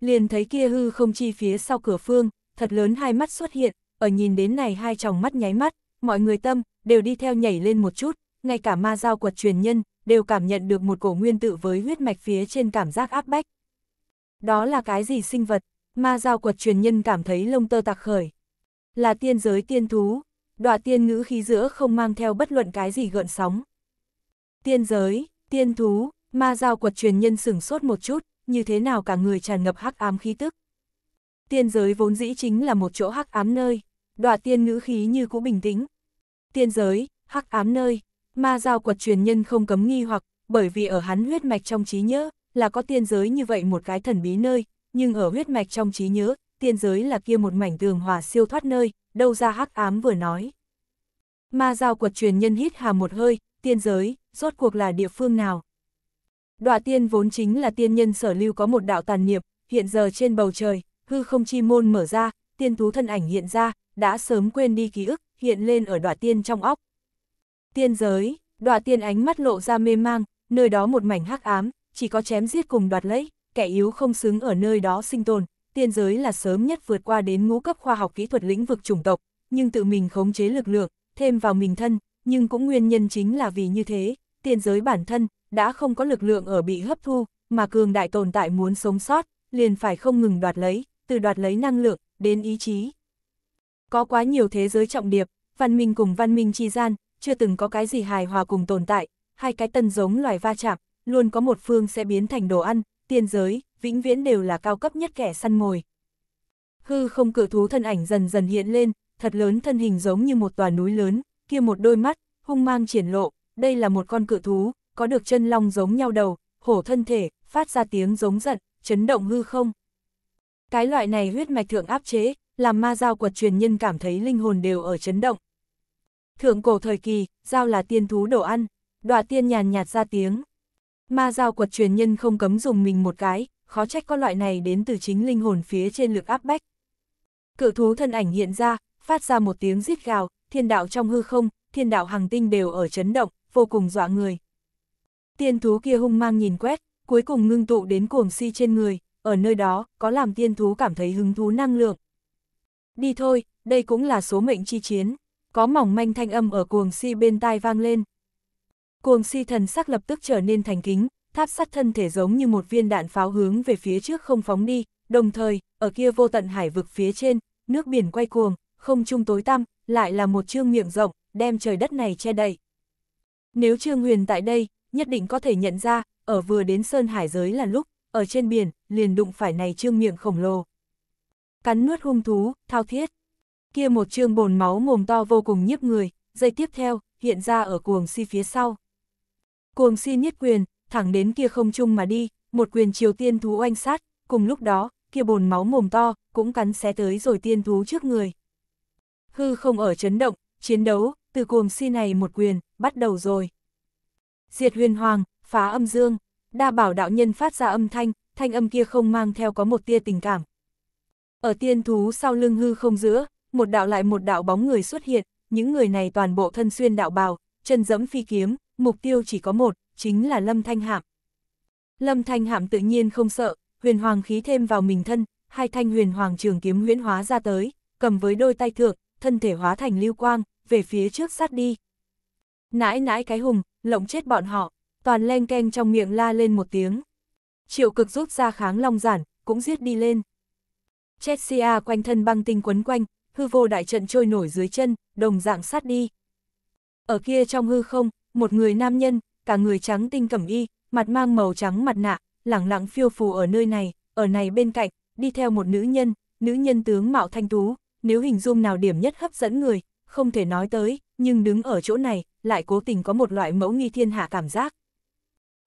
Liền thấy kia hư không chi phía sau cửa phương, thật lớn hai mắt xuất hiện, ở nhìn đến này hai tròng mắt nháy mắt, mọi người tâm, đều đi theo nhảy lên một chút, ngay cả ma giao quật truyền nhân, đều cảm nhận được một cổ nguyên tự với huyết mạch phía trên cảm giác áp bách. Đó là cái gì sinh vật, ma giao quật truyền nhân cảm thấy lông tơ tạc khởi. Là tiên giới tiên thú, đọa tiên ngữ khí giữa không mang theo bất luận cái gì gợn sóng. Tiên giới, tiên thú, ma giao quật truyền nhân sửng sốt một chút, như thế nào cả người tràn ngập hắc ám khí tức. Tiên giới vốn dĩ chính là một chỗ hắc ám nơi, đọa tiên ngữ khí như cũ bình tĩnh. Tiên giới, hắc ám nơi, ma giao quật truyền nhân không cấm nghi hoặc, bởi vì ở hắn huyết mạch trong trí nhớ, là có tiên giới như vậy một cái thần bí nơi, nhưng ở huyết mạch trong trí nhớ, tiên giới là kia một mảnh tường hòa siêu thoát nơi, đâu ra hắc ám vừa nói. Ma giao quật truyền nhân hít hà một hơi, tiên giới, rốt cuộc là địa phương nào? Đọa tiên vốn chính là tiên nhân sở lưu có một đạo tàn niệm, hiện giờ trên bầu trời, hư không chi môn mở ra, tiên thú thân ảnh hiện ra, đã sớm quên đi ký ức, hiện lên ở đọa tiên trong óc. Tiên giới, đọa tiên ánh mắt lộ ra mê mang, nơi đó một mảnh hắc ám, chỉ có chém giết cùng đoạt lấy, kẻ yếu không xứng ở nơi đó sinh tồn, tiên giới là sớm nhất vượt qua đến ngũ cấp khoa học kỹ thuật lĩnh vực chủng tộc, nhưng tự mình khống chế lực lượng, thêm vào mình thân, nhưng cũng nguyên nhân chính là vì như thế, tiên giới bản thân, đã không có lực lượng ở bị hấp thu, mà cường đại tồn tại muốn sống sót, liền phải không ngừng đoạt lấy, từ đoạt lấy năng lượng, đến ý chí. Có quá nhiều thế giới trọng điệp, văn minh cùng văn minh chi gian, chưa từng có cái gì hài hòa cùng tồn tại, hai cái tân giống loài va chạm, luôn có một phương sẽ biến thành đồ ăn, tiên giới, vĩnh viễn đều là cao cấp nhất kẻ săn mồi. Hư không cự thú thân ảnh dần dần hiện lên, thật lớn thân hình giống như một tòa núi lớn, kia một đôi mắt, hung mang triển lộ, đây là một con cự thú, có được chân long giống nhau đầu, hổ thân thể, phát ra tiếng giống giận, chấn động hư không. Cái loại này huyết mạch thượng áp chế, làm ma giao quật truyền nhân cảm thấy linh hồn đều ở chấn động. Thượng cổ thời kỳ, giao là tiên thú đồ ăn, đoạ tiên nhàn nhạt ra tiếng. Ma giao quật truyền nhân không cấm dùng mình một cái, khó trách con loại này đến từ chính linh hồn phía trên lực áp bách. Cự thú thân ảnh hiện ra, phát ra một tiếng rít gào, thiên đạo trong hư không, thiên đạo hàng tinh đều ở chấn động, vô cùng dọa người. Tiên thú kia hung mang nhìn quét, cuối cùng ngưng tụ đến cuồng si trên người, ở nơi đó, có làm tiên thú cảm thấy hứng thú năng lượng. Đi thôi, đây cũng là số mệnh chi chiến, có mỏng manh thanh âm ở cuồng si bên tai vang lên. Cuồng si thần sắc lập tức trở nên thành kính, tháp sắt thân thể giống như một viên đạn pháo hướng về phía trước không phóng đi, đồng thời, ở kia vô tận hải vực phía trên, nước biển quay cuồng, không trung tối tăm, lại là một trương miệng rộng, đem trời đất này che đậy. Nếu Trương Huyền tại đây, nhất định có thể nhận ra, ở vừa đến Sơn Hải giới là lúc, ở trên biển, liền đụng phải này trương miệng khổng lồ. Cắn nuốt hung thú, thao thiết. Kia một trương bồn máu mồm to vô cùng nhiếp người, dây tiếp theo, hiện ra ở cuồng si phía sau. Cuồng si nhất quyền, thẳng đến kia không chung mà đi, một quyền chiều tiên thú oanh sát, cùng lúc đó, kia bồn máu mồm to, cũng cắn xé tới rồi tiên thú trước người. Hư không ở chấn động, chiến đấu, từ cuồng si này một quyền, bắt đầu rồi. Diệt huyền hoàng, phá âm dương, đa bảo đạo nhân phát ra âm thanh, thanh âm kia không mang theo có một tia tình cảm. Ở tiên thú sau lưng hư không giữa, một đạo lại một đạo bóng người xuất hiện, những người này toàn bộ thân xuyên đạo bào, chân dẫm phi kiếm, mục tiêu chỉ có một, chính là Lâm Thanh Hạm. Lâm Thanh Hạm tự nhiên không sợ, huyền hoàng khí thêm vào mình thân, hai thanh huyền hoàng trường kiếm huyễn hóa ra tới, cầm với đôi tay thượng, thân thể hóa thành lưu quang, về phía trước sát đi. Nãi nãi cái hùng, lộng chết bọn họ, toàn len keng trong miệng la lên một tiếng. Triệu cực rút ra kháng long giản, cũng giết đi lên. Chessia quanh thân băng tinh quấn quanh, hư vô đại trận trôi nổi dưới chân, đồng dạng sát đi. Ở kia trong hư không, một người nam nhân, cả người trắng tinh cẩm y, mặt mang màu trắng mặt nạ, lẳng lặng phiêu phù ở nơi này, ở này bên cạnh, đi theo một nữ nhân, nữ nhân tướng mạo thanh tú, nếu hình dung nào điểm nhất hấp dẫn người, không thể nói tới, nhưng đứng ở chỗ này, lại cố tình có một loại mẫu nghi thiên hạ cảm giác.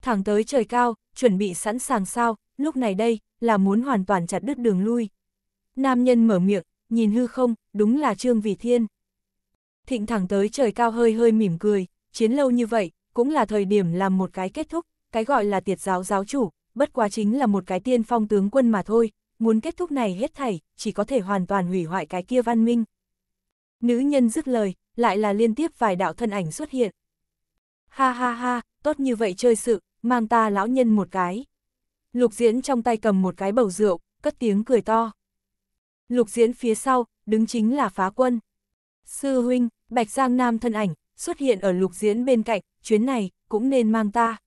Thẳng tới trời cao, chuẩn bị sẵn sàng sao, lúc này đây, là muốn hoàn toàn chặt đứt đường lui. Nam nhân mở miệng, nhìn hư không, đúng là Trương Vì Thiên. Thịnh thẳng tới trời cao hơi hơi mỉm cười, chiến lâu như vậy, cũng là thời điểm làm một cái kết thúc, cái gọi là tiệt giáo giáo chủ, bất quá chính là một cái tiên phong tướng quân mà thôi, muốn kết thúc này hết thảy, chỉ có thể hoàn toàn hủy hoại cái kia văn minh. Nữ nhân dứt lời, lại là liên tiếp vài đạo thân ảnh xuất hiện. Ha ha ha, tốt như vậy chơi sự, mang ta lão nhân một cái. Lục diễn trong tay cầm một cái bầu rượu, cất tiếng cười to. Lục diễn phía sau, đứng chính là phá quân. Sư huynh, Bạch Giang Nam thân ảnh, xuất hiện ở lục diễn bên cạnh, chuyến này, cũng nên mang ta.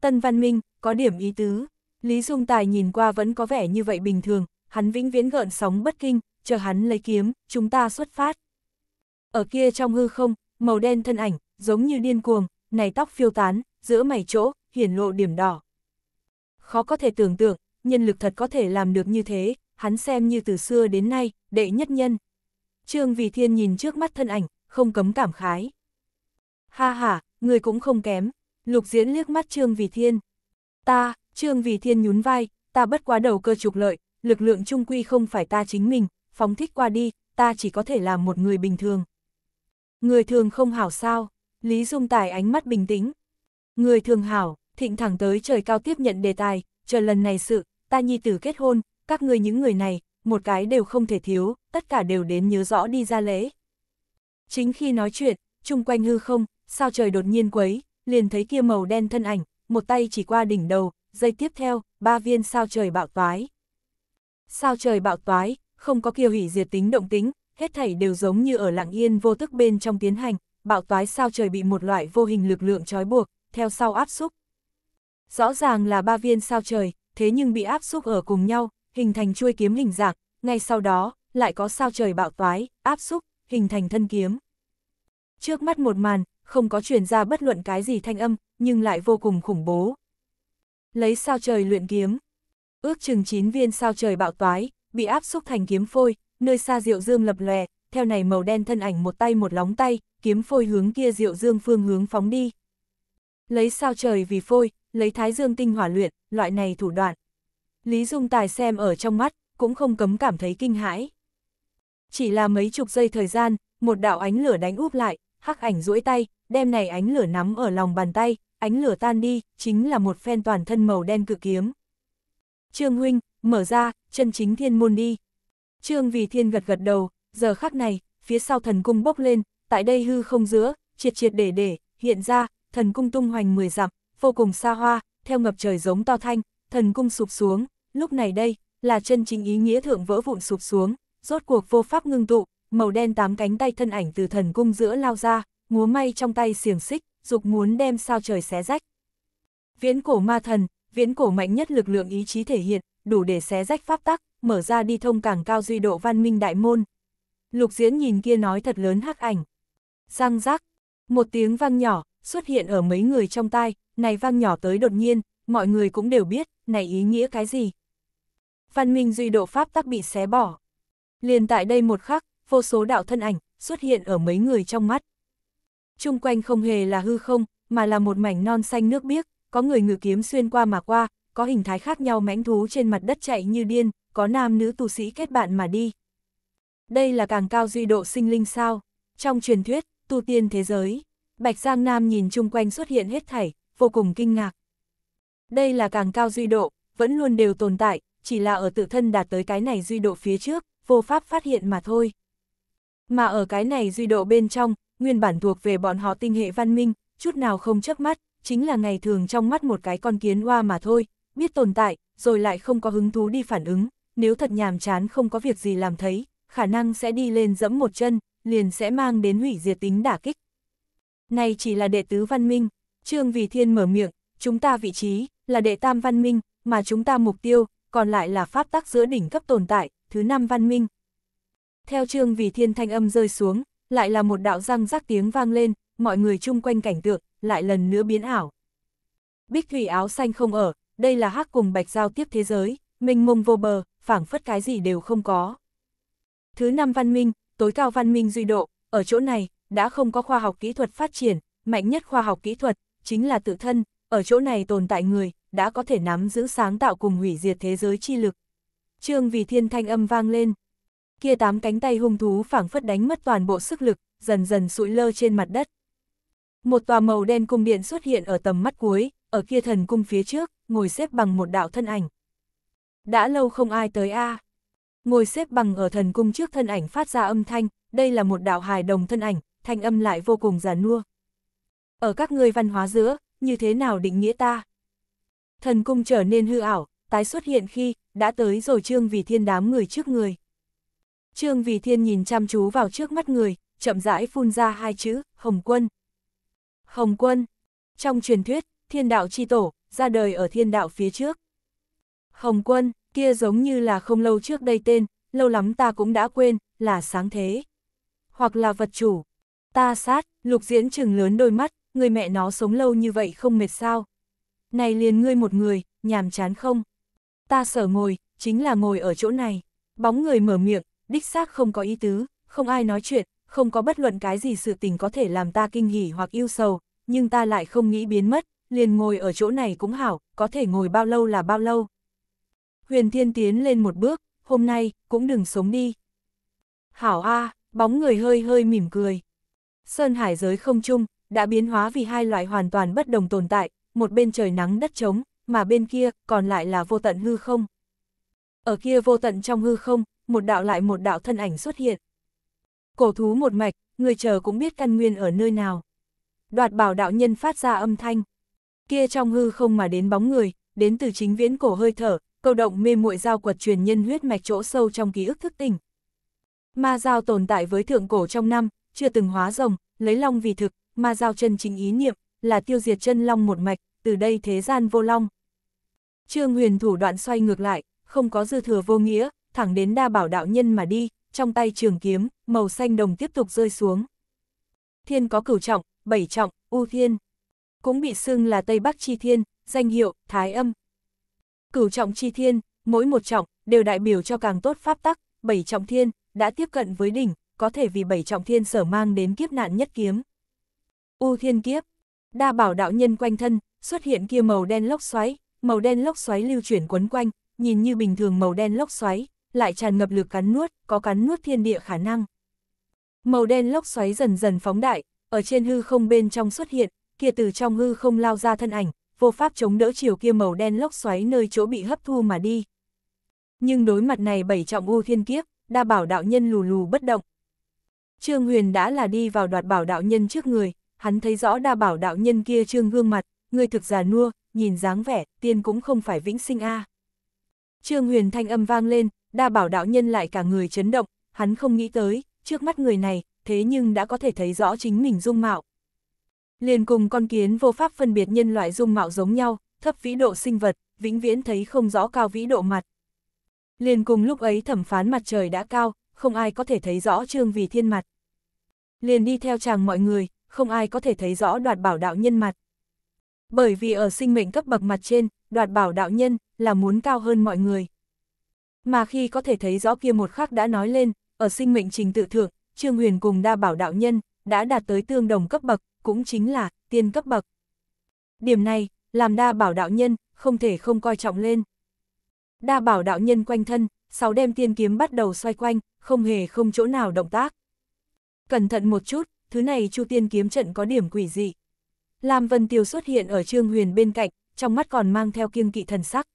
Tân Văn Minh, có điểm ý tứ. Lý Dung Tài nhìn qua vẫn có vẻ như vậy bình thường, hắn vĩnh viễn gợn sóng bất kinh, chờ hắn lấy kiếm, chúng ta xuất phát. Ở kia trong hư không, màu đen thân ảnh, giống như điên cuồng, này tóc phiêu tán, giữa mày chỗ, hiển lộ điểm đỏ. Khó có thể tưởng tượng, nhân lực thật có thể làm được như thế, hắn xem như từ xưa đến nay, đệ nhất nhân. Trương Vì Thiên nhìn trước mắt thân ảnh, không cấm cảm khái. Ha ha, người cũng không kém. Lục Diễn liếc mắt Trương Vì Thiên. Ta, Trương Vì Thiên nhún vai, ta bất quá đầu cơ trục lợi, lực lượng trung quy không phải ta chính mình, phóng thích qua đi, ta chỉ có thể là một người bình thường. Người thường không hảo sao, Lý Dung Tài ánh mắt bình tĩnh. Người thường hảo, thịnh thẳng tới trời cao tiếp nhận đề tài, chờ lần này sự, ta nhi tử kết hôn, các ngươi những người này, một cái đều không thể thiếu, tất cả đều đến nhớ rõ đi ra lễ. Chính khi nói chuyện, chung quanh hư không, sao trời đột nhiên quấy, liền thấy kia màu đen thân ảnh, một tay chỉ qua đỉnh đầu, dây tiếp theo, ba viên sao trời bạo toái. Sao trời bạo toái, không có kia hủy diệt tính động tính, hết thảy đều giống như ở lặng yên vô tức bên trong tiến hành, bạo toái sao trời bị một loại vô hình lực lượng trói buộc, theo sau áp xúc. Rõ ràng là ba viên sao trời, thế nhưng bị áp xúc ở cùng nhau, hình thành chuôi kiếm hình dạng, ngay sau đó, lại có sao trời bạo toái, áp xúc, hình thành thân kiếm. Trước mắt một màn, không có truyền ra bất luận cái gì thanh âm, nhưng lại vô cùng khủng bố. Lấy sao trời luyện kiếm. Ước chừng 9 viên sao trời bạo toái, bị áp xúc thành kiếm phôi, nơi xa Diệu Dương lập lòe, theo này màu đen thân ảnh một tay một lóng tay, kiếm phôi hướng kia Diệu Dương phương hướng phóng đi. Lấy sao trời vì phôi, lấy Thái Dương tinh hỏa luyện, loại này thủ đoạn. Lý Dung Tài xem ở trong mắt, cũng không cấm cảm thấy kinh hãi. Chỉ là mấy chục giây thời gian, một đạo ánh lửa đánh úp lại, hắc ảnh duỗi tay, đem này ánh lửa nắm ở lòng bàn tay, ánh lửa tan đi, chính là một phen toàn thân màu đen cự kiếm. Trương huynh, mở ra, chân chính thiên môn đi. Trương vì thiên gật gật đầu, giờ khắc này, phía sau thần cung bốc lên, tại đây hư không giữa, triệt triệt để để, hiện ra, thần cung tung hoành mười dặm, vô cùng xa hoa, theo ngập trời giống to thanh, thần cung sụp xuống, lúc này đây, là chân chính ý nghĩa thượng vỡ vụn sụp xuống, rốt cuộc vô pháp ngưng tụ, màu đen tám cánh tay thân ảnh từ thần cung giữa lao ra, múa may trong tay xiềng xích, dục muốn đem sao trời xé rách. Viễn cổ ma thần, viễn cổ mạnh nhất lực lượng ý chí thể hiện, đủ để xé rách pháp tắc, mở ra đi thông càng cao duy độ văn minh đại môn. Lục diễn nhìn kia nói thật lớn hắc ảnh. Răng rác, một tiếng vang nhỏ, xuất hiện ở mấy người trong tai, này vang nhỏ tới đột nhiên, mọi người cũng đều biết, này ý nghĩa cái gì. Văn minh duy độ pháp tắc bị xé bỏ. Liền tại đây một khắc, vô số đạo thân ảnh, xuất hiện ở mấy người trong mắt chung quanh không hề là hư không, mà là một mảnh non xanh nước biếc, có người ngự kiếm xuyên qua mà qua, có hình thái khác nhau mãnh thú trên mặt đất chạy như điên, có nam nữ tu sĩ kết bạn mà đi. Đây là càng cao duy độ sinh linh sao? Trong truyền thuyết, tu tiên thế giới, Bạch Giang Nam nhìn chung quanh xuất hiện hết thảy, vô cùng kinh ngạc. Đây là càng cao duy độ, vẫn luôn đều tồn tại, chỉ là ở tự thân đạt tới cái này duy độ phía trước, vô pháp phát hiện mà thôi. Mà ở cái này duy độ bên trong, nguyên bản thuộc về bọn họ tinh hệ văn minh, chút nào không chớp mắt, chính là ngày thường trong mắt một cái con kiến hoa mà thôi, biết tồn tại, rồi lại không có hứng thú đi phản ứng, nếu thật nhàm chán không có việc gì làm thấy, khả năng sẽ đi lên dẫm một chân, liền sẽ mang đến hủy diệt tính đả kích. Này chỉ là đệ tứ văn minh, Trương Vì Thiên mở miệng, chúng ta vị trí là đệ tam văn minh, mà chúng ta mục tiêu, còn lại là pháp tắc giữa đỉnh cấp tồn tại, thứ năm văn minh. Theo Trương Vì Thiên thanh âm rơi xuống, lại là một đạo răng rắc tiếng vang lên, mọi người chung quanh cảnh tượng, lại lần nữa biến ảo. Bích thủy áo xanh không ở, đây là hắc cùng bạch giao tiếp thế giới, mênh mông vô bờ, phảng phất cái gì đều không có. Thứ năm văn minh, tối cao văn minh duy độ, ở chỗ này, đã không có khoa học kỹ thuật phát triển, mạnh nhất khoa học kỹ thuật, chính là tự thân, ở chỗ này tồn tại người, đã có thể nắm giữ sáng tạo cùng hủy diệt thế giới chi lực. Trương Vì Thiên thanh âm vang lên kia tám cánh tay hung thú phảng phất đánh mất toàn bộ sức lực, dần dần sụi lơ trên mặt đất. Một tòa màu đen cung điện xuất hiện ở tầm mắt cuối, ở kia thần cung phía trước, ngồi xếp bằng một đạo thân ảnh. Đã lâu không ai tới a. À. Ngồi xếp bằng ở thần cung trước thân ảnh phát ra âm thanh, đây là một đạo hài đồng thân ảnh, thanh âm lại vô cùng già nua. Ở các ngươi văn hóa giữa, như thế nào định nghĩa ta? Thần cung trở nên hư ảo, tái xuất hiện khi, đã tới rồi trương vì thiên đám người trước người. Trương Vì Thiên nhìn chăm chú vào trước mắt người, chậm rãi phun ra hai chữ, Hồng Quân. Hồng Quân. Trong truyền thuyết, thiên đạo chi tổ, ra đời ở thiên đạo phía trước. Hồng Quân, kia giống như là không lâu trước đây tên, lâu lắm ta cũng đã quên, là sáng thế. Hoặc là vật chủ. Ta sát, lục diễn trừng lớn đôi mắt, người mẹ nó sống lâu như vậy không mệt sao. Này liền ngươi một người, nhàm chán không? Ta sở ngồi, chính là ngồi ở chỗ này. Bóng người mở miệng, đích xác không có ý tứ, không ai nói chuyện, không có bất luận cái gì sự tình có thể làm ta kinh hỉ hoặc yêu sầu, nhưng ta lại không nghĩ biến mất, liền ngồi ở chỗ này cũng hảo, có thể ngồi bao lâu là bao lâu. Huyền Thiên tiến lên một bước, hôm nay, cũng đừng sống đi. Hảo A, bóng người hơi hơi mỉm cười. Sơn hải giới không chung, đã biến hóa vì hai loại hoàn toàn bất đồng tồn tại, một bên trời nắng đất trống, mà bên kia, còn lại là vô tận hư không. Ở kia vô tận trong hư không, một đạo lại một đạo thân ảnh xuất hiện. Cổ thú một mạch, người chờ cũng biết căn nguyên ở nơi nào. Đoạt bảo đạo nhân phát ra âm thanh. Kia trong hư không mà đến bóng người, đến từ chính viễn cổ hơi thở, câu động mê muội giao quật truyền nhân huyết mạch chỗ sâu trong ký ức thức tỉnh. Ma giao tồn tại với thượng cổ trong năm, chưa từng hóa rồng, lấy long vì thực, ma giao chân chính ý niệm, là tiêu diệt chân long một mạch, từ đây thế gian vô long. Trương huyền thủ đoạn xoay ngược lại, không có dư thừa vô nghĩa, thẳng đến đa bảo đạo nhân mà đi, trong tay trường kiếm, màu xanh đồng tiếp tục rơi xuống. Thiên có cửu trọng, bảy trọng, u thiên. Cũng bị xưng là Tây Bắc Chi Thiên, danh hiệu, Thái Âm. Cửu trọng Chi Thiên, mỗi một trọng, đều đại biểu cho càng tốt pháp tắc, bảy trọng thiên, đã tiếp cận với đỉnh, có thể vì bảy trọng thiên sở mang đến kiếp nạn nhất kiếm. U thiên kiếp, đa bảo đạo nhân quanh thân, xuất hiện kia màu đen lốc xoáy, màu đen lốc xoáy lưu chuyển quấn quanh, nhìn như bình thường màu đen lốc xoáy, lại tràn ngập lực cắn nuốt, có cắn nuốt thiên địa khả năng. Màu đen lốc xoáy dần dần phóng đại, ở trên hư không bên trong xuất hiện, kia từ trong hư không lao ra thân ảnh, vô pháp chống đỡ chiều kia màu đen lốc xoáy nơi chỗ bị hấp thu mà đi. Nhưng đối mặt này bảy trọng u thiên kiếp, đa bảo đạo nhân lù lù bất động. Trương Huyền đã là đi vào đoạt bảo đạo nhân trước người, hắn thấy rõ đa bảo đạo nhân kia trương gương mặt, người thực già nua, nhìn dáng vẻ, tiên cũng không phải vĩnh sinh a. À. Trương Huyền thanh âm vang lên, đa bảo đạo nhân lại cả người chấn động, hắn không nghĩ tới, trước mắt người này, thế nhưng đã có thể thấy rõ chính mình dung mạo. Liền cùng con kiến vô pháp phân biệt nhân loại dung mạo giống nhau, thấp vĩ độ sinh vật, vĩnh viễn thấy không rõ cao vĩ độ mặt. Liền cùng lúc ấy thẩm phán mặt trời đã cao, không ai có thể thấy rõ trương vì thiên mặt. Liền đi theo chàng mọi người, không ai có thể thấy rõ đoạt bảo đạo nhân mặt. Bởi vì ở sinh mệnh cấp bậc mặt trên, đoạt bảo đạo nhân là muốn cao hơn mọi người. Mà khi có thể thấy rõ kia một khắc đã nói lên, ở sinh mệnh trình tự thượng, Trương Huyền cùng đa bảo đạo nhân, đã đạt tới tương đồng cấp bậc, cũng chính là tiên cấp bậc. Điểm này, làm đa bảo đạo nhân, không thể không coi trọng lên. Đa bảo đạo nhân quanh thân, sáu đem tiên kiếm bắt đầu xoay quanh, không hề không chỗ nào động tác. Cẩn thận một chút, thứ này chu tiên kiếm trận có điểm quỷ dị. Lam Vân Tiêu xuất hiện ở Trương Huyền bên cạnh, trong mắt còn mang theo kiêng kỵ thần sắc.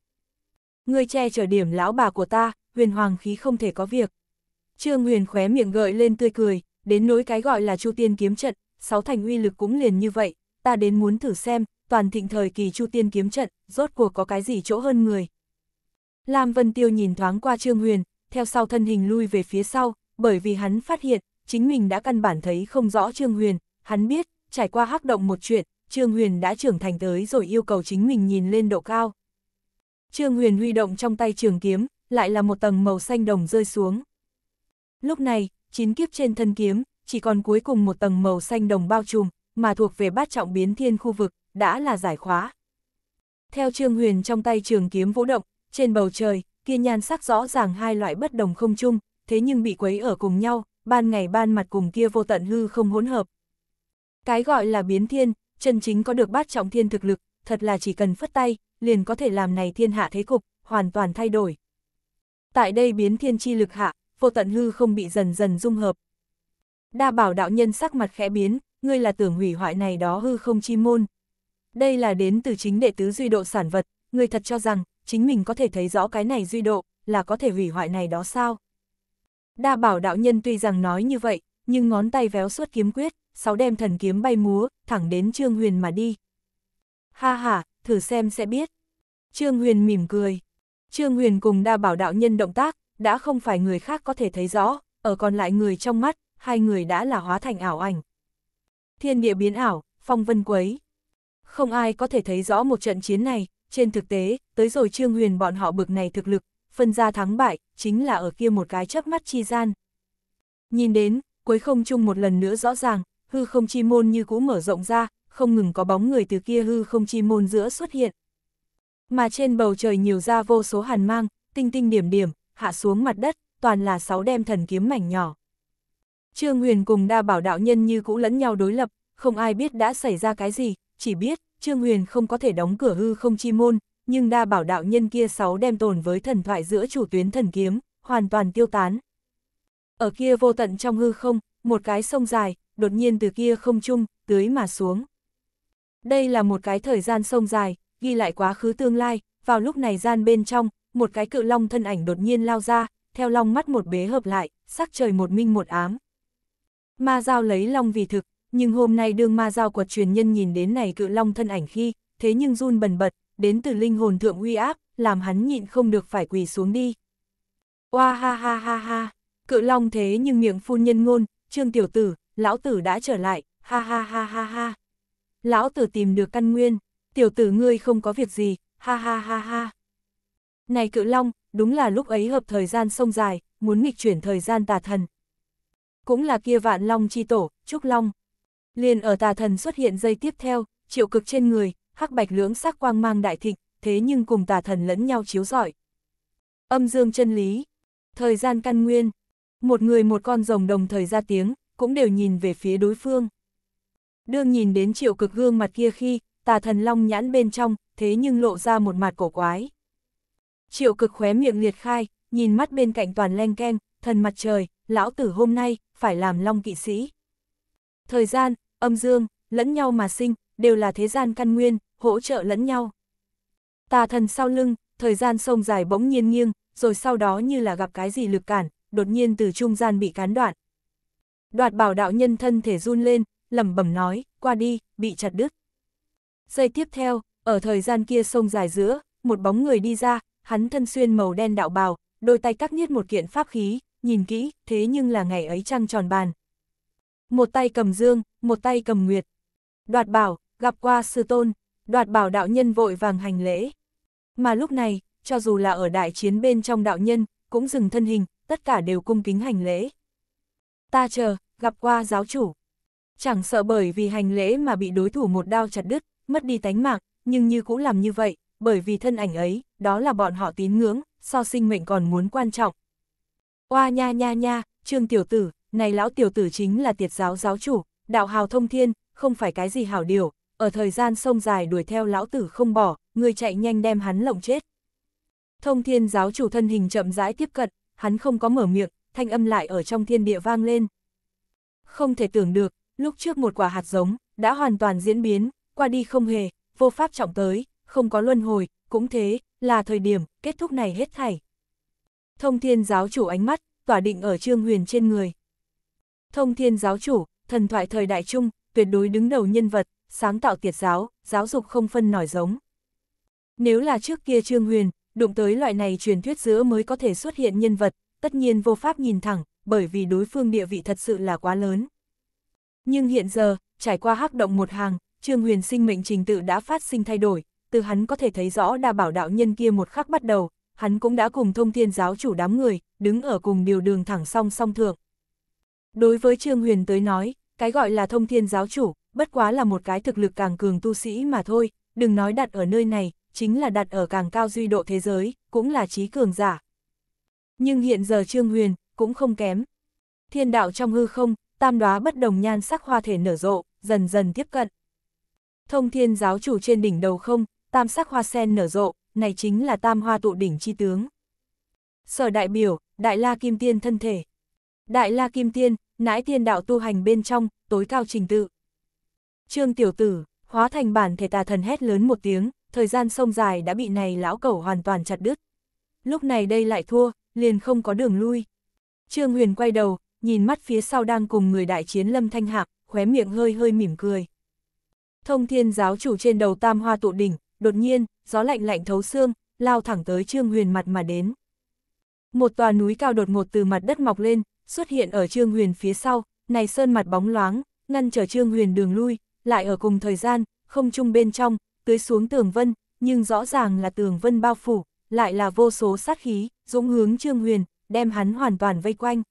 Ngươi che chở điểm lão bà của ta, huyền hoàng khí không thể có việc. Trương huyền khóe miệng gợi lên tươi cười, đến nỗi cái gọi là chu tiên kiếm trận, sáu thành uy lực cũng liền như vậy, ta đến muốn thử xem, toàn thịnh thời kỳ chu tiên kiếm trận, rốt cuộc có cái gì chỗ hơn người. Lam Vân Tiêu nhìn thoáng qua Trương Huyền, theo sau thân hình lui về phía sau, bởi vì hắn phát hiện, chính mình đã căn bản thấy không rõ Trương Huyền, hắn biết, trải qua hắc động một chuyện, Trương Huyền đã trưởng thành tới rồi yêu cầu chính mình nhìn lên độ cao. Trương Huyền huy động trong tay trường kiếm, lại là một tầng màu xanh đồng rơi xuống. Lúc này, chín kiếp trên thân kiếm, chỉ còn cuối cùng một tầng màu xanh đồng bao trùm, mà thuộc về bát trọng biến thiên khu vực, đã là giải khóa. Theo Trương Huyền trong tay trường kiếm vũ động, trên bầu trời, kia nhan sắc rõ ràng hai loại bất đồng không chung, thế nhưng bị quấy ở cùng nhau, ban ngày ban mặt cùng kia vô tận hư không hỗn hợp. Cái gọi là biến thiên, chân chính có được bát trọng thiên thực lực, thật là chỉ cần phất tay, liền có thể làm này thiên hạ thế cục, hoàn toàn thay đổi. Tại đây biến thiên chi lực hạ, vô tận hư không bị dần dần dung hợp. Đa bảo đạo nhân sắc mặt khẽ biến, ngươi là tưởng hủy hoại này đó hư không chi môn. Đây là đến từ chính đệ tứ duy độ sản vật, ngươi thật cho rằng, chính mình có thể thấy rõ cái này duy độ, là có thể hủy hoại này đó sao? Đa bảo đạo nhân tuy rằng nói như vậy, nhưng ngón tay véo suốt kiếm quyết, sáu đem thần kiếm bay múa, thẳng đến Trương Huyền mà đi. Ha ha, thử xem sẽ biết. Trương Huyền mỉm cười. Trương Huyền cùng đa bảo đạo nhân động tác, đã không phải người khác có thể thấy rõ, ở còn lại người trong mắt, hai người đã là hóa thành ảo ảnh. Thiên địa biến ảo, phong vân quấy. Không ai có thể thấy rõ một trận chiến này, trên thực tế, tới rồi Trương Huyền bọn họ bực này thực lực, phân ra thắng bại, chính là ở kia một cái chớp mắt chi gian. Nhìn đến, cuối không chung một lần nữa rõ ràng, hư không chi môn như cũ mở rộng ra, không ngừng có bóng người từ kia hư không chi môn giữa xuất hiện. Mà trên bầu trời nhiều ra vô số hàn mang, tinh tinh điểm điểm, hạ xuống mặt đất, toàn là sáu đem thần kiếm mảnh nhỏ. Trương Huyền cùng đa bảo đạo nhân như cũ lẫn nhau đối lập, không ai biết đã xảy ra cái gì, chỉ biết Trương Huyền không có thể đóng cửa hư không chi môn, nhưng đa bảo đạo nhân kia sáu đem tồn với thần thoại giữa chủ tuyến thần kiếm, hoàn toàn tiêu tán. Ở kia vô tận trong hư không, một cái sông dài, đột nhiên từ kia không chung, tưới mà xuống. Đây là một cái thời gian sông dài, ghi lại quá khứ tương lai, vào lúc này gian bên trong, một cái cự long thân ảnh đột nhiên lao ra, theo long mắt một bế hợp lại, sắc trời một minh một ám. Ma Giao lấy long vì thực, nhưng hôm nay đương ma Giao quật truyền nhân nhìn đến này cự long thân ảnh khi, thế nhưng run bần bật, đến từ linh hồn thượng uy áp, làm hắn nhịn không được phải quỳ xuống đi. Oa ha ha ha ha, cự long thế nhưng miệng phun nhân ngôn, trương tiểu tử, lão tử đã trở lại, ha ha ha ha ha lão tử tìm được căn nguyên, tiểu tử ngươi không có việc gì, ha ha ha ha. Này cự long, đúng là lúc ấy hợp thời gian sông dài, muốn nghịch chuyển thời gian tà thần. Cũng là kia vạn long chi tổ, trúc long. Liền ở tà thần xuất hiện dây tiếp theo, triệu cực trên người, hắc bạch lưỡng sắc quang mang đại thịnh, thế nhưng cùng tà thần lẫn nhau chiếu rọi. Âm dương chân lý, thời gian căn nguyên, một người một con rồng đồng thời ra tiếng, cũng đều nhìn về phía đối phương. Đương nhìn đến triệu cực gương mặt kia khi, tà thần long nhãn bên trong, thế nhưng lộ ra một mặt cổ quái. Triệu cực khóe miệng liệt khai, nhìn mắt bên cạnh toàn len ken, thần mặt trời, lão tử hôm nay, phải làm long kỵ sĩ. Thời gian, âm dương, lẫn nhau mà sinh, đều là thế gian căn nguyên, hỗ trợ lẫn nhau. Tà thần sau lưng, thời gian sông dài bỗng nhiên nghiêng, rồi sau đó như là gặp cái gì lực cản, đột nhiên từ trung gian bị cán đoạn. Đoạt bảo đạo nhân thân thể run lên, lẩm bẩm nói, qua đi, bị chặt đứt. Giây tiếp theo, ở thời gian kia sông dài giữa, một bóng người đi ra, hắn thân xuyên màu đen đạo bào, đôi tay cắt niết một kiện pháp khí, nhìn kỹ, thế nhưng là ngày ấy trăng tròn bàn. Một tay cầm dương, một tay cầm nguyệt. Đoạt bảo, gặp qua sư tôn, đoạt bảo đạo nhân vội vàng hành lễ. Mà lúc này, cho dù là ở đại chiến bên trong đạo nhân, cũng dừng thân hình, tất cả đều cung kính hành lễ. Ta chờ, gặp qua giáo chủ chẳng sợ bởi vì hành lễ mà bị đối thủ một đao chặt đứt, mất đi tánh mạng, nhưng như cũng làm như vậy, bởi vì thân ảnh ấy, đó là bọn họ tín ngưỡng, so sinh mệnh còn muốn quan trọng. Oa nha nha nha, trương tiểu tử, này lão tiểu tử chính là tiệt giáo giáo chủ, đạo hào thông thiên, không phải cái gì hảo điều, ở thời gian sông dài đuổi theo lão tử không bỏ, người chạy nhanh đem hắn lộng chết. Thông thiên giáo chủ thân hình chậm rãi tiếp cận, hắn không có mở miệng, thanh âm lại ở trong thiên địa vang lên. Không thể tưởng được, lúc trước một quả hạt giống, đã hoàn toàn diễn biến, qua đi không hề, vô pháp trọng tới, không có luân hồi, cũng thế, là thời điểm, kết thúc này hết thảy. Thông thiên giáo chủ ánh mắt, tỏa định ở Trương Huyền trên người. Thông thiên giáo chủ, thần thoại thời đại trung tuyệt đối đứng đầu nhân vật, sáng tạo tiệt giáo, giáo dục không phân nổi giống. Nếu là trước kia Trương Huyền, đụng tới loại này truyền thuyết giữa mới có thể xuất hiện nhân vật, tất nhiên vô pháp nhìn thẳng, bởi vì đối phương địa vị thật sự là quá lớn. Nhưng hiện giờ, trải qua hắc động một hàng, Trương Huyền sinh mệnh trình tự đã phát sinh thay đổi, từ hắn có thể thấy rõ đa bảo đạo nhân kia một khắc bắt đầu, hắn cũng đã cùng thông thiên giáo chủ đám người, đứng ở cùng điều đường thẳng song song thượng. Đối với Trương Huyền tới nói, cái gọi là thông thiên giáo chủ, bất quá là một cái thực lực càng cường tu sĩ mà thôi, đừng nói đặt ở nơi này, chính là đặt ở càng cao duy độ thế giới, cũng là trí cường giả. Nhưng hiện giờ Trương Huyền, cũng không kém. Thiên đạo trong hư không, tam đóa bất đồng nhan sắc hoa thể nở rộ, dần dần tiếp cận. Thông thiên giáo chủ trên đỉnh đầu không, tam sắc hoa sen nở rộ, này chính là tam hoa tụ đỉnh chi tướng. Sở đại biểu, đại la kim tiên thân thể. Đại la kim tiên, nãi tiên đạo tu hành bên trong, tối cao trình tự. Trương tiểu tử, hóa thành bản thể tà thần hét lớn một tiếng, thời gian sông dài đã bị này lão cẩu hoàn toàn chặt đứt. Lúc này đây lại thua, liền không có đường lui. Trương Huyền quay đầu, nhìn mắt phía sau đang cùng người đại chiến Lâm Thanh Hạc, khóe miệng hơi hơi mỉm cười. Thông thiên giáo chủ trên đầu tam hoa tụ đỉnh, đột nhiên, gió lạnh lạnh thấu xương, lao thẳng tới Trương Huyền mặt mà đến. Một tòa núi cao đột ngột từ mặt đất mọc lên, xuất hiện ở Trương Huyền phía sau, này sơn mặt bóng loáng, ngăn trở Trương Huyền đường lui, lại ở cùng thời gian, không chung bên trong, tưới xuống tường vân, nhưng rõ ràng là tường vân bao phủ, lại là vô số sát khí, dũng hướng Trương Huyền, đem hắn hoàn toàn vây quanh.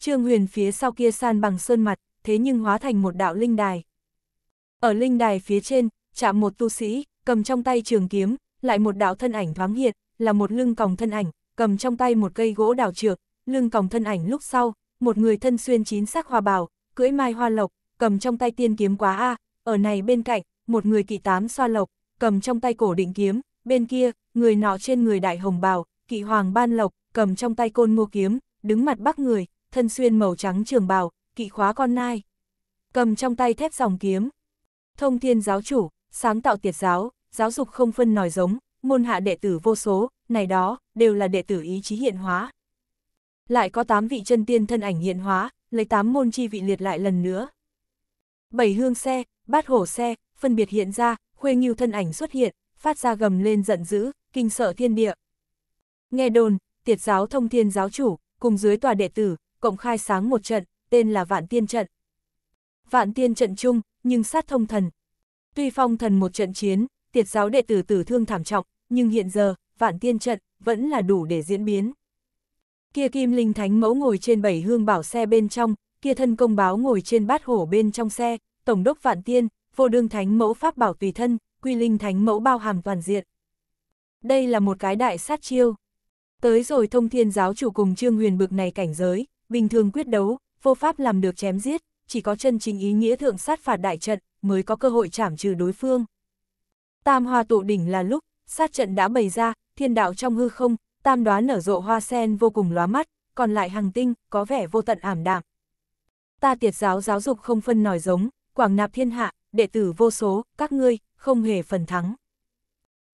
Trương Huyền phía sau kia san bằng sơn mặt, thế nhưng hóa thành một đạo linh đài. Ở linh đài phía trên, chạm một tu sĩ, cầm trong tay trường kiếm, lại một đạo thân ảnh thoáng hiện, là một lưng còng thân ảnh, cầm trong tay một cây gỗ đào trược, lưng còng thân ảnh lúc sau, một người thân xuyên chín sắc hoa bào, cưỡi mai hoa lộc, cầm trong tay tiên kiếm quá a, ở này bên cạnh, một người kỵ tám xoa lộc, cầm trong tay cổ định kiếm, bên kia, người nọ trên người đại hồng bào, kỵ hoàng ban lộc, cầm trong tay côn ngô kiếm, đứng mặt bắc người, thân xuyên màu trắng trường bào, kỵ khóa con nai. Cầm trong tay thép dòng kiếm. Thông thiên giáo chủ, sáng tạo tiệt giáo, giáo dục không phân nòi giống, môn hạ đệ tử vô số, này đó, đều là đệ tử ý chí hiện hóa. Lại có 8 vị chân tiên thân ảnh hiện hóa, lấy 8 môn chi vị liệt lại lần nữa. Bảy hương xe, bát hổ xe, phân biệt hiện ra, khuê nghiêu thân ảnh xuất hiện, phát ra gầm lên giận dữ, kinh sợ thiên địa. Nghe đồn, tiệt giáo thông thiên giáo chủ, cùng dưới tòa đệ tử, cộng khai sáng một trận, tên là Vạn Tiên Trận. Vạn Tiên Trận chung, nhưng sát thông thần. Tuy phong thần một trận chiến, tiệt giáo đệ tử tử thương thảm trọng, nhưng hiện giờ, Vạn Tiên Trận vẫn là đủ để diễn biến. Kia Kim Linh Thánh mẫu ngồi trên bảy hương bảo xe bên trong, kia thân công báo ngồi trên bát hổ bên trong xe, Tổng đốc Vạn Tiên, vô đương Thánh mẫu pháp bảo tùy thân, quy linh Thánh mẫu bao hàm toàn diện. Đây là một cái đại sát chiêu. Tới rồi thông thiên giáo chủ cùng Trương Huyền bực này cảnh giới, bình thường quyết đấu, vô pháp làm được chém giết, chỉ có chân chính ý nghĩa thượng sát phạt đại trận mới có cơ hội trảm trừ đối phương. Tam hoa tụ đỉnh là lúc, sát trận đã bày ra, thiên đạo trong hư không, tam đoá nở rộ hoa sen vô cùng lóa mắt, còn lại hàng tinh, có vẻ vô tận ảm đạm. Ta tiệt giáo giáo dục không phân nòi giống, quảng nạp thiên hạ, đệ tử vô số, các ngươi, không hề phần thắng.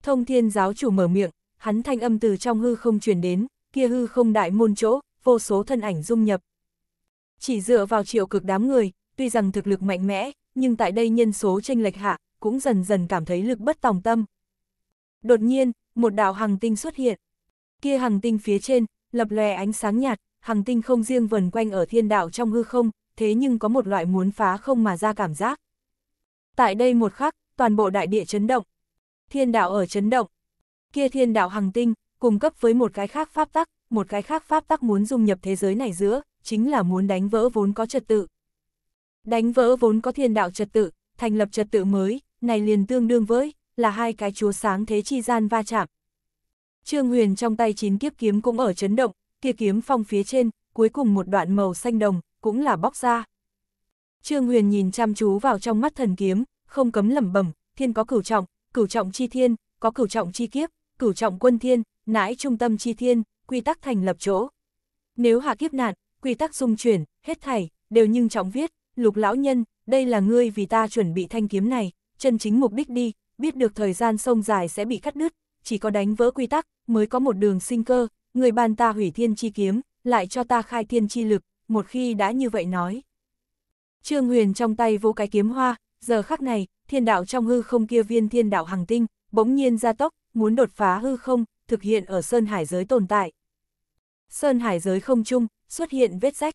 Thông thiên giáo chủ mở miệng, hắn thanh âm từ trong hư không truyền đến, kia hư không đại môn chỗ, vô số thân ảnh dung nhập. Chỉ dựa vào triệu cực đám người, tuy rằng thực lực mạnh mẽ, nhưng tại đây nhân số tranh lệch hạ, cũng dần dần cảm thấy lực bất tòng tâm. Đột nhiên, một đạo hằng tinh xuất hiện. Kia hằng tinh phía trên, lập lòe ánh sáng nhạt, hằng tinh không riêng vần quanh ở thiên đạo trong hư không, thế nhưng có một loại muốn phá không mà ra cảm giác. Tại đây một khắc, toàn bộ đại địa chấn động. Thiên đạo ở chấn động. Kia thiên đạo hằng tinh, cùng cấp với một cái khác pháp tắc, một cái khác pháp tắc muốn dung nhập thế giới này giữa, chính là muốn đánh vỡ vốn có trật tự. Đánh vỡ vốn có thiên đạo trật tự, thành lập trật tự mới, này liền tương đương với, là hai cái chúa sáng thế chi gian va chạm. Trương Huyền trong tay chín kiếp kiếm cũng ở chấn động, kia kiếm phong phía trên, cuối cùng một đoạn màu xanh đồng, cũng là bóc ra. Trương Huyền nhìn chăm chú vào trong mắt thần kiếm, không cấm lẩm bẩm, thiên có cửu trọng, cửu trọng chi thiên, có cửu trọng chi kiếp, cửu trọng quân thiên, nãi trung tâm chi thiên, quy tắc thành lập chỗ. Nếu hạ kiếp nạn, quy tắc dung chuyển, hết thảy, đều nhưng trọng viết, lục lão nhân, đây là ngươi vì ta chuẩn bị thanh kiếm này, chân chính mục đích đi, biết được thời gian sông dài sẽ bị cắt đứt, chỉ có đánh vỡ quy tắc, mới có một đường sinh cơ, người ban ta hủy thiên chi kiếm, lại cho ta khai thiên chi lực, một khi đã như vậy nói. Trương Huyền trong tay vỗ cái kiếm hoa, giờ khắc này, thiên đạo trong hư không kia viên thiên đạo hàng tinh, bỗng nhiên ra tốc, muốn đột phá hư không, thực hiện ở Sơn Hải giới tồn tại. Sơn hải giới không trung, xuất hiện vết rách.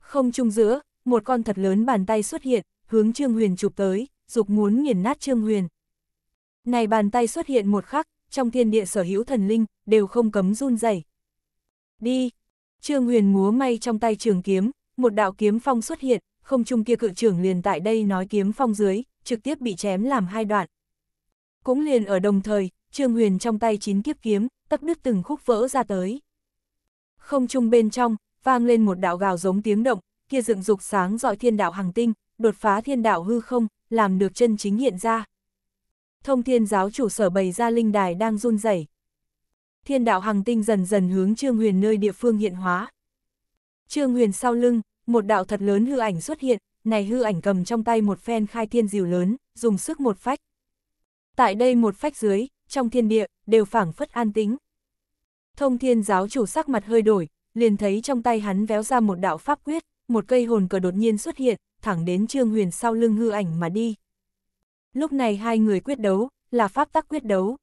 Không trung giữa, một con thật lớn bàn tay xuất hiện, hướng Trương Huyền chụp tới, dục muốn nghiền nát Trương Huyền. Này bàn tay xuất hiện một khắc, trong thiên địa sở hữu thần linh, đều không cấm run rẩy. Đi! Trương Huyền múa may trong tay trường kiếm, một đạo kiếm phong xuất hiện, không trung kia cự trưởng liền tại đây nói kiếm phong dưới, trực tiếp bị chém làm hai đoạn. Cũng liền ở đồng thời, Trương Huyền trong tay chín kiếp kiếm, tấp đứt từng khúc vỡ ra tới. Không trung bên trong, vang lên một đạo gào giống tiếng động, kia dựng dục sáng dọi thiên đạo hàng tinh, đột phá thiên đạo hư không, làm được chân chính hiện ra. Thông thiên giáo chủ sở bày ra linh đài đang run rẩy. Thiên đạo hàng tinh dần dần hướng Trương Huyền nơi địa phương hiện hóa. Trương Huyền sau lưng, một đạo thật lớn hư ảnh xuất hiện, này hư ảnh cầm trong tay một phen khai thiên diều lớn, dùng sức một phách. Tại đây một phách dưới, trong thiên địa, đều phảng phất an tính, Thông thiên giáo chủ sắc mặt hơi đổi, liền thấy trong tay hắn véo ra một đạo pháp quyết, một cây hồn cờ đột nhiên xuất hiện, thẳng đến Trương Huyền sau lưng hư ảnh mà đi. Lúc này hai người quyết đấu, là pháp tắc quyết đấu.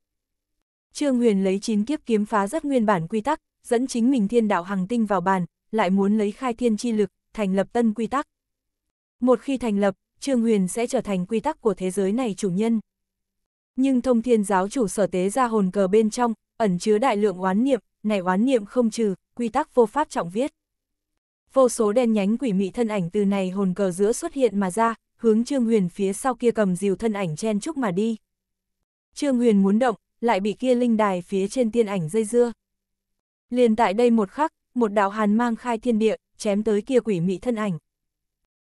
Trương Huyền lấy chín kiếp kiếm phá rất nguyên bản quy tắc, dẫn chính mình thiên đạo hàng tinh vào bàn, lại muốn lấy khai thiên chi lực, thành lập tân quy tắc. Một khi thành lập, Trương Huyền sẽ trở thành quy tắc của thế giới này chủ nhân. Nhưng thông thiên giáo chủ sở tế ra hồn cờ bên trong, ẩn chứa đại lượng oán niệm, này oán niệm không trừ, quy tắc vô pháp trọng viết. Vô số đen nhánh quỷ mị thân ảnh từ này hồn cờ giữa xuất hiện mà ra, hướng Trương Huyền phía sau kia cầm dìu thân ảnh chen chúc mà đi. Trương Huyền muốn động, lại bị kia linh đài phía trên tiên ảnh dây dưa. Liền tại đây một khắc, một đạo hàn mang khai thiên địa, chém tới kia quỷ mị thân ảnh.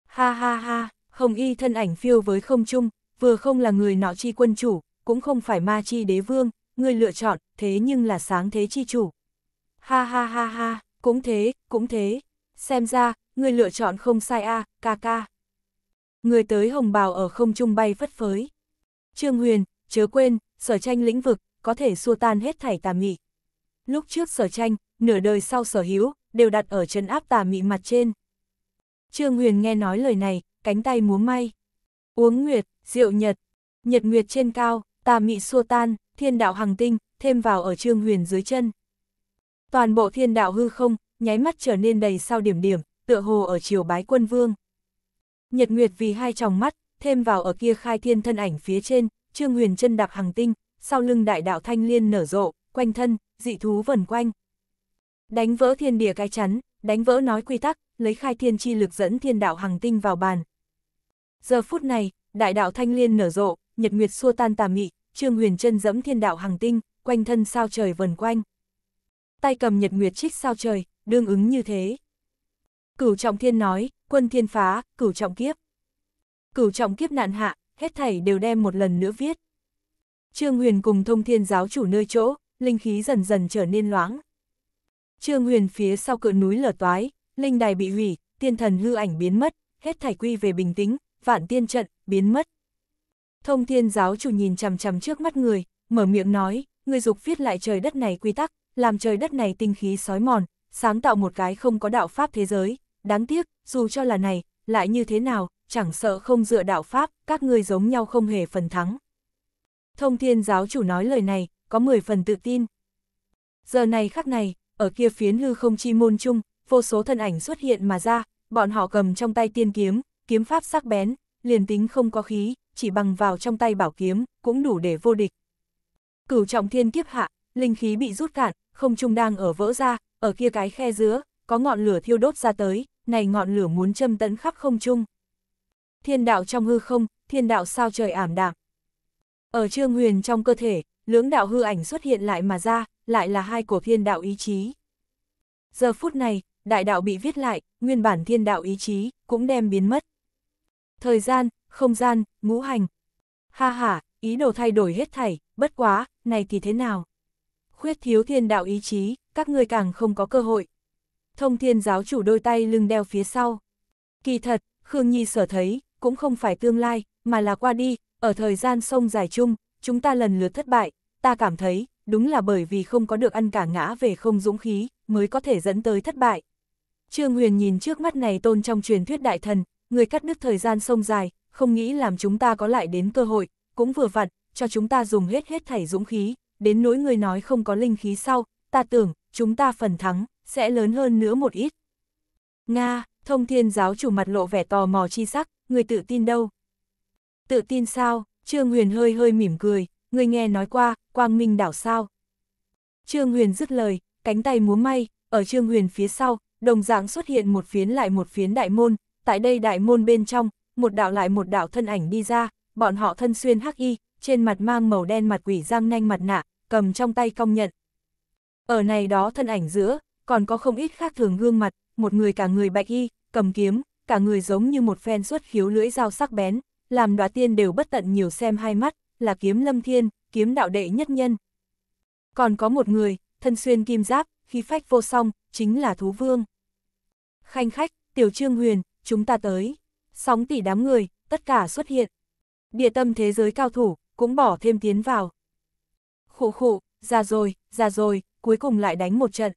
Ha ha ha, hồng y thân ảnh phiêu với không trung, vừa không là người nọ chi quân chủ, cũng không phải ma chi đế vương, ngươi lựa chọn, thế nhưng là sáng thế chi chủ. Ha ha ha ha, cũng thế, cũng thế, xem ra, ngươi lựa chọn không sai a, ca ca. Người tới hồng bào ở không trung bay phất phới. Trương Huyền, chớ quên, sở tranh lĩnh vực, có thể xua tan hết thảy tà mị. Lúc trước sở tranh, nửa đời sau sở hữu, đều đặt ở chân áp tà mị mặt trên. Trương Huyền nghe nói lời này, cánh tay múa may. Uống nguyệt, rượu nhật, nhật nguyệt trên cao, tà mị xua tan thiên đạo hằng tinh, thêm vào ở trương huyền dưới chân. Toàn bộ thiên đạo hư không, nháy mắt trở nên đầy sao điểm điểm, tựa hồ ở chiều bái quân vương. Nhật Nguyệt vì hai tròng mắt, thêm vào ở kia khai thiên thân ảnh phía trên, trương huyền chân đạp hằng tinh, sau lưng đại đạo thanh liên nở rộ, quanh thân, dị thú vần quanh. Đánh vỡ thiên địa cái chắn, đánh vỡ nói quy tắc, lấy khai thiên chi lực dẫn thiên đạo hằng tinh vào bàn. Giờ phút này, đại đạo thanh liên nở rộ, nhật nguyệt xua tan tà mị, Trương Huyền chân dẫm thiên đạo hàng tinh, quanh thân sao trời vần quanh. Tay cầm nhật nguyệt trích sao trời, đương ứng như thế. Cửu trọng thiên nói, quân thiên phá, cửu trọng kiếp. Cửu trọng kiếp nạn hạ, hết thảy đều đem một lần nữa viết. Trương Huyền cùng thông thiên giáo chủ nơi chỗ, linh khí dần dần trở nên loãng. Trương Huyền phía sau cự núi lở toái, linh đài bị hủy, tiên thần hư ảnh biến mất, hết thảy quy về bình tĩnh, vạn tiên trận, biến mất. Thông thiên giáo chủ nhìn chằm chằm trước mắt người, mở miệng nói, người dục viết lại trời đất này quy tắc, làm trời đất này tinh khí sói mòn, sáng tạo một cái không có đạo pháp thế giới, đáng tiếc, dù cho là này, lại như thế nào, chẳng sợ không dựa đạo pháp, các ngươi giống nhau không hề phần thắng. Thông thiên giáo chủ nói lời này, có 10 phần tự tin. Giờ này khắc này, ở kia phiến hư không chi môn chung, vô số thân ảnh xuất hiện mà ra, bọn họ cầm trong tay tiên kiếm, kiếm pháp sắc bén, liền tính không có khí, chỉ bằng vào trong tay bảo kiếm, cũng đủ để vô địch. Cửu trọng thiên kiếp hạ, linh khí bị rút cạn, không trung đang ở vỡ ra, ở kia cái khe giữa, có ngọn lửa thiêu đốt ra tới, này ngọn lửa muốn châm tấn khắp không trung. Thiên đạo trong hư không, thiên đạo sao trời ảm đạm. Ở Trương Huyền trong cơ thể, lưỡng đạo hư ảnh xuất hiện lại mà ra, lại là hai của thiên đạo ý chí. Giờ phút này, đại đạo bị viết lại, nguyên bản thiên đạo ý chí, cũng đem biến mất. Thời gian, không gian, ngũ hành. Ha ha, ý đồ thay đổi hết thảy, bất quá, này thì thế nào? Khuyết thiếu thiên đạo ý chí, các ngươi càng không có cơ hội. Thông thiên giáo chủ đôi tay lưng đeo phía sau. Kỳ thật, Khương Nhi sở thấy, cũng không phải tương lai, mà là qua đi, ở thời gian sông dài chung, chúng ta lần lượt thất bại, ta cảm thấy, đúng là bởi vì không có được ăn cả ngã về không dũng khí, mới có thể dẫn tới thất bại. Trương Huyền nhìn trước mắt này tôn trong truyền thuyết đại thần, người cắt đứt thời gian sông dài, không nghĩ làm chúng ta có lại đến cơ hội, cũng vừa vặn, cho chúng ta dùng hết hết thảy dũng khí, đến nỗi người nói không có linh khí sau, ta tưởng, chúng ta phần thắng, sẽ lớn hơn nữa một ít. Nga, thông thiên giáo chủ mặt lộ vẻ tò mò chi sắc, người tự tin đâu? Tự tin sao? Trương Huyền hơi hơi mỉm cười, người nghe nói qua, quang minh đảo sao? Trương Huyền dứt lời, cánh tay múa may, ở Trương Huyền phía sau, đồng dạng xuất hiện một phiến lại một phiến đại môn, tại đây đại môn bên trong, một đạo lại một đạo thân ảnh đi ra, bọn họ thân xuyên hắc y, trên mặt mang màu đen mặt quỷ răng nanh mặt nạ, cầm trong tay công nhận. Ở này đó thân ảnh giữa, còn có không ít khác thường gương mặt, một người cả người bạch y, cầm kiếm, cả người giống như một phen xuất khiếu lưỡi dao sắc bén, làm đoá tiên đều bất tận nhiều xem hai mắt, là kiếm lâm thiên, kiếm đạo đệ nhất nhân. Còn có một người, thân xuyên kim giáp, khí phách vô song, chính là thú vương. Khanh khách, tiểu trương huyền, chúng ta tới sóng tỷ đám người, tất cả xuất hiện. Địa tâm thế giới cao thủ, cũng bỏ thêm tiến vào. khổ khụ, ra rồi, ra rồi, cuối cùng lại đánh một trận.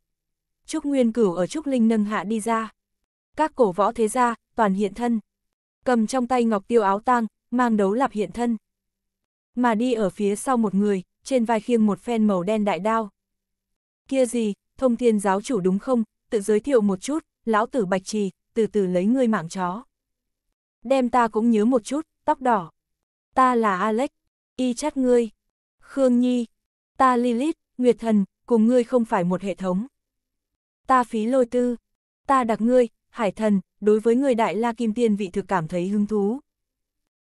Trúc Nguyên Cửu ở Trúc Linh nâng hạ đi ra. Các cổ võ thế gia, toàn hiện thân. Cầm trong tay ngọc tiêu áo tang, mang đấu lạp hiện thân. Mà đi ở phía sau một người, trên vai khiêng một phen màu đen đại đao. Kia gì, thông thiên giáo chủ đúng không, tự giới thiệu một chút, lão tử bạch trì, từ từ lấy ngươi mạng chó đem ta cũng nhớ một chút, tóc đỏ. Ta là Alex, y chát ngươi. Khương Nhi, ta Lilith, Nguyệt Thần, cùng ngươi không phải một hệ thống. Ta phí lôi tư, ta đặc ngươi, hải thần, đối với người đại la kim tiên vị thực cảm thấy hứng thú.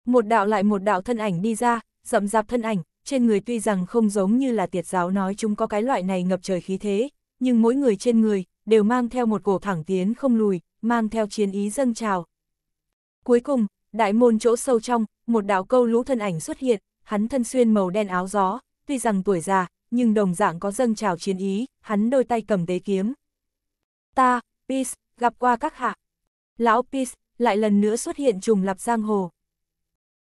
Một đạo lại một đạo thân ảnh đi ra, rậm rạp thân ảnh, trên người tuy rằng không giống như là tiệt giáo nói chúng có cái loại này ngập trời khí thế, nhưng mỗi người trên người, đều mang theo một cổ thẳng tiến không lùi, mang theo chiến ý dâng trào, Cuối cùng, đại môn chỗ sâu trong, một đạo câu lũ thân ảnh xuất hiện, hắn thân xuyên màu đen áo gió, tuy rằng tuổi già, nhưng đồng dạng có dâng trào chiến ý, hắn đôi tay cầm tế kiếm. Ta, Peace, gặp qua các hạ. Lão Peace, lại lần nữa xuất hiện trùng lập giang hồ.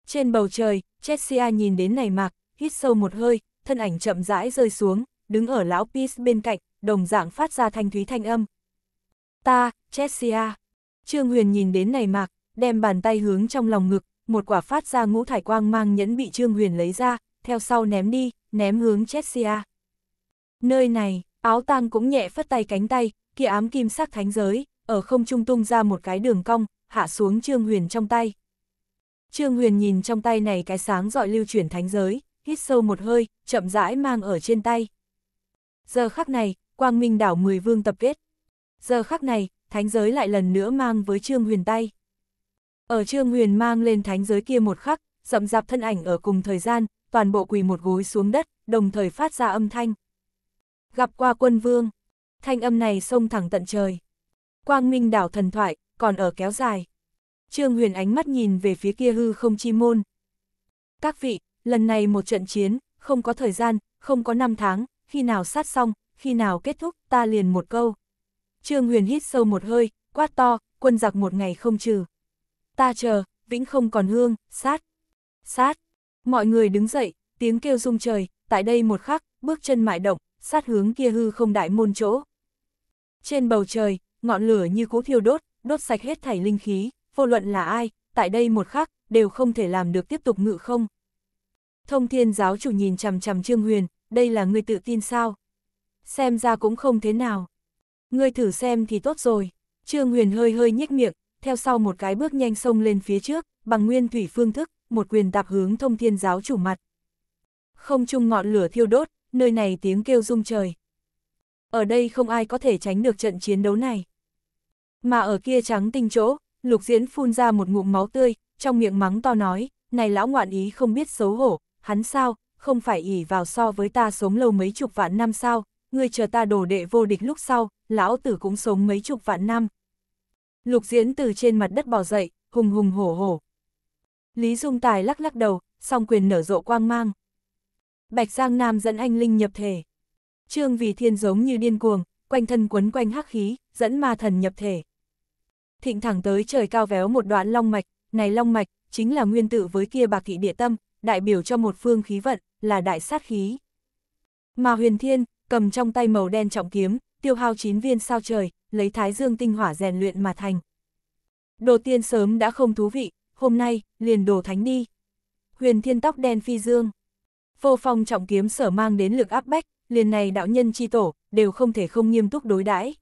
Trên bầu trời, Chessia nhìn đến này mạc, hít sâu một hơi, thân ảnh chậm rãi rơi xuống, đứng ở lão Peace bên cạnh, đồng dạng phát ra thanh thúy thanh âm. Ta, Chessia. Trương Huyền nhìn đến này mạc, đem bàn tay hướng trong lòng ngực, một quả phát ra ngũ thải quang mang nhẫn bị Trương Huyền lấy ra, theo sau ném đi, ném hướng Chessia. Nơi này, áo tang cũng nhẹ phất tay cánh tay, kia ám kim sắc thánh giới, ở không trung tung ra một cái đường cong, hạ xuống Trương Huyền trong tay. Trương Huyền nhìn trong tay này cái sáng dọi lưu chuyển thánh giới, hít sâu một hơi, chậm rãi mang ở trên tay. Giờ khắc này, quang minh đảo mười vương tập kết. Giờ khắc này, thánh giới lại lần nữa mang với Trương Huyền tay. Ở Trương Huyền mang lên thánh giới kia một khắc, rậm rạp thân ảnh ở cùng thời gian, toàn bộ quỳ một gối xuống đất, đồng thời phát ra âm thanh. Gặp qua quân vương, thanh âm này xông thẳng tận trời. Quang minh đảo thần thoại, còn ở kéo dài. Trương Huyền ánh mắt nhìn về phía kia hư không chi môn. Các vị, lần này một trận chiến, không có thời gian, không có năm tháng, khi nào sát xong, khi nào kết thúc, ta liền một câu. Trương Huyền hít sâu một hơi, quát to, quân giặc một ngày không trừ ta chờ, vĩnh không còn hương, sát, sát. Mọi người đứng dậy, tiếng kêu rung trời, tại đây một khắc, bước chân mại động, sát hướng kia hư không đại môn chỗ. Trên bầu trời, ngọn lửa như cố thiêu đốt, đốt sạch hết thảy linh khí, vô luận là ai, tại đây một khắc, đều không thể làm được tiếp tục ngự không. Thông thiên giáo chủ nhìn chằm chằm Trương Huyền, đây là người tự tin sao? Xem ra cũng không thế nào. Ngươi thử xem thì tốt rồi. Trương Huyền hơi hơi nhếch miệng, theo sau một cái bước nhanh sông lên phía trước, bằng nguyên thủy phương thức, một quyền tạp hướng thông thiên giáo chủ mặt. Không chung ngọn lửa thiêu đốt, nơi này tiếng kêu rung trời. Ở đây không ai có thể tránh được trận chiến đấu này. Mà ở kia trắng tinh chỗ, lục diễn phun ra một ngụm máu tươi, trong miệng mắng to nói, này lão ngoạn ý không biết xấu hổ, hắn sao, không phải ỉ vào so với ta sống lâu mấy chục vạn năm sao, ngươi chờ ta đổ đệ vô địch lúc sau, lão tử cũng sống mấy chục vạn năm, Lục Diễn từ trên mặt đất bò dậy, hùng hùng hổ hổ. Lý Dung Tài lắc lắc đầu, song quyền nở rộ quang mang. Bạch Giang Nam dẫn anh Linh nhập thể. Trương Vì Thiên giống như điên cuồng, quanh thân quấn quanh hắc khí, dẫn ma thần nhập thể. Thịnh thẳng tới trời cao véo một đoạn long mạch, này long mạch, chính là nguyên tự với kia bạc thị địa tâm, đại biểu cho một phương khí vận, là đại sát khí. Mà huyền thiên, cầm trong tay màu đen trọng kiếm, tiêu hao 9 viên sao trời, lấy thái dương tinh hỏa rèn luyện mà thành. Đồ tiên sớm đã không thú vị, hôm nay, liền đồ thánh đi. Huyền thiên tóc đen phi dương. Vô phong trọng kiếm sở mang đến lực áp bách, liền này đạo nhân chi tổ, đều không thể không nghiêm túc đối đãi.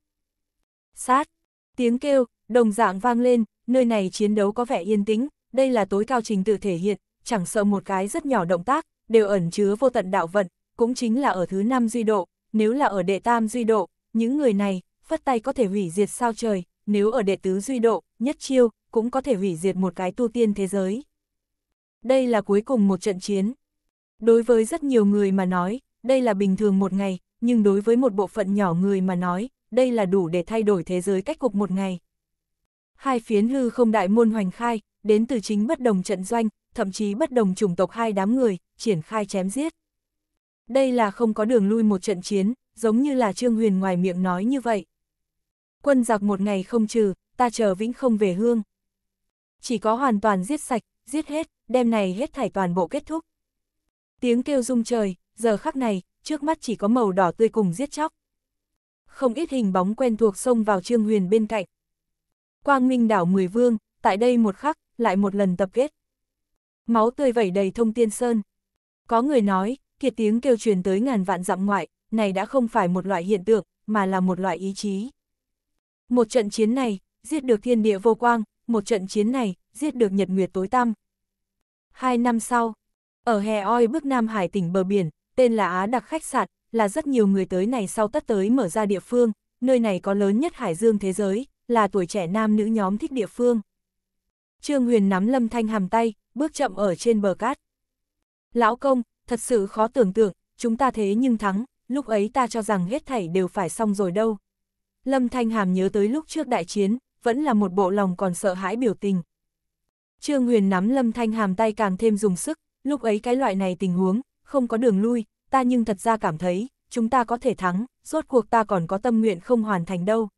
Sát! Tiếng kêu, đồng dạng vang lên, nơi này chiến đấu có vẻ yên tĩnh, đây là tối cao trình tự thể hiện, chẳng sợ một cái rất nhỏ động tác, đều ẩn chứa vô tận đạo vận, cũng chính là ở thứ năm duy độ, nếu là ở đệ tam duy độ, những người này, phất tay có thể hủy diệt sao trời, nếu ở đệ tứ duy độ, nhất chiêu, cũng có thể hủy diệt một cái tu tiên thế giới. Đây là cuối cùng một trận chiến. Đối với rất nhiều người mà nói, đây là bình thường một ngày, nhưng đối với một bộ phận nhỏ người mà nói, đây là đủ để thay đổi thế giới cách cục một ngày. Hai phiến hư không đại môn hoành khai, đến từ chính bất đồng trận doanh, thậm chí bất đồng chủng tộc hai đám người, triển khai chém giết. Đây là không có đường lui một trận chiến, giống như là Trương Huyền ngoài miệng nói như vậy. Quân giặc một ngày không trừ, ta chờ vĩnh không về hương. Chỉ có hoàn toàn giết sạch, giết hết, đêm này hết thải toàn bộ kết thúc. Tiếng kêu rung trời, giờ khắc này, trước mắt chỉ có màu đỏ tươi cùng giết chóc. Không ít hình bóng quen thuộc xông vào Trương Huyền bên cạnh. Quang Minh đảo Mười Vương, tại đây một khắc, lại một lần tập kết. Máu tươi vẩy đầy thông tiên sơn. Có người nói, kiệt tiếng kêu truyền tới ngàn vạn dặm ngoại, này đã không phải một loại hiện tượng, mà là một loại ý chí. Một trận chiến này, giết được thiên địa vô quang, một trận chiến này, giết được nhật nguyệt tối tăm. Hai năm sau, ở hè oi bước Nam Hải tỉnh bờ biển, tên là Á Đặc Khách Sạn, là rất nhiều người tới này sau tất tới mở ra địa phương, nơi này có lớn nhất hải dương thế giới, là tuổi trẻ nam nữ nhóm thích địa phương. Trương Huyền nắm lâm thanh hàm tay, bước chậm ở trên bờ cát. Lão công, thật sự khó tưởng tượng, chúng ta thế nhưng thắng, lúc ấy ta cho rằng hết thảy đều phải xong rồi đâu. Lâm Thanh Hàm nhớ tới lúc trước đại chiến, vẫn là một bộ lòng còn sợ hãi biểu tình. Trương Huyền nắm Lâm Thanh Hàm tay càng thêm dùng sức, lúc ấy cái loại này tình huống, không có đường lui, ta nhưng thật ra cảm thấy, chúng ta có thể thắng, rốt cuộc ta còn có tâm nguyện không hoàn thành đâu.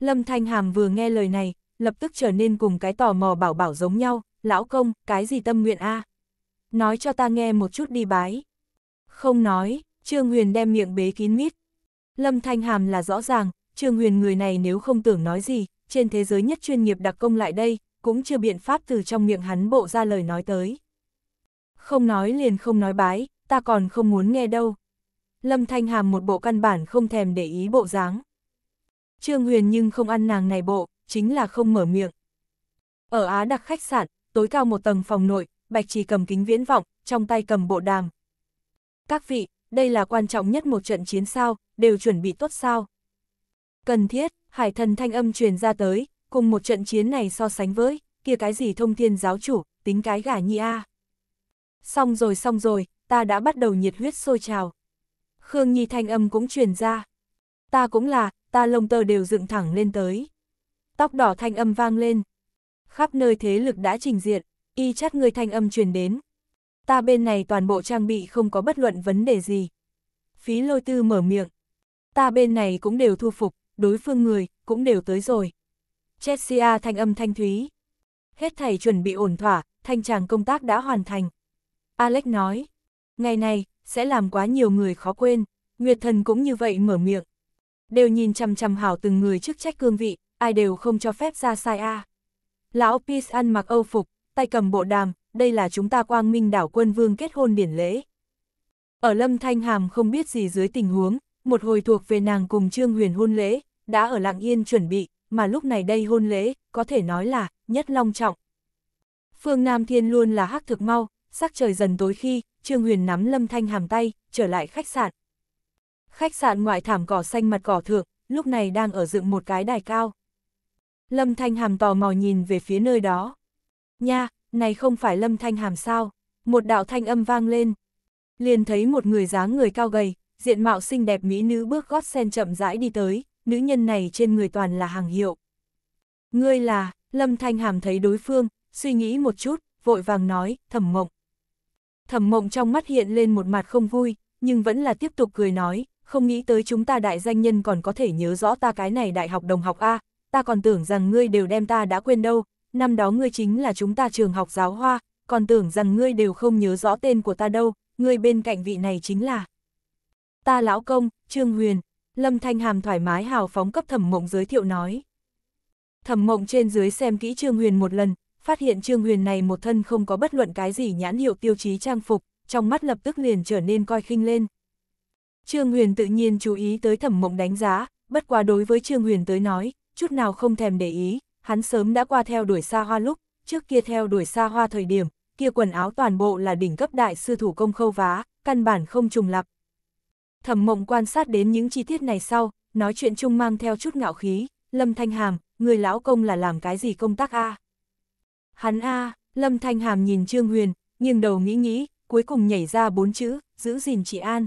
Lâm Thanh Hàm vừa nghe lời này, lập tức trở nên cùng cái tò mò bảo bảo giống nhau, lão công, cái gì tâm nguyện a Nói cho ta nghe một chút đi bái. Không nói, Trương Huyền đem miệng bế kín mít. Lâm Thanh Hàm là rõ ràng, Trương Huyền người này nếu không tưởng nói gì, trên thế giới nhất chuyên nghiệp đặc công lại đây, cũng chưa biện pháp từ trong miệng hắn bộ ra lời nói tới. Không nói liền không nói bái, ta còn không muốn nghe đâu. Lâm Thanh Hàm một bộ căn bản không thèm để ý bộ dáng. Trương Huyền nhưng không ăn nàng này bộ, chính là không mở miệng. Ở Á đặc khách sạn, tối cao một tầng phòng nội, Bạch Trì cầm kính viễn vọng, trong tay cầm bộ đàm. Các vị, đây là quan trọng nhất một trận chiến sao, đều chuẩn bị tốt sao. Cần thiết, hải thần thanh âm truyền ra tới, cùng một trận chiến này so sánh với, kia cái gì thông thiên giáo chủ, tính cái gà nhi a. Xong rồi xong rồi, ta đã bắt đầu nhiệt huyết sôi trào. Khương Nhi thanh âm cũng truyền ra. Ta cũng là, ta lông tơ đều dựng thẳng lên tới. Tóc đỏ thanh âm vang lên. Khắp nơi thế lực đã trình diện, y chắt người thanh âm truyền đến, ta bên này toàn bộ trang bị không có bất luận vấn đề gì. Phí lôi tư mở miệng. Ta bên này cũng đều thu phục, đối phương người, cũng đều tới rồi. Chessia thanh âm thanh thúy. Hết thầy chuẩn bị ổn thỏa, thanh tràng công tác đã hoàn thành. Alex nói, ngày này, sẽ làm quá nhiều người khó quên, Nguyệt Thần cũng như vậy mở miệng. Đều nhìn chằm chằm hảo từng người chức trách cương vị, ai đều không cho phép ra sai a. Lão Peace ăn mặc âu phục, tay cầm bộ đàm, đây là chúng ta quang minh đảo quân vương kết hôn điển lễ. Ở Lâm Thanh Hàm không biết gì dưới tình huống, một hồi thuộc về nàng cùng Trương Huyền hôn lễ, đã ở lặng yên chuẩn bị, mà lúc này đây hôn lễ, có thể nói là, nhất long trọng. Phương Nam Thiên luôn là hắc thực mau, sắc trời dần tối khi, Trương Huyền nắm Lâm Thanh Hàm tay, trở lại khách sạn. Khách sạn ngoại thảm cỏ xanh mặt cỏ thượng, lúc này đang ở dựng một cái đài cao. Lâm Thanh Hàm tò mò nhìn về phía nơi đó. Nha, này không phải lâm thanh hàm sao, một đạo thanh âm vang lên. Liền thấy một người dáng người cao gầy, diện mạo xinh đẹp mỹ nữ bước gót sen chậm rãi đi tới, nữ nhân này trên người toàn là hàng hiệu. Ngươi là, lâm thanh hàm thấy đối phương, suy nghĩ một chút, vội vàng nói, thẩm mộng. Thẩm mộng trong mắt hiện lên một mặt không vui, nhưng vẫn là tiếp tục cười nói, không nghĩ tới chúng ta đại danh nhân còn có thể nhớ rõ ta cái này đại học đồng học A, ta còn tưởng rằng ngươi đều đem ta đã quên đâu, năm đó ngươi chính là chúng ta trường học giáo hoa, còn tưởng rằng ngươi đều không nhớ rõ tên của ta đâu, ngươi bên cạnh vị này chính là ta lão công, Trương Huyền, Lâm Thanh Hàm thoải mái hào phóng cấp thẩm mộng giới thiệu nói. Thẩm mộng trên dưới xem kỹ Trương Huyền một lần, phát hiện Trương Huyền này một thân không có bất luận cái gì nhãn hiệu tiêu chí trang phục, trong mắt lập tức liền trở nên coi khinh lên. Trương Huyền tự nhiên chú ý tới thẩm mộng đánh giá, bất quá đối với Trương Huyền tới nói, chút nào không thèm để ý, hắn sớm đã qua theo đuổi xa hoa lúc, trước kia theo đuổi xa hoa thời điểm, kia quần áo toàn bộ là đỉnh cấp đại sư thủ công khâu vá, căn bản không trùng lập. Thẩm mộng quan sát đến những chi tiết này sau, nói chuyện chung mang theo chút ngạo khí, Lâm Thanh Hàm, người lão công là làm cái gì công tác a Hắn a Lâm Thanh Hàm nhìn Trương Huyền, nghiêng đầu nghĩ nghĩ, cuối cùng nhảy ra bốn chữ, giữ gìn chị An.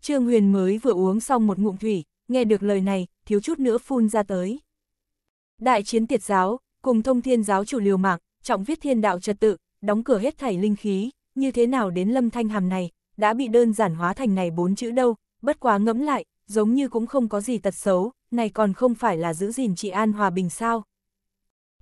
Trương Huyền mới vừa uống xong một ngụm thủy, nghe được lời này, thiếu chút nữa phun ra tới. Đại chiến tiệt giáo, cùng thông thiên giáo chủ liều mạng, trọng viết thiên đạo trật tự, đóng cửa hết thảy linh khí, như thế nào đến lâm thanh hàm này, đã bị đơn giản hóa thành này bốn chữ đâu, bất quá ngẫm lại, giống như cũng không có gì tật xấu, này còn không phải là giữ gìn trị an hòa bình sao.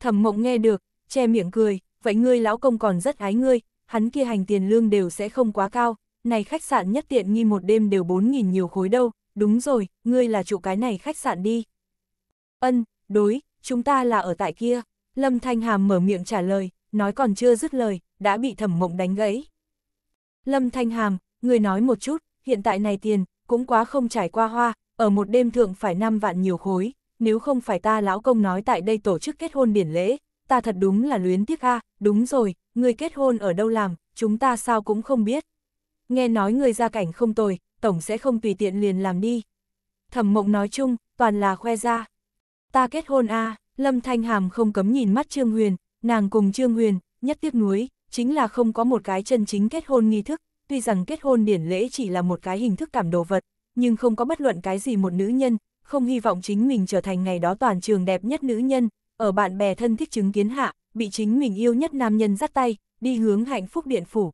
Thẩm mộng nghe được, che miệng cười, vậy ngươi lão công còn rất ái ngươi, hắn kia hành tiền lương đều sẽ không quá cao, này khách sạn nhất tiện nghi một đêm đều 4.000 nhiều khối đâu, đúng rồi, ngươi là chủ cái này khách sạn đi. Ân, đối, chúng ta là ở tại kia. Lâm Thanh Hàm mở miệng trả lời, nói còn chưa dứt lời, đã bị thẩm mộng đánh gãy. Lâm Thanh Hàm, người nói một chút, hiện tại này tiền, cũng quá không trải qua hoa, ở một đêm thượng phải 5 vạn nhiều khối, nếu không phải ta lão công nói tại đây tổ chức kết hôn điển lễ, ta thật đúng là luyến tiếc a đúng rồi, người kết hôn ở đâu làm, chúng ta sao cũng không biết. Nghe nói người ra cảnh không tồi, tổng sẽ không tùy tiện liền làm đi. Thẩm mộng nói chung, toàn là khoe ra ta kết hôn a Lâm Thanh Hàm không cấm nhìn mắt Trương Huyền, nàng cùng Trương Huyền, nhất tiếc nuối, chính là không có một cái chân chính kết hôn nghi thức, tuy rằng kết hôn điển lễ chỉ là một cái hình thức cảm đồ vật, nhưng không có bất luận cái gì một nữ nhân, không hy vọng chính mình trở thành ngày đó toàn trường đẹp nhất nữ nhân, ở bạn bè thân thích chứng kiến hạ, bị chính mình yêu nhất nam nhân dắt tay, đi hướng hạnh phúc điện phủ.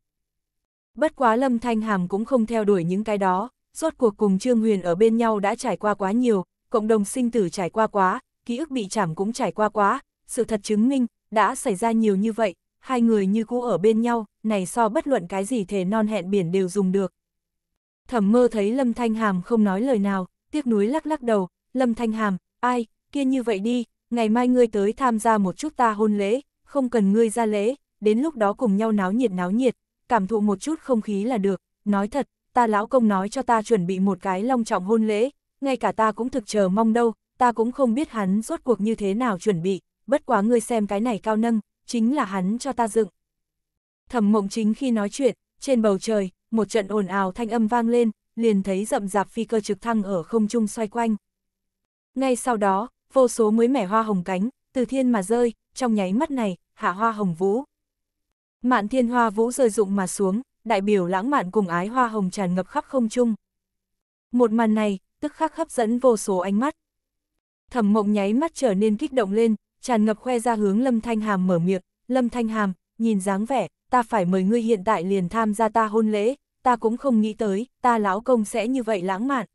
Bất quá Lâm Thanh Hàm cũng không theo đuổi những cái đó, rốt cuộc cùng Trương Huyền ở bên nhau đã trải qua quá nhiều, cộng đồng sinh tử trải qua quá, ký ức bị chảm cũng trải qua quá, sự thật chứng minh, đã xảy ra nhiều như vậy, hai người như cũ ở bên nhau, này so bất luận cái gì thể non hẹn biển đều dùng được. Thẩm mơ thấy Lâm Thanh Hàm không nói lời nào, tiếc núi lắc lắc đầu, Lâm Thanh Hàm, ai, kia như vậy đi, ngày mai ngươi tới tham gia một chút ta hôn lễ, không cần ngươi ra lễ, đến lúc đó cùng nhau náo nhiệt náo nhiệt, cảm thụ một chút không khí là được, nói thật, ta lão công nói cho ta chuẩn bị một cái long trọng hôn lễ, ngay cả ta cũng thực chờ mong đâu, ta cũng không biết hắn rốt cuộc như thế nào chuẩn bị, bất quá ngươi xem cái này cao nâng, chính là hắn cho ta dựng. Thẩm mộng chính khi nói chuyện, trên bầu trời, một trận ồn ào thanh âm vang lên, liền thấy rậm rạp phi cơ trực thăng ở không trung xoay quanh. Ngay sau đó, vô số mới mẻ hoa hồng cánh, từ thiên mà rơi, trong nháy mắt này, hạ hoa hồng vũ. Mạn thiên hoa vũ rơi rụng mà xuống, đại biểu lãng mạn cùng ái hoa hồng tràn ngập khắp không trung. Một màn này, tức khắc hấp dẫn vô số ánh mắt, thẩm mộng nháy mắt trở nên kích động lên, tràn ngập khoe ra hướng Lâm Thanh Hàm mở miệng, Lâm Thanh Hàm, nhìn dáng vẻ, ta phải mời ngươi hiện tại liền tham gia ta hôn lễ, ta cũng không nghĩ tới, ta lão công sẽ như vậy lãng mạn.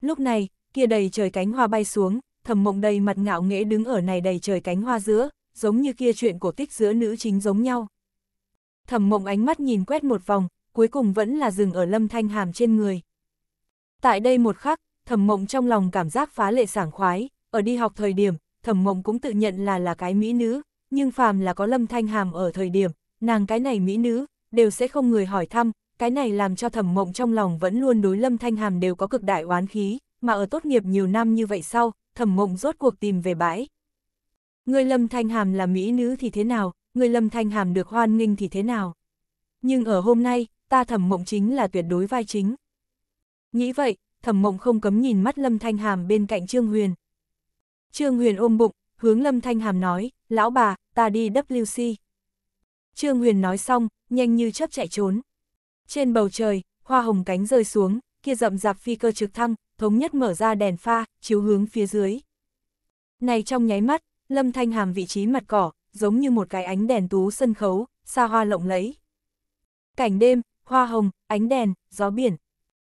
Lúc này, kia đầy trời cánh hoa bay xuống, Thẩm mộng đầy mặt ngạo nghễ đứng ở này đầy trời cánh hoa giữa, giống như kia chuyện cổ tích giữa nữ chính giống nhau. Thẩm mộng ánh mắt nhìn quét một vòng, cuối cùng vẫn là dừng ở lâm thanh hàm trên người. Tại đây một khắc, thẩm mộng trong lòng cảm giác phá lệ sảng khoái, ở đi học thời điểm, thẩm mộng cũng tự nhận là là cái mỹ nữ, nhưng phàm là có lâm thanh hàm ở thời điểm, nàng cái này mỹ nữ, đều sẽ không người hỏi thăm, cái này làm cho thẩm mộng trong lòng vẫn luôn đối lâm thanh hàm đều có cực đại oán khí, mà ở tốt nghiệp nhiều năm như vậy sau, thẩm mộng rốt cuộc tìm về bãi. Người lâm thanh hàm là mỹ nữ thì thế nào, người lâm thanh hàm được hoan nghênh thì thế nào. Nhưng ở hôm nay, ta thẩm mộng chính là tuyệt đối vai chính. Nghĩ vậy, thẩm mộng không cấm nhìn mắt Lâm Thanh Hàm bên cạnh Trương Huyền. Trương Huyền ôm bụng, hướng Lâm Thanh Hàm nói, lão bà, ta đi WC. Trương Huyền nói xong, nhanh như chớp chạy trốn. Trên bầu trời, hoa hồng cánh rơi xuống, kia rậm rạp phi cơ trực thăng, thống nhất mở ra đèn pha, chiếu hướng phía dưới. Này trong nháy mắt, Lâm Thanh Hàm vị trí mặt cỏ, giống như một cái ánh đèn tú sân khấu, xa hoa lộng lẫy. Cảnh đêm, hoa hồng, ánh đèn, gió biển,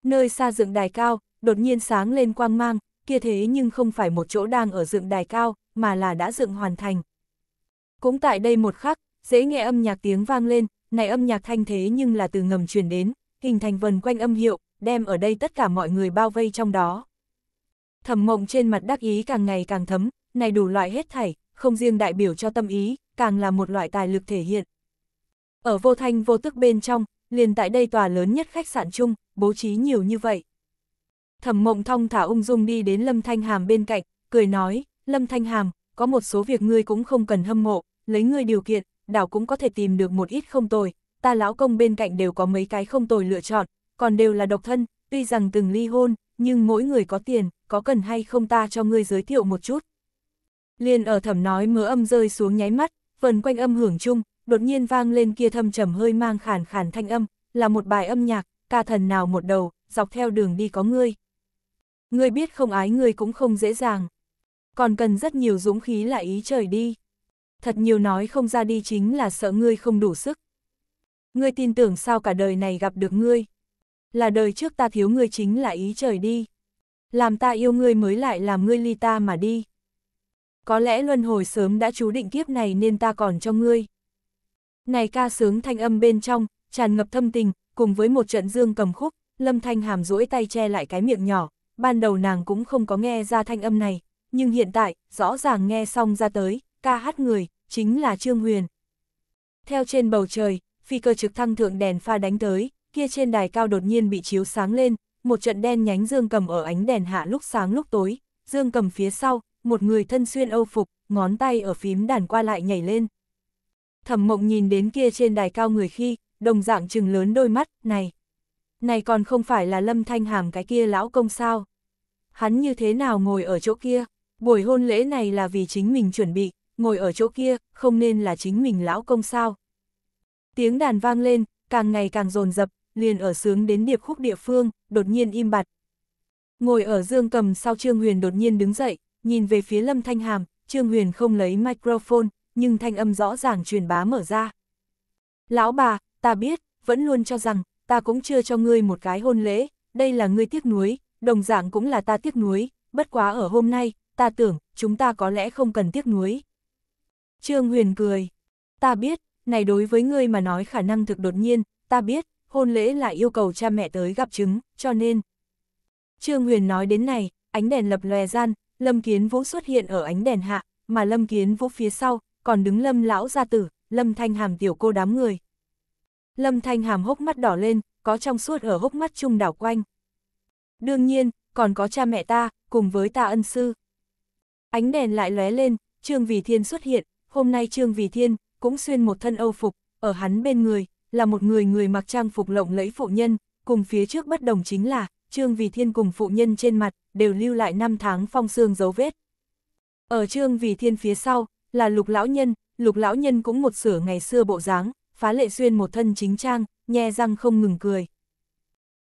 Nơi xa dựng đài cao, đột nhiên sáng lên quang mang, kia thế nhưng không phải một chỗ đang ở dựng đài cao, mà là đã dựng hoàn thành. Cũng tại đây một khắc, dễ nghe âm nhạc tiếng vang lên, này âm nhạc thanh thế nhưng là từ ngầm truyền đến, hình thành vần quanh âm hiệu, đem ở đây tất cả mọi người bao vây trong đó. Thẩm mộng trên mặt đắc ý càng ngày càng thấm, này đủ loại hết thảy, không riêng đại biểu cho tâm ý, càng là một loại tài lực thể hiện. Ở vô thanh vô tức bên trong, liền tại đây tòa lớn nhất khách sạn chung, bố trí nhiều như vậy. Thẩm mộng thong thả ung dung đi đến Lâm Thanh Hàm bên cạnh, cười nói, Lâm Thanh Hàm, có một số việc ngươi cũng không cần hâm mộ, lấy ngươi điều kiện, đảo cũng có thể tìm được một ít không tồi, ta lão công bên cạnh đều có mấy cái không tồi lựa chọn, còn đều là độc thân, tuy rằng từng ly hôn, nhưng mỗi người có tiền, có cần hay không ta cho ngươi giới thiệu một chút. Liên ở thẩm nói mớ âm rơi xuống nháy mắt, vần quanh âm hưởng chung, đột nhiên vang lên kia thâm trầm hơi mang khản khản thanh âm, là một bài âm nhạc, ca thần nào một đầu, dọc theo đường đi có ngươi. Ngươi biết không ái ngươi cũng không dễ dàng. Còn cần rất nhiều dũng khí là ý trời đi. Thật nhiều nói không ra đi chính là sợ ngươi không đủ sức. Ngươi tin tưởng sao cả đời này gặp được ngươi. Là đời trước ta thiếu ngươi chính là ý trời đi. Làm ta yêu ngươi mới lại làm ngươi ly ta mà đi. Có lẽ luân hồi sớm đã chú định kiếp này nên ta còn cho ngươi. Này ca sướng thanh âm bên trong, tràn ngập thâm tình, cùng với một trận dương cầm khúc, Lâm Thanh Hàm duỗi tay che lại cái miệng nhỏ, ban đầu nàng cũng không có nghe ra thanh âm này, nhưng hiện tại, rõ ràng nghe xong ra tới, ca hát người, chính là Trương Huyền. Theo trên bầu trời, phi cơ trực thăng thượng đèn pha đánh tới, kia trên đài cao đột nhiên bị chiếu sáng lên, một trận đen nhánh dương cầm ở ánh đèn hạ lúc sáng lúc tối, dương cầm phía sau, một người thân xuyên âu phục, ngón tay ở phím đàn qua lại nhảy lên thẩm mộng nhìn đến kia trên đài cao người khi, đồng dạng trừng lớn đôi mắt, này. Này còn không phải là lâm thanh hàm cái kia lão công sao. Hắn như thế nào ngồi ở chỗ kia, buổi hôn lễ này là vì chính mình chuẩn bị, ngồi ở chỗ kia, không nên là chính mình lão công sao. Tiếng đàn vang lên, càng ngày càng dồn dập liền ở sướng đến điệp khúc địa phương, đột nhiên im bặt. Ngồi ở dương cầm sau Trương Huyền đột nhiên đứng dậy, nhìn về phía Lâm Thanh Hàm, Trương Huyền không lấy microphone, nhưng thanh âm rõ ràng truyền bá mở ra. Lão bà, ta biết, vẫn luôn cho rằng, ta cũng chưa cho ngươi một cái hôn lễ, đây là ngươi tiếc nuối, đồng dạng cũng là ta tiếc nuối, bất quá ở hôm nay, ta tưởng, chúng ta có lẽ không cần tiếc nuối. Trương Huyền cười, ta biết, này đối với ngươi mà nói khả năng thực đột nhiên, ta biết, hôn lễ lại yêu cầu cha mẹ tới gặp chứng, cho nên. Trương Huyền nói đến này, ánh đèn lập lòe gian, Lâm Kiến Vũ xuất hiện ở ánh đèn hạ, mà Lâm Kiến Vũ phía sau, còn đứng lâm lão gia tử, lâm thanh hàm tiểu cô đám người. Lâm thanh hàm hốc mắt đỏ lên, có trong suốt ở hốc mắt chung đảo quanh. Đương nhiên, còn có cha mẹ ta, cùng với ta ân sư. Ánh đèn lại lóe lên, Trương Vì Thiên xuất hiện, hôm nay Trương Vì Thiên cũng xuyên một thân âu phục, ở hắn bên người là một người người mặc trang phục lộng lẫy phụ nhân, cùng phía trước bất đồng chính là Trương Vì Thiên cùng phụ nhân trên mặt đều lưu lại năm tháng phong xương dấu vết. Ở Trương Vì Thiên phía sau là lục lão nhân, lục lão nhân cũng một sửa ngày xưa bộ dáng, phá lệ xuyên một thân chính trang, nhe răng không ngừng cười.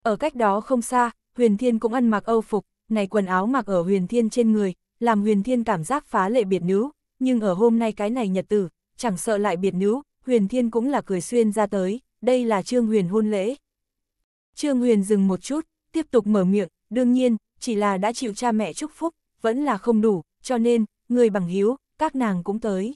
Ở cách đó không xa, huyền thiên cũng ăn mặc âu phục, này quần áo mặc ở huyền thiên trên người, làm huyền thiên cảm giác phá lệ biệt nữ, nhưng ở hôm nay cái này nhật tử, chẳng sợ lại biệt nữ, huyền thiên cũng là cười xuyên ra tới, đây là trương huyền hôn lễ. Trương huyền dừng một chút, tiếp tục mở miệng, đương nhiên, chỉ là đã chịu cha mẹ chúc phúc, vẫn là không đủ, cho nên, người bằng hiếu, các nàng cũng tới.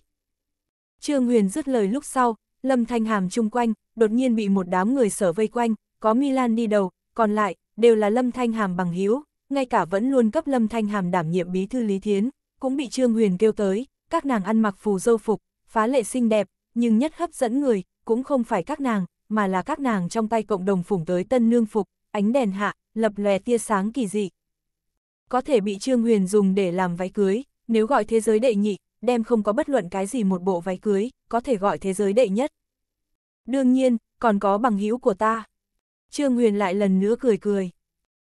Trương Huyền dứt lời lúc sau, Lâm Thanh Hàm chung quanh, đột nhiên bị một đám người sở vây quanh, có Milan đi đầu, còn lại, đều là Lâm Thanh Hàm bằng hiếu, ngay cả vẫn luôn cấp Lâm Thanh Hàm đảm nhiệm bí thư Lý Thiến, cũng bị Trương Huyền kêu tới, các nàng ăn mặc phù dâu phục, phá lệ xinh đẹp, nhưng nhất hấp dẫn người, cũng không phải các nàng, mà là các nàng trong tay cộng đồng phủng tới tân nương phục, ánh đèn hạ, lập lòe tia sáng kỳ dị. Có thể bị Trương Huyền dùng để làm váy cưới, nếu gọi thế giới đệ nhị, đem không có bất luận cái gì một bộ váy cưới, có thể gọi thế giới đệ nhất. Đương nhiên, còn có bằng hữu của ta. Trương Huyền lại lần nữa cười cười.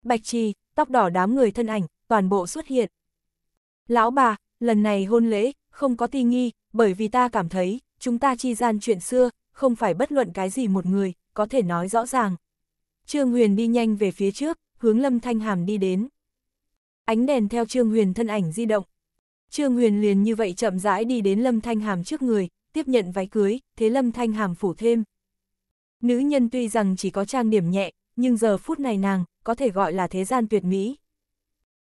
Bạch Trì, tóc đỏ đám người thân ảnh, toàn bộ xuất hiện. Lão bà, lần này hôn lễ, không có ti nghi, bởi vì ta cảm thấy, chúng ta chi gian chuyện xưa, không phải bất luận cái gì một người, có thể nói rõ ràng. Trương Huyền đi nhanh về phía trước, hướng Lâm Thanh Hàm đi đến. Ánh đèn theo Trương Huyền thân ảnh di động, Trương Huyền liền như vậy chậm rãi đi đến Lâm Thanh Hàm trước người, tiếp nhận váy cưới, thế Lâm Thanh Hàm phủ thêm. Nữ nhân tuy rằng chỉ có trang điểm nhẹ, nhưng giờ phút này nàng, có thể gọi là thế gian tuyệt mỹ.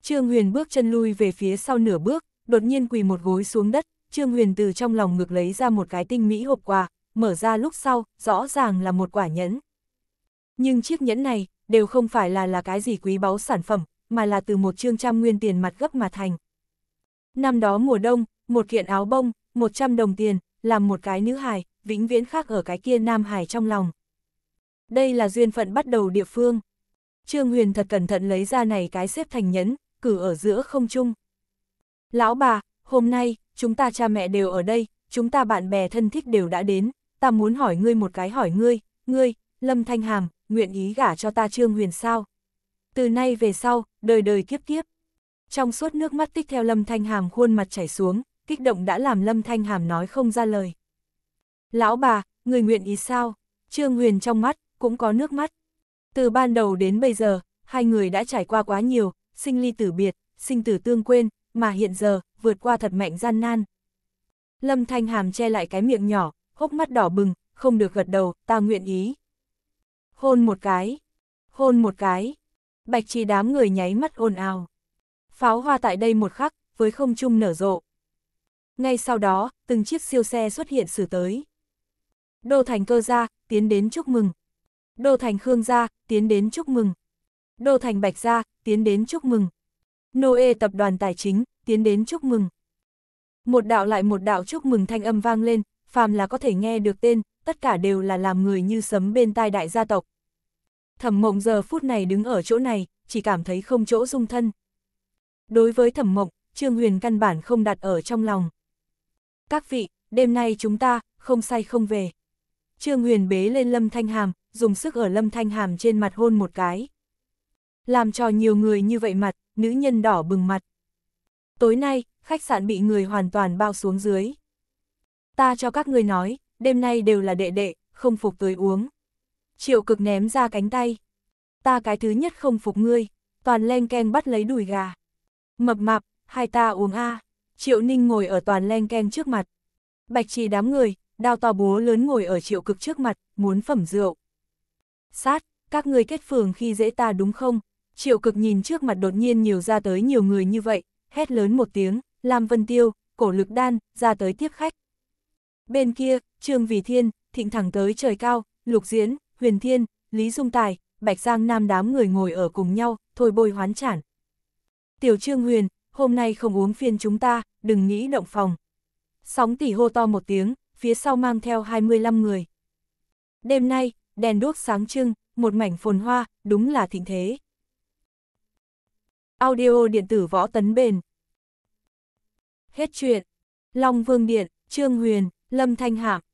Trương Huyền bước chân lui về phía sau nửa bước, đột nhiên quỳ một gối xuống đất, Trương Huyền từ trong lòng ngược lấy ra một cái tinh mỹ hộp quà, mở ra lúc sau, rõ ràng là một quả nhẫn. Nhưng chiếc nhẫn này, đều không phải là là cái gì quý báu sản phẩm, mà là từ một trương trăm nguyên tiền mặt gấp mà thành. Năm đó mùa đông, một kiện áo bông, 100 đồng tiền, làm một cái nữ hài, vĩnh viễn khác ở cái kia nam hài trong lòng. Đây là duyên phận bắt đầu địa phương. Trương Huyền thật cẩn thận lấy ra này cái xếp thành nhẫn, cử ở giữa không trung. Lão bà, hôm nay, chúng ta cha mẹ đều ở đây, chúng ta bạn bè thân thích đều đã đến, ta muốn hỏi ngươi một cái hỏi ngươi, ngươi, Lâm Thanh Hàm, nguyện ý gả cho ta Trương Huyền sao? Từ nay về sau, đời đời kiếp kiếp, trong suốt nước mắt tích theo Lâm Thanh Hàm khuôn mặt chảy xuống, kích động đã làm Lâm Thanh Hàm nói không ra lời. Lão bà, người nguyện ý sao? Trương Huyền trong mắt, cũng có nước mắt. Từ ban đầu đến bây giờ, hai người đã trải qua quá nhiều, sinh ly tử biệt, sinh tử tương quên, mà hiện giờ, vượt qua thật mạnh gian nan. Lâm Thanh Hàm che lại cái miệng nhỏ, hốc mắt đỏ bừng, không được gật đầu, ta nguyện ý. Hôn một cái, hôn một cái. Bạch trì đám người nháy mắt ồn ào. Pháo hoa tại đây một khắc, với không trung nở rộ. Ngay sau đó, từng chiếc siêu xe xuất hiện xử tới. Đô Thành Cơ Gia, tiến đến chúc mừng. Đô Thành Khương Gia, tiến đến chúc mừng. Đô Thành Bạch Gia, tiến đến chúc mừng. Noe Tập đoàn Tài chính, tiến đến chúc mừng. Một đạo lại một đạo chúc mừng thanh âm vang lên, phàm là có thể nghe được tên, tất cả đều là làm người như sấm bên tai đại gia tộc. Thẩm mộng giờ phút này đứng ở chỗ này, chỉ cảm thấy không chỗ dung thân. Đối với thẩm mộc Trương Huyền căn bản không đặt ở trong lòng. Các vị, đêm nay chúng ta, không say không về. Trương Huyền bế lên Lâm Thanh Hàm, dùng sức ở Lâm Thanh Hàm trên mặt hôn một cái. Làm cho nhiều người như vậy mặt, nữ nhân đỏ bừng mặt. Tối nay, khách sạn bị người hoàn toàn bao xuống dưới. Ta cho các người nói, đêm nay đều là đệ đệ, không phục tới uống. Triệu cực ném ra cánh tay. Ta cái thứ nhất không phục ngươi, toàn len keng bắt lấy đùi gà. Mập mạp, hai ta uống a. À. Triệu Ninh ngồi ở toàn len ken trước mặt. Bạch trì đám người, đao to búa lớn ngồi ở triệu cực trước mặt, muốn phẩm rượu. Sát, các người kết phường khi dễ ta đúng không? Triệu cực nhìn trước mặt đột nhiên nhiều ra tới nhiều người như vậy, hét lớn một tiếng, làm vân tiêu, cổ lực đan, ra tới tiếp khách. Bên kia, Trương Vì Thiên, thịnh thẳng tới trời cao, Lục Diễn, Huyền Thiên, Lý Dung Tài, Bạch Giang Nam đám người ngồi ở cùng nhau, thôi bôi hoán chản. Tiểu Trương Huyền, hôm nay không uống phiên chúng ta, đừng nghĩ động phòng. Sóng tỷ hô to một tiếng, phía sau mang theo 25 người. Đêm nay, đèn đuốc sáng trưng, một mảnh phồn hoa, đúng là thịnh thế. Audio điện tử võ tấn bền. Hết chuyện. Long Vương Điện, Trương Huyền, Lâm Thanh Hạm.